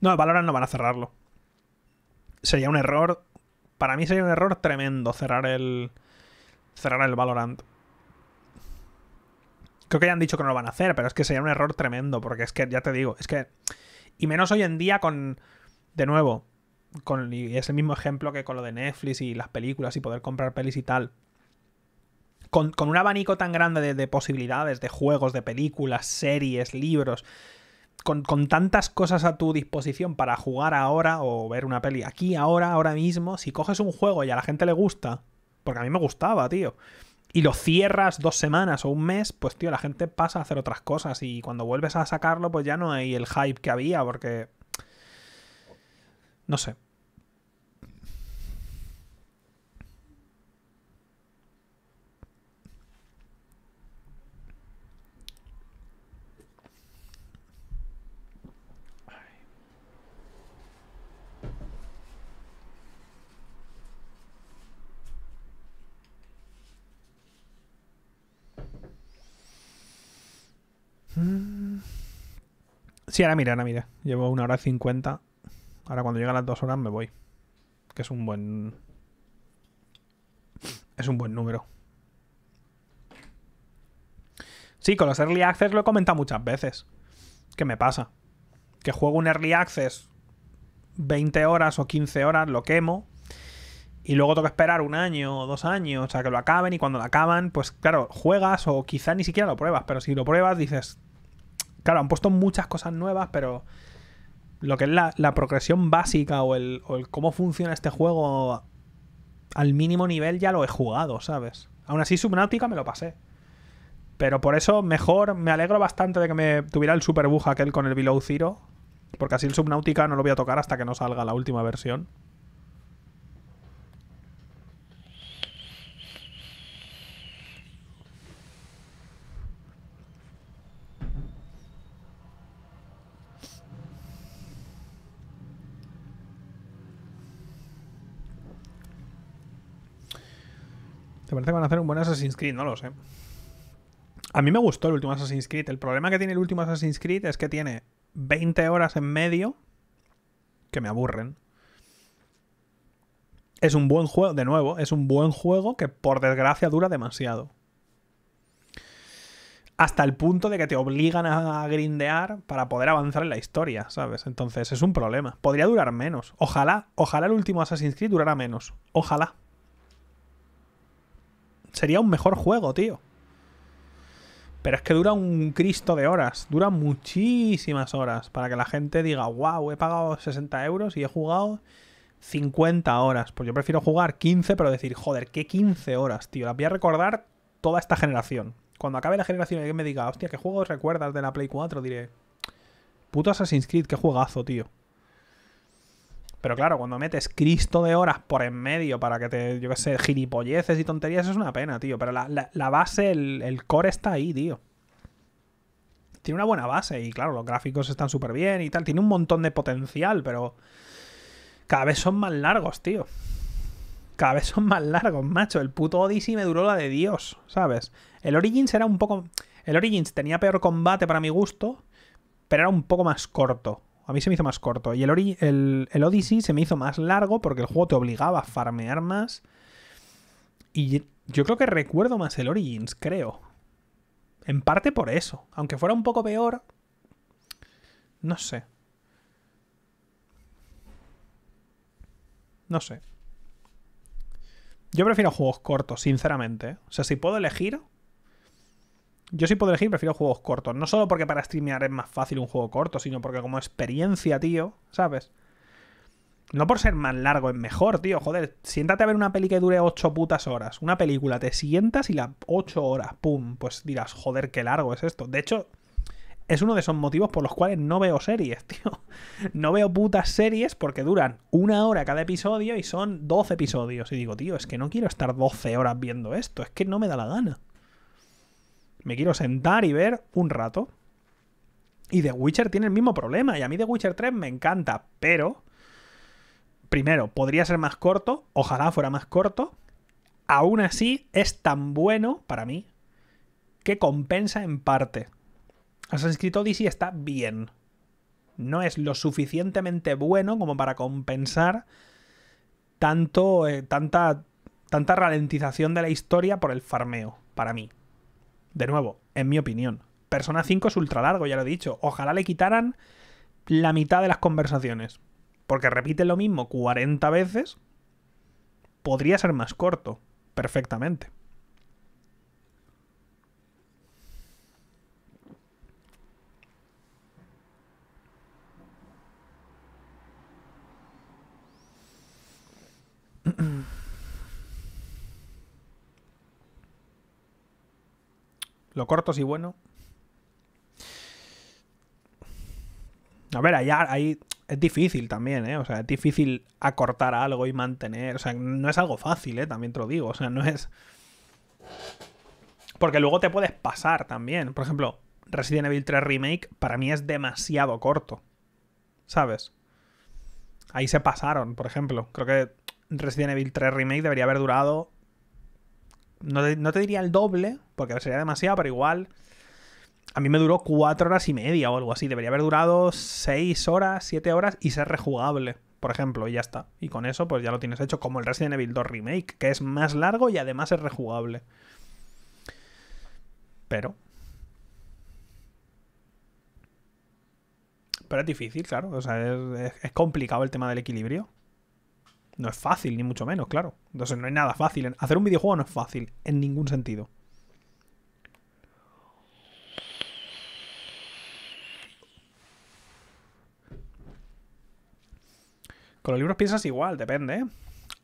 [SPEAKER 1] No, Valorant no van a cerrarlo sería un error. Para mí sería un error tremendo cerrar el. Cerrar el Valorant. Creo que ya han dicho que no lo van a hacer, pero es que sería un error tremendo, porque es que, ya te digo, es que. Y menos hoy en día con. De nuevo, con, y es el mismo ejemplo que con lo de Netflix y las películas y poder comprar pelis y tal. Con, un abanico tan grande de posibilidades, de juegos, de películas, series, libros con, tantas cosas a tu disposición para jugar ahora o ver una peli aquí, ahora, ahora mismo, si coges un juego y a la gente le gusta, porque a mí me gustaba, tío, y lo cierras dos semanas o un mes, pues, tío, la gente pasa a hacer otras cosas y cuando vuelves a sacarlo, pues ya no hay el hype que había, porque... No sé, Sí, ahora mira, ahora mira. Llevo una hora cincuenta. Ahora cuando llegan las dos horas me voy. Que es un buen... Es un buen número. Sí, con los Early Access lo he comentado muchas veces. ¿Qué me pasa? Que juego un Early Access 20 horas o 15 horas, lo quemo. Y luego tengo que esperar un año o dos años a que lo acaben. Y cuando lo acaban, pues claro, juegas o quizá ni siquiera lo pruebas. Pero si lo pruebas, dices, Claro, han puesto muchas cosas nuevas, pero lo que es la, progresión básica o el, cómo funciona este juego al mínimo nivel ya lo he jugado, ¿sabes? Aún así, Subnautica me lo pasé. Pero por eso, mejor, me alegro bastante de que me tuviera el Super Buja aquel con el Below Zero. Porque así el Subnautica no lo voy a tocar hasta que no salga la última versión. Se parece que van a hacer un buen Assassin's Creed? No lo sé. A mí me gustó el último Assassin's Creed. El problema que tiene el último Assassin's Creed es que tiene 20 horas en medio que me aburren. Es un buen juego, de nuevo, es un buen juego que por desgracia dura demasiado. Hasta el punto de que te obligan a grindear para poder avanzar en la historia, ¿sabes? Entonces es un problema. Podría durar menos. Ojalá, ojalá el último Assassin's Creed durara menos. Ojalá sería un mejor juego, tío. Pero es que dura un cristo de horas. Dura muchísimas horas para que la gente diga, wow, he pagado 60 euros y he jugado 50 horas. Pues yo prefiero jugar 15, pero decir, joder, qué 15 horas, tío. Las voy a recordar toda esta generación. Cuando acabe la generación y que me diga, hostia, ¿qué juegos recuerdas de la Play 4? Diré, puto Assassin's Creed, qué juegazo, tío. Pero claro, cuando metes Cristo de horas por en medio para que te, yo qué sé, gilipolleces y tonterías, es una pena, tío. Pero la, base, el, el, core está ahí, tío. Tiene una buena base y claro, los gráficos están súper bien y tal. Tiene un montón de potencial, pero cada vez son más largos, tío. Cada vez son más largos, macho. El puto Odyssey me duró la de Dios, ¿sabes? El Origins era un poco... El Origins tenía peor combate para mi gusto, pero era un poco más corto a mí se me hizo más corto. Y el, Ori, el, el Odyssey se me hizo más largo porque el juego te obligaba a farmear más. Y yo creo que recuerdo más el Origins, creo. En parte por eso. Aunque fuera un poco peor. No sé. No sé. Yo prefiero juegos cortos, sinceramente. ¿eh? O sea, si puedo elegir, yo sí puedo elegir, prefiero juegos cortos. No solo porque para streamear es más fácil un juego corto, sino porque como experiencia, tío, ¿sabes? No por ser más largo es mejor, tío. Joder, siéntate a ver una peli que dure 8 putas horas. Una película, te sientas y las 8 horas, pum, pues dirás, joder, qué largo es esto. De hecho, es uno de esos motivos por los cuales no veo series, tío. No veo putas series porque duran una hora cada episodio y son 12 episodios. Y digo, tío, es que no quiero estar 12 horas viendo esto, es que no me da la gana. Me quiero sentar y ver un rato. Y The Witcher tiene el mismo problema. Y a mí The Witcher 3 me encanta. Pero, primero, podría ser más corto. Ojalá fuera más corto. Aún así, es tan bueno para mí que compensa en parte. Assassin's escrito Odyssey está bien. No es lo suficientemente bueno como para compensar tanto, eh, tanta, tanta ralentización de la historia por el farmeo, para mí de nuevo, en mi opinión. Persona 5 es ultra largo, ya lo he dicho. Ojalá le quitaran la mitad de las conversaciones. Porque repite lo mismo 40 veces. Podría ser más corto, perfectamente. Lo corto, y bueno. A ver, allá ahí es difícil también, ¿eh? O sea, es difícil acortar algo y mantener. O sea, no es algo fácil, ¿eh? También te lo digo. O sea, no es. Porque luego te puedes pasar también. Por ejemplo, Resident Evil 3 Remake para mí es demasiado corto. ¿Sabes? Ahí se pasaron, por ejemplo. Creo que Resident Evil 3 Remake debería haber durado. No no te diría el doble, que sería demasiado, pero igual. A mí me duró cuatro horas y media o algo así. Debería haber durado seis horas, siete horas y ser rejugable, por ejemplo, y ya está. Y con eso, pues ya lo tienes hecho, como el Resident Evil 2 Remake, que es más largo y además es rejugable. Pero. Pero es difícil, claro. O sea, es, complicado el tema del equilibrio. No es fácil, ni mucho menos, claro. Entonces no hay nada fácil. Hacer un videojuego no es fácil, en ningún sentido. Con los libros piensas igual, depende. ¿eh?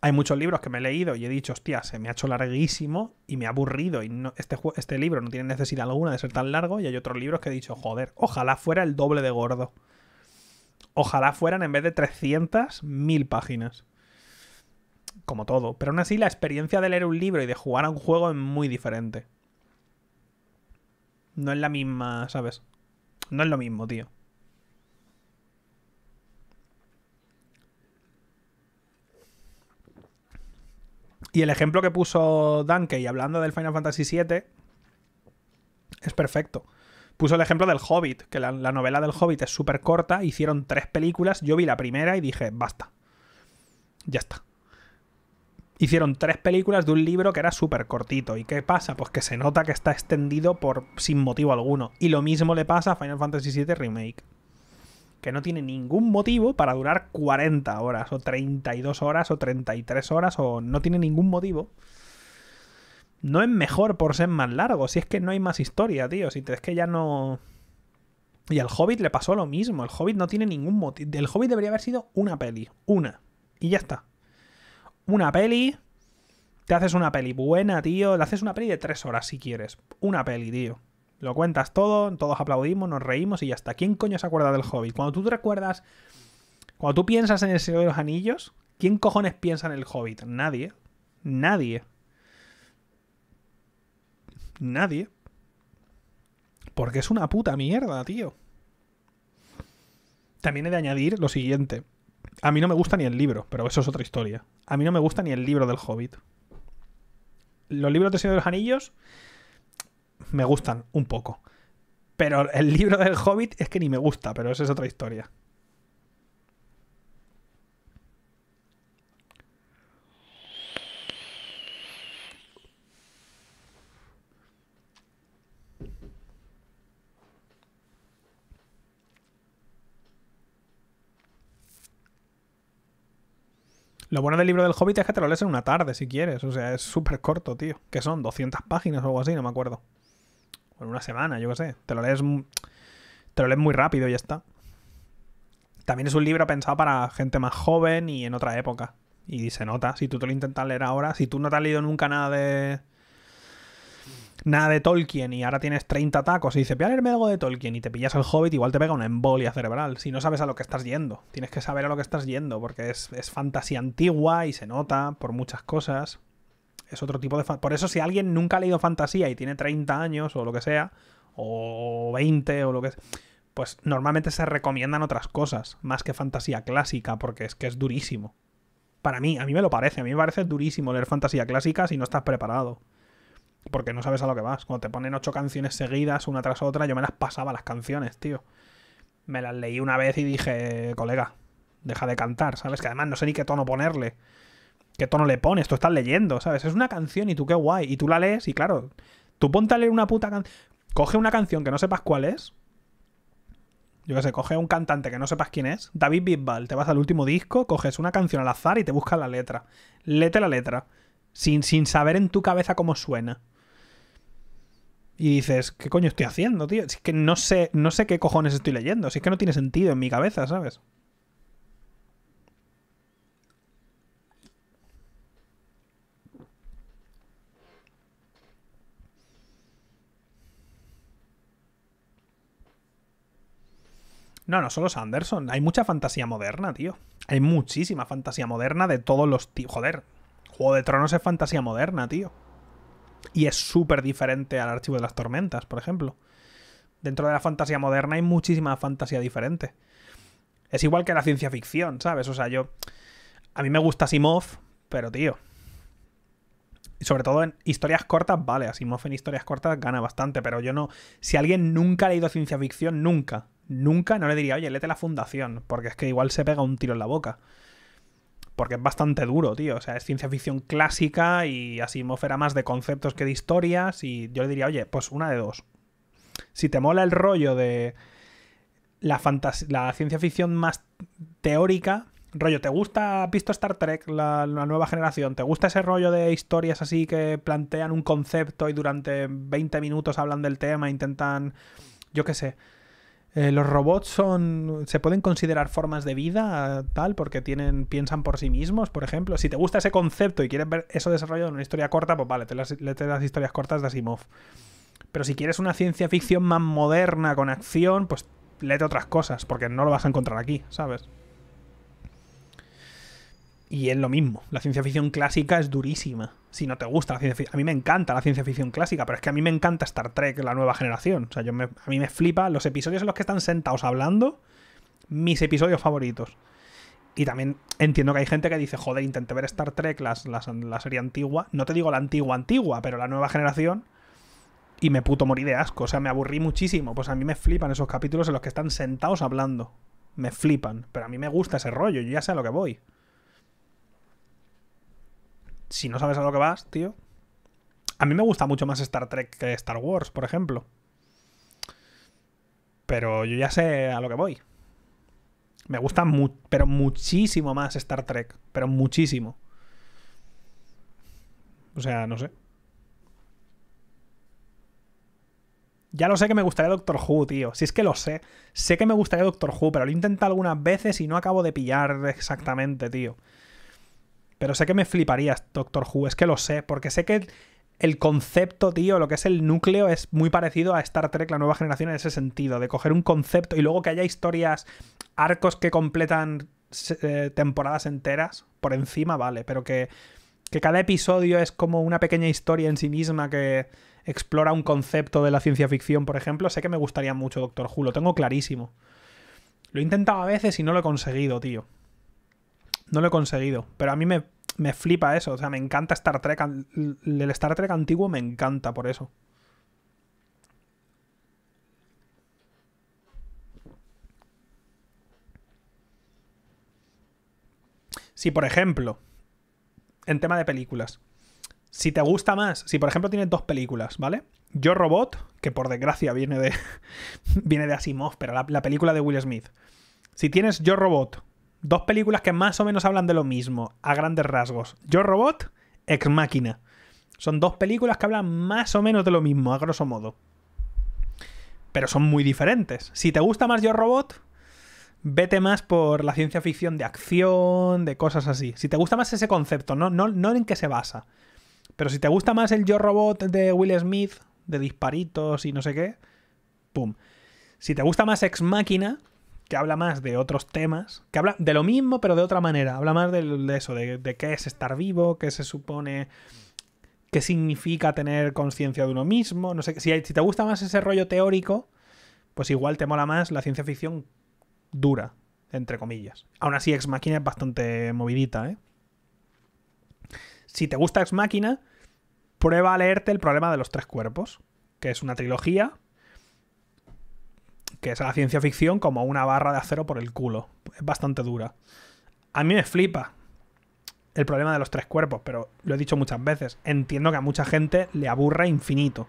[SPEAKER 1] Hay muchos libros que me he leído y he dicho, hostia, se me ha hecho larguísimo y me ha aburrido y no, este, este libro no tiene necesidad alguna de ser tan largo y hay otros libros que he dicho, joder, ojalá fuera el doble de gordo. Ojalá fueran en vez de 300, 1000 páginas. Como todo. Pero aún así la experiencia de leer un libro y de jugar a un juego es muy diferente. No es la misma, ¿sabes? No es lo mismo, tío. Y el ejemplo que puso Danke, hablando del Final Fantasy VII, es perfecto. Puso el ejemplo del Hobbit, que la, novela del Hobbit es súper corta, hicieron tres películas, yo vi la primera y dije, basta. Ya está. Hicieron tres películas de un libro que era súper cortito. ¿Y qué pasa? Pues que se nota que está extendido por sin motivo alguno. Y lo mismo le pasa a Final Fantasy VII Remake que no tiene ningún motivo para durar 40 horas o 32 horas o 33 horas o no tiene ningún motivo. No es mejor por ser más largo, si es que no hay más historia, tío, si es que ya no... Y al Hobbit le pasó lo mismo, el Hobbit no tiene ningún motivo. El Hobbit debería haber sido una peli, una. Y ya está. Una peli, te haces una peli buena, tío, le haces una peli de 3 horas si quieres. Una peli, tío. Lo cuentas todo, todos aplaudimos, nos reímos y ya está. ¿Quién coño se acuerda del Hobbit? Cuando tú te recuerdas, cuando tú piensas en el Señor de los Anillos, ¿quién cojones piensa en el Hobbit? Nadie. Nadie. Nadie. Porque es una puta mierda, tío. También he de añadir lo siguiente. A mí no me gusta ni el libro, pero eso es otra historia. A mí no me gusta ni el libro del Hobbit. Los libros de Señor de los Anillos me gustan un poco. Pero el libro del Hobbit es que ni me gusta, pero esa es otra historia. Lo bueno del libro del Hobbit es que te lo lees en una tarde, si quieres. O sea, es súper corto, tío. Que son 200 páginas o algo así, no me acuerdo. O en una semana, yo qué sé. Te lo lees. Te lo lees muy rápido y ya está. También es un libro pensado para gente más joven y en otra época. Y se nota. Si tú te lo intentas leer ahora, si tú no te has leído nunca nada de. Nada de Tolkien y ahora tienes 30 tacos y dices, voy a leerme algo de Tolkien y te pillas el hobbit, igual te pega una embolia cerebral. Si no sabes a lo que estás yendo, tienes que saber a lo que estás yendo porque es, es fantasía antigua y se nota por muchas cosas es otro tipo de... Por eso si alguien nunca ha leído fantasía y tiene 30 años o lo que sea, o 20 o lo que sea, pues normalmente se recomiendan otras cosas, más que fantasía clásica, porque es que es durísimo. Para mí, a mí me lo parece, a mí me parece durísimo leer fantasía clásica si no estás preparado. Porque no sabes a lo que vas. Cuando te ponen ocho canciones seguidas, una tras otra, yo me las pasaba las canciones, tío. Me las leí una vez y dije, colega, deja de cantar, ¿sabes? Que además no sé ni qué tono ponerle. ¿Qué tono le pones? Tú estás leyendo, ¿sabes? Es una canción y tú qué guay. Y tú la lees y claro, tú ponte a leer una puta canción. Coge una canción que no sepas cuál es. Yo qué sé, coge un cantante que no sepas quién es. David Bisbal, te vas al último disco, coges una canción al azar y te buscas la letra. Lete la letra. Sin, sin saber en tu cabeza cómo suena. Y dices, ¿qué coño estoy haciendo, tío? es que no sé, no sé qué cojones estoy leyendo. Si es que no tiene sentido en mi cabeza, ¿sabes? No, no solo Sanderson. Hay mucha fantasía moderna, tío. Hay muchísima fantasía moderna de todos los tipos. Joder, Juego de Tronos es fantasía moderna, tío. Y es súper diferente al Archivo de las Tormentas, por ejemplo. Dentro de la fantasía moderna hay muchísima fantasía diferente. Es igual que la ciencia ficción, ¿sabes? O sea, yo. A mí me gusta Asimov, pero tío. sobre todo en historias cortas, vale, Asimov en historias cortas gana bastante, pero yo no. Si alguien nunca ha leído ciencia ficción, nunca nunca no le diría, oye, lete la fundación, porque es que igual se pega un tiro en la boca. Porque es bastante duro, tío. O sea, es ciencia ficción clásica y me más de conceptos que de historias. Y yo le diría, oye, pues una de dos. Si te mola el rollo de la, la ciencia ficción más teórica, rollo, ¿te gusta, has visto Star Trek, la, nueva generación? ¿Te gusta ese rollo de historias así que plantean un concepto y durante 20 minutos hablan del tema, intentan, yo qué sé, eh, los robots son. ¿Se pueden considerar formas de vida tal? Porque tienen, piensan por sí mismos, por ejemplo. Si te gusta ese concepto y quieres ver eso desarrollado en una historia corta, pues vale, te las, las historias cortas de Asimov. Pero si quieres una ciencia ficción más moderna con acción, pues léete otras cosas, porque no lo vas a encontrar aquí, ¿sabes? Y es lo mismo. La ciencia ficción clásica es durísima. Si no te gusta la ciencia ficción. A mí me encanta la ciencia ficción clásica, pero es que a mí me encanta Star Trek, la nueva generación. O sea, yo me, a mí me flipa los episodios en los que están sentados hablando, mis episodios favoritos. Y también entiendo que hay gente que dice, joder, intenté ver Star Trek, la serie antigua. No te digo la antigua antigua, pero la nueva generación. Y me puto morí de asco. O sea, me aburrí muchísimo. Pues a mí me flipan esos capítulos en los que están sentados hablando. Me flipan. Pero a mí me gusta ese rollo. Yo ya sé a lo que voy si no sabes a lo que vas, tío. A mí me gusta mucho más Star Trek que Star Wars, por ejemplo. Pero yo ya sé a lo que voy. Me gusta pero muchísimo más Star Trek, pero muchísimo. O sea, no sé. Ya lo sé que me gustaría Doctor Who, tío. Si es que lo sé. Sé que me gustaría Doctor Who, pero lo he intentado algunas veces y no acabo de pillar exactamente, tío. Pero sé que me fliparías, Doctor Who, es que lo sé, porque sé que el concepto, tío, lo que es el núcleo es muy parecido a Star Trek, la nueva generación, en ese sentido, de coger un concepto y luego que haya historias, arcos que completan eh, temporadas enteras por encima, vale, pero que, que cada episodio es como una pequeña historia en sí misma que explora un concepto de la ciencia ficción, por ejemplo, sé que me gustaría mucho Doctor Who, lo tengo clarísimo. Lo he intentado a veces y no lo he conseguido, tío. No lo he conseguido, pero a mí me, me flipa eso. O sea, me encanta Star Trek. El Star Trek antiguo me encanta por eso. Si, por ejemplo, en tema de películas, si te gusta más, si por ejemplo tienes dos películas, ¿vale? Yo Robot, que por desgracia viene de, viene de Asimov, pero la película de Will Smith. Si tienes Yo Robot Dos películas que más o menos hablan de lo mismo, a grandes rasgos. Yo Robot, Ex Máquina. Son dos películas que hablan más o menos de lo mismo, a grosso modo. Pero son muy diferentes. Si te gusta más Yo Robot, vete más por la ciencia ficción de acción, de cosas así. Si te gusta más ese concepto, no, no, en qué se basa. Pero si te gusta más el Yo Robot de Will Smith, de disparitos y no sé qué, ¡pum! Si te gusta más Ex Máquina, que habla más de otros temas, que habla de lo mismo pero de otra manera, habla más de, eso, de, qué es estar vivo, qué se supone, qué significa tener conciencia de uno mismo, no sé, si, si te gusta más ese rollo teórico, pues igual te mola más la ciencia ficción dura, entre comillas. Aún así, Ex Máquina es bastante movidita, ¿eh? Si te gusta Ex Máquina, prueba a leerte El problema de los tres cuerpos, que es una trilogía es a la ciencia ficción como una barra de acero por el culo. Es bastante dura. A mí me flipa el problema de los tres cuerpos, pero lo he dicho muchas veces. Entiendo que a mucha gente le aburra infinito.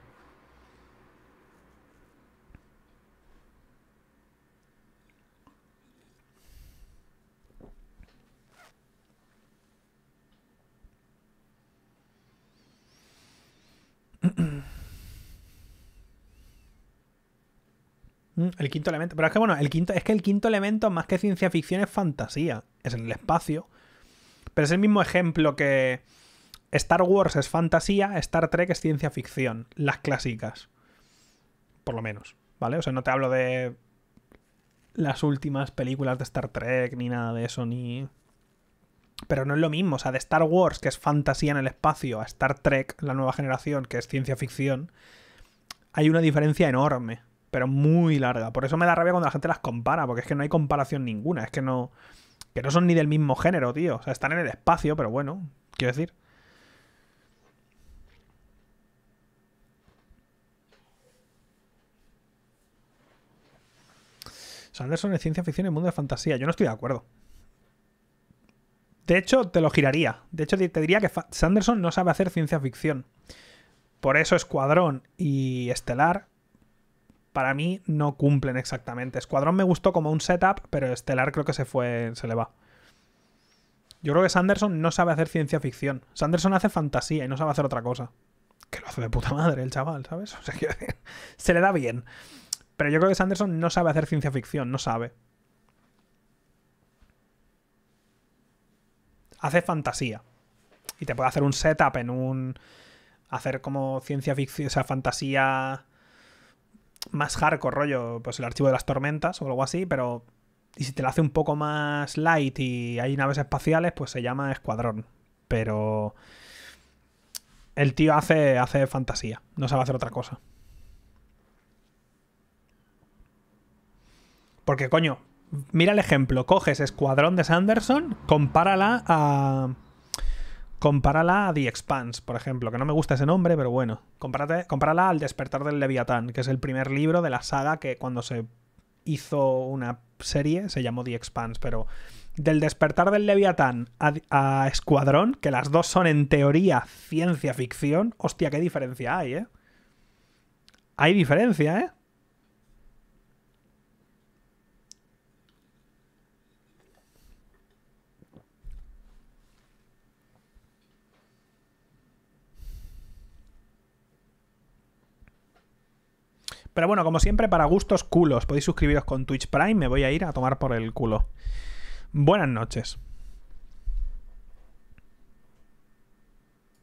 [SPEAKER 1] Mm, el quinto elemento. Pero es que bueno, el quinto, es que el quinto elemento, más que ciencia ficción, es fantasía. Es en el espacio. Pero es el mismo ejemplo que Star Wars es fantasía, Star Trek es ciencia ficción. Las clásicas. Por lo menos. ¿Vale? O sea, no te hablo de las últimas películas de Star Trek, ni nada de eso, ni. Pero no es lo mismo. O sea, de Star Wars, que es fantasía en el espacio, a Star Trek, la nueva generación, que es ciencia ficción, hay una diferencia enorme pero muy larga. Por eso me da rabia cuando la gente las compara, porque es que no hay comparación ninguna, es que no... Que no son ni del mismo género, tío. O sea, están en el espacio, pero bueno, quiero decir. Sanderson es ciencia ficción el mundo de fantasía. Yo no estoy de acuerdo. De hecho, te lo giraría. De hecho, te diría que Sanderson no sabe hacer ciencia ficción. Por eso Escuadrón y Estelar para mí no cumplen exactamente. Escuadrón me gustó como un setup, pero Estelar creo que se fue, se le va. Yo creo que Sanderson no sabe hacer ciencia ficción. Sanderson hace fantasía y no sabe hacer otra cosa. Que lo hace de puta madre el chaval, ¿sabes? se le da bien. Pero yo creo que Sanderson no sabe hacer ciencia ficción, no sabe. Hace fantasía. Y te puede hacer un setup en un... Hacer como ciencia ficción, o sea, fantasía más hardcore, rollo, pues el archivo de las tormentas o algo así, pero. Y si te lo hace un poco más light y hay naves espaciales, pues se llama Escuadrón. Pero. El tío hace, hace fantasía, no sabe hacer otra cosa. Porque, coño, mira el ejemplo. Coges Escuadrón de Sanderson, compárala a. Compárala a The Expanse, por ejemplo, que no me gusta ese nombre, pero bueno. Compárate, compárala al Despertar del Leviatán, que es el primer libro de la saga que cuando se hizo una serie se llamó The Expanse, pero del Despertar del Leviatán a, a Escuadrón, que las dos son en teoría ciencia ficción, hostia, qué diferencia hay, ¿eh? Hay diferencia, ¿eh? Pero bueno, como siempre, para gustos culos. Podéis suscribiros con Twitch Prime. Me voy a ir a tomar por el culo. Buenas noches.